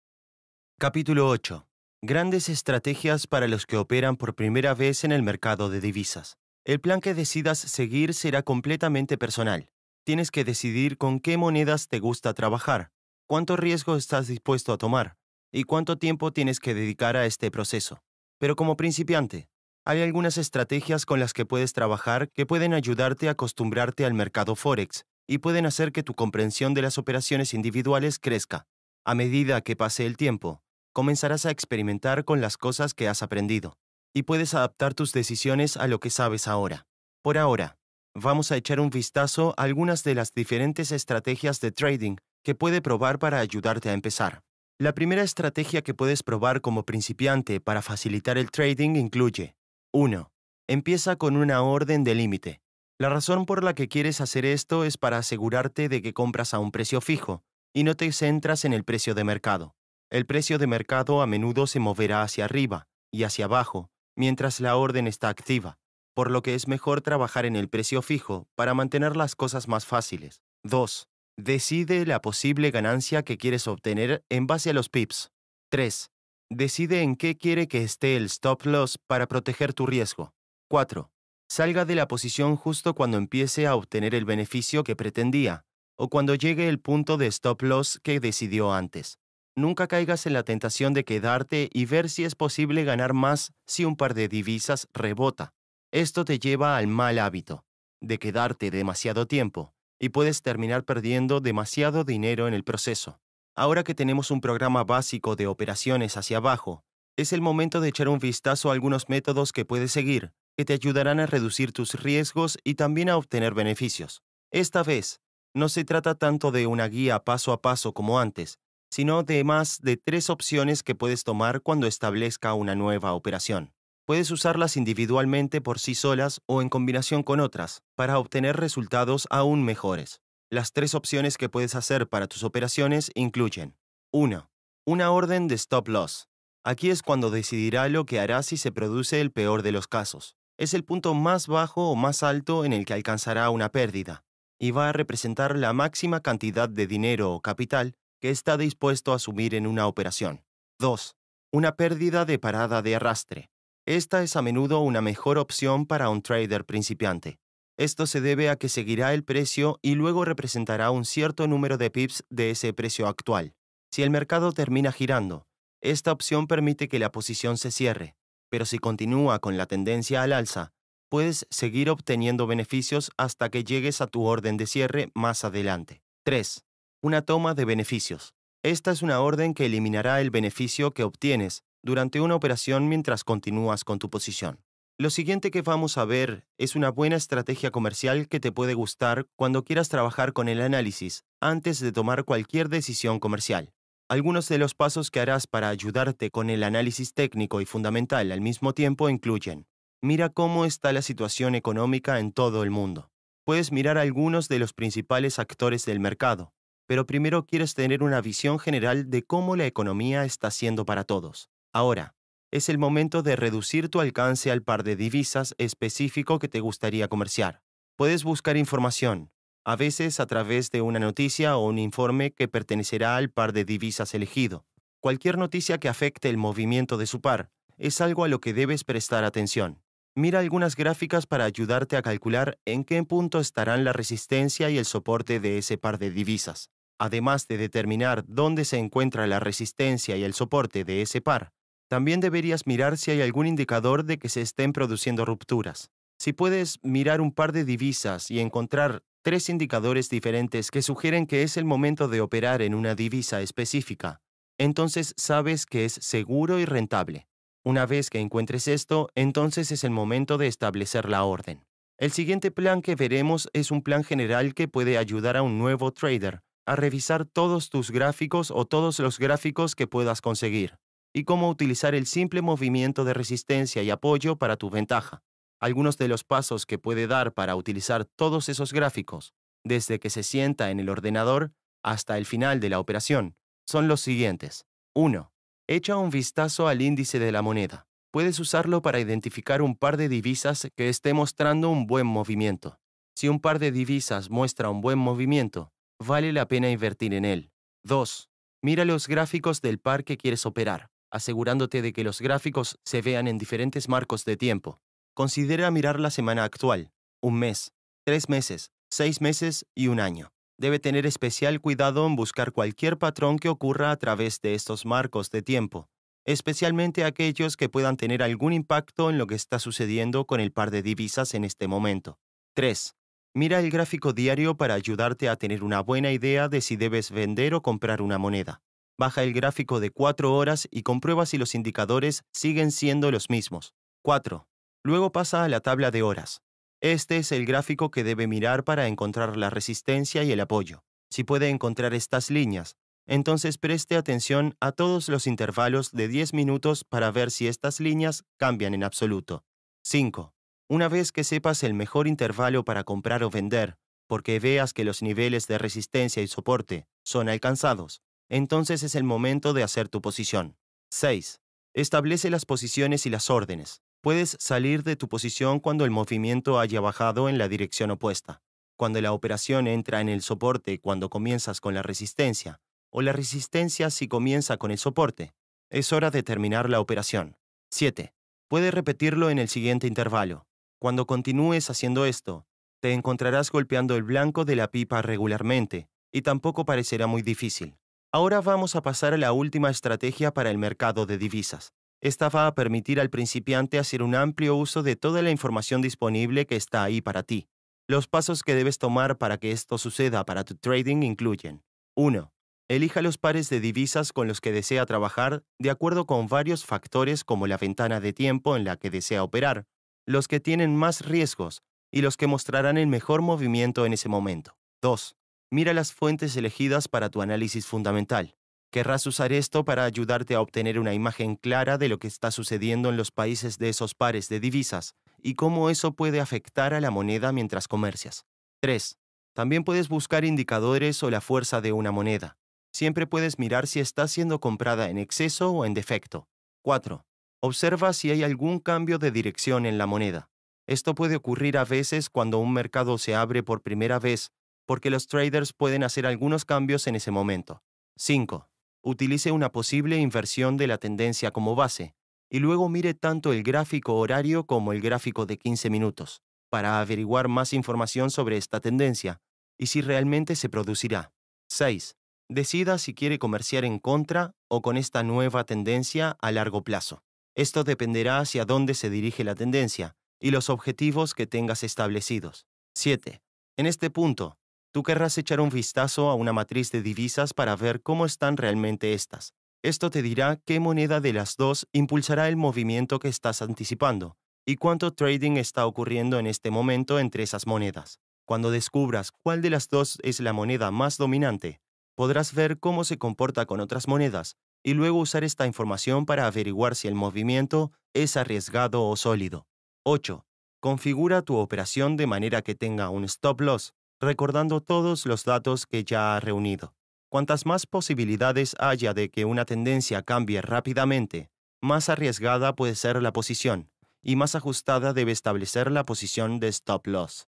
[SPEAKER 1] Capítulo 8. Grandes estrategias para los que operan por primera vez en el mercado de divisas. El plan que decidas seguir será completamente personal tienes que decidir con qué monedas te gusta trabajar, cuánto riesgo estás dispuesto a tomar y cuánto tiempo tienes que dedicar a este proceso. Pero como principiante, hay algunas estrategias con las que puedes trabajar que pueden ayudarte a acostumbrarte al mercado Forex y pueden hacer que tu comprensión de las operaciones individuales crezca. A medida que pase el tiempo, comenzarás a experimentar con las cosas que has aprendido y puedes adaptar tus decisiones a lo que sabes ahora. Por ahora, vamos a echar un vistazo a algunas de las diferentes estrategias de trading que puede probar para ayudarte a empezar. La primera estrategia que puedes probar como principiante para facilitar el trading incluye 1. Empieza con una orden de límite. La razón por la que quieres hacer esto es para asegurarte de que compras a un precio fijo y no te centras en el precio de mercado. El precio de mercado a menudo se moverá hacia arriba y hacia abajo mientras la orden está activa por lo que es mejor trabajar en el precio fijo para mantener las cosas más fáciles. 2. Decide la posible ganancia que quieres obtener en base a los pips. 3. Decide en qué quiere que esté el stop loss para proteger tu riesgo. 4. Salga de la posición justo cuando empiece a obtener el beneficio que pretendía o cuando llegue el punto de stop loss que decidió antes. Nunca caigas en la tentación de quedarte y ver si es posible ganar más si un par de divisas rebota. Esto te lleva al mal hábito de quedarte demasiado tiempo y puedes terminar perdiendo demasiado dinero en el proceso. Ahora que tenemos un programa básico de operaciones hacia abajo, es el momento de echar un vistazo a algunos métodos que puedes seguir, que te ayudarán a reducir tus riesgos y también a obtener beneficios. Esta vez, no se trata tanto de una guía paso a paso como antes, sino de más de tres opciones que puedes tomar cuando establezca una nueva operación. Puedes usarlas individualmente por sí solas o en combinación con otras para obtener resultados aún mejores. Las tres opciones que puedes hacer para tus operaciones incluyen 1. Una orden de stop loss. Aquí es cuando decidirá lo que hará si se produce el peor de los casos. Es el punto más bajo o más alto en el que alcanzará una pérdida y va a representar la máxima cantidad de dinero o capital que está dispuesto a asumir en una operación. 2. Una pérdida de parada de arrastre. Esta es a menudo una mejor opción para un trader principiante. Esto se debe a que seguirá el precio y luego representará un cierto número de pips de ese precio actual. Si el mercado termina girando, esta opción permite que la posición se cierre, pero si continúa con la tendencia al alza, puedes seguir obteniendo beneficios hasta que llegues a tu orden de cierre más adelante. 3. Una toma de beneficios. Esta es una orden que eliminará el beneficio que obtienes durante una operación mientras continúas con tu posición. Lo siguiente que vamos a ver es una buena estrategia comercial que te puede gustar cuando quieras trabajar con el análisis antes de tomar cualquier decisión comercial. Algunos de los pasos que harás para ayudarte con el análisis técnico y fundamental al mismo tiempo incluyen, mira cómo está la situación económica en todo el mundo. Puedes mirar algunos de los principales actores del mercado, pero primero quieres tener una visión general de cómo la economía está siendo para todos. Ahora, es el momento de reducir tu alcance al par de divisas específico que te gustaría comerciar. Puedes buscar información, a veces a través de una noticia o un informe que pertenecerá al par de divisas elegido. Cualquier noticia que afecte el movimiento de su par es algo a lo que debes prestar atención. Mira algunas gráficas para ayudarte a calcular en qué punto estarán la resistencia y el soporte de ese par de divisas. Además de determinar dónde se encuentra la resistencia y el soporte de ese par, también deberías mirar si hay algún indicador de que se estén produciendo rupturas. Si puedes mirar un par de divisas y encontrar tres indicadores diferentes que sugieren que es el momento de operar en una divisa específica, entonces sabes que es seguro y rentable. Una vez que encuentres esto, entonces es el momento de establecer la orden. El siguiente plan que veremos es un plan general que puede ayudar a un nuevo trader a revisar todos tus gráficos o todos los gráficos que puedas conseguir y cómo utilizar el simple movimiento de resistencia y apoyo para tu ventaja. Algunos de los pasos que puede dar para utilizar todos esos gráficos, desde que se sienta en el ordenador hasta el final de la operación, son los siguientes. 1. Echa un vistazo al índice de la moneda. Puedes usarlo para identificar un par de divisas que esté mostrando un buen movimiento. Si un par de divisas muestra un buen movimiento, vale la pena invertir en él. 2. Mira los gráficos del par que quieres operar asegurándote de que los gráficos se vean en diferentes marcos de tiempo. Considera mirar la semana actual, un mes, tres meses, seis meses y un año. Debe tener especial cuidado en buscar cualquier patrón que ocurra a través de estos marcos de tiempo, especialmente aquellos que puedan tener algún impacto en lo que está sucediendo con el par de divisas en este momento. 3. Mira el gráfico diario para ayudarte a tener una buena idea de si debes vender o comprar una moneda. Baja el gráfico de 4 horas y comprueba si los indicadores siguen siendo los mismos. 4. Luego pasa a la tabla de horas. Este es el gráfico que debe mirar para encontrar la resistencia y el apoyo. Si puede encontrar estas líneas, entonces preste atención a todos los intervalos de 10 minutos para ver si estas líneas cambian en absoluto. 5. Una vez que sepas el mejor intervalo para comprar o vender, porque veas que los niveles de resistencia y soporte son alcanzados, entonces es el momento de hacer tu posición. 6. Establece las posiciones y las órdenes. Puedes salir de tu posición cuando el movimiento haya bajado en la dirección opuesta, cuando la operación entra en el soporte cuando comienzas con la resistencia, o la resistencia si comienza con el soporte. Es hora de terminar la operación. 7. Puedes repetirlo en el siguiente intervalo. Cuando continúes haciendo esto, te encontrarás golpeando el blanco de la pipa regularmente, y tampoco parecerá muy difícil. Ahora vamos a pasar a la última estrategia para el mercado de divisas. Esta va a permitir al principiante hacer un amplio uso de toda la información disponible que está ahí para ti. Los pasos que debes tomar para que esto suceda para tu trading incluyen 1. Elija los pares de divisas con los que desea trabajar de acuerdo con varios factores como la ventana de tiempo en la que desea operar, los que tienen más riesgos y los que mostrarán el mejor movimiento en ese momento. 2. Mira las fuentes elegidas para tu análisis fundamental. Querrás usar esto para ayudarte a obtener una imagen clara de lo que está sucediendo en los países de esos pares de divisas y cómo eso puede afectar a la moneda mientras comercias. 3. También puedes buscar indicadores o la fuerza de una moneda. Siempre puedes mirar si está siendo comprada en exceso o en defecto. 4. Observa si hay algún cambio de dirección en la moneda. Esto puede ocurrir a veces cuando un mercado se abre por primera vez porque los traders pueden hacer algunos cambios en ese momento. 5. Utilice una posible inversión de la tendencia como base, y luego mire tanto el gráfico horario como el gráfico de 15 minutos, para averiguar más información sobre esta tendencia y si realmente se producirá. 6. Decida si quiere comerciar en contra o con esta nueva tendencia a largo plazo. Esto dependerá hacia dónde se dirige la tendencia y los objetivos que tengas establecidos. 7. En este punto, Tú querrás echar un vistazo a una matriz de divisas para ver cómo están realmente estas. Esto te dirá qué moneda de las dos impulsará el movimiento que estás anticipando y cuánto trading está ocurriendo en este momento entre esas monedas. Cuando descubras cuál de las dos es la moneda más dominante, podrás ver cómo se comporta con otras monedas y luego usar esta información para averiguar si el movimiento es arriesgado o sólido. 8. Configura tu operación de manera que tenga un stop loss recordando todos los datos que ya ha reunido. Cuantas más posibilidades haya de que una tendencia cambie rápidamente, más arriesgada puede ser la posición y más ajustada debe establecer la posición de stop loss.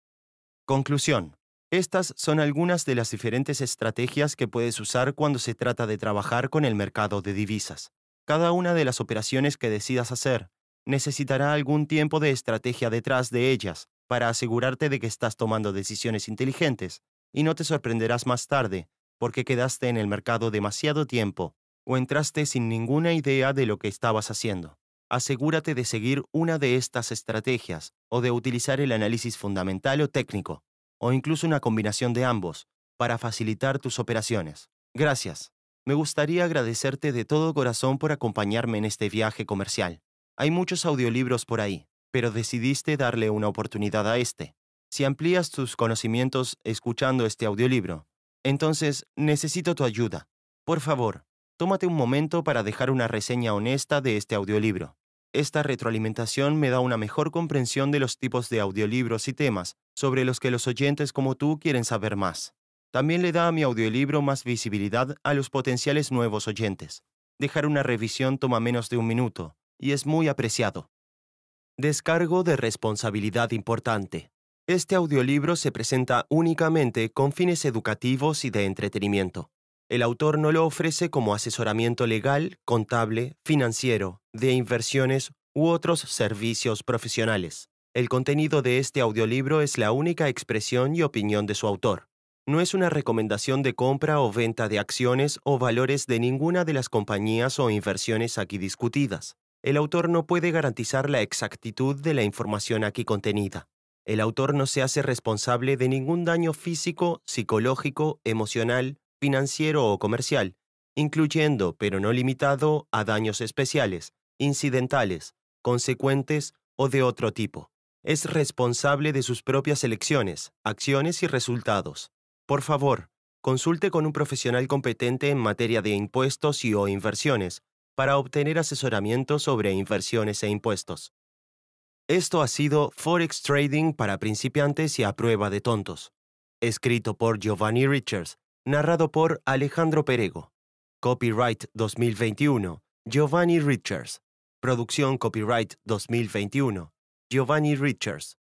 [SPEAKER 1] Conclusión. Estas son algunas de las diferentes estrategias que puedes usar cuando se trata de trabajar con el mercado de divisas. Cada una de las operaciones que decidas hacer necesitará algún tiempo de estrategia detrás de ellas para asegurarte de que estás tomando decisiones inteligentes, y no te sorprenderás más tarde, porque quedaste en el mercado demasiado tiempo o entraste sin ninguna idea de lo que estabas haciendo. Asegúrate de seguir una de estas estrategias o de utilizar el análisis fundamental o técnico, o incluso una combinación de ambos, para facilitar tus operaciones. Gracias. Me gustaría agradecerte de todo corazón por acompañarme en este viaje comercial. Hay muchos audiolibros por ahí, pero decidiste darle una oportunidad a este. Si amplías tus conocimientos escuchando este audiolibro, entonces necesito tu ayuda. Por favor, tómate un momento para dejar una reseña honesta de este audiolibro. Esta retroalimentación me da una mejor comprensión de los tipos de audiolibros y temas sobre los que los oyentes como tú quieren saber más. También le da a mi audiolibro más visibilidad a los potenciales nuevos oyentes. Dejar una revisión toma menos de un minuto y es muy apreciado. Descargo de responsabilidad importante. Este audiolibro se presenta únicamente con fines educativos y de entretenimiento. El autor no lo ofrece como asesoramiento legal, contable, financiero, de inversiones u otros servicios profesionales. El contenido de este audiolibro es la única expresión y opinión de su autor. No es una recomendación de compra o venta de acciones o valores de ninguna de las compañías o inversiones aquí discutidas el autor no puede garantizar la exactitud de la información aquí contenida. El autor no se hace responsable de ningún daño físico, psicológico, emocional, financiero o comercial, incluyendo, pero no limitado, a daños especiales, incidentales, consecuentes o de otro tipo. Es responsable de sus propias elecciones, acciones y resultados. Por favor, consulte con un profesional competente en materia de impuestos y o inversiones para obtener asesoramiento sobre inversiones e impuestos. Esto ha sido Forex Trading para principiantes y a prueba de tontos, escrito por Giovanni Richards, narrado por Alejandro Perego. Copyright 2021, Giovanni Richards. Producción Copyright 2021, Giovanni Richards.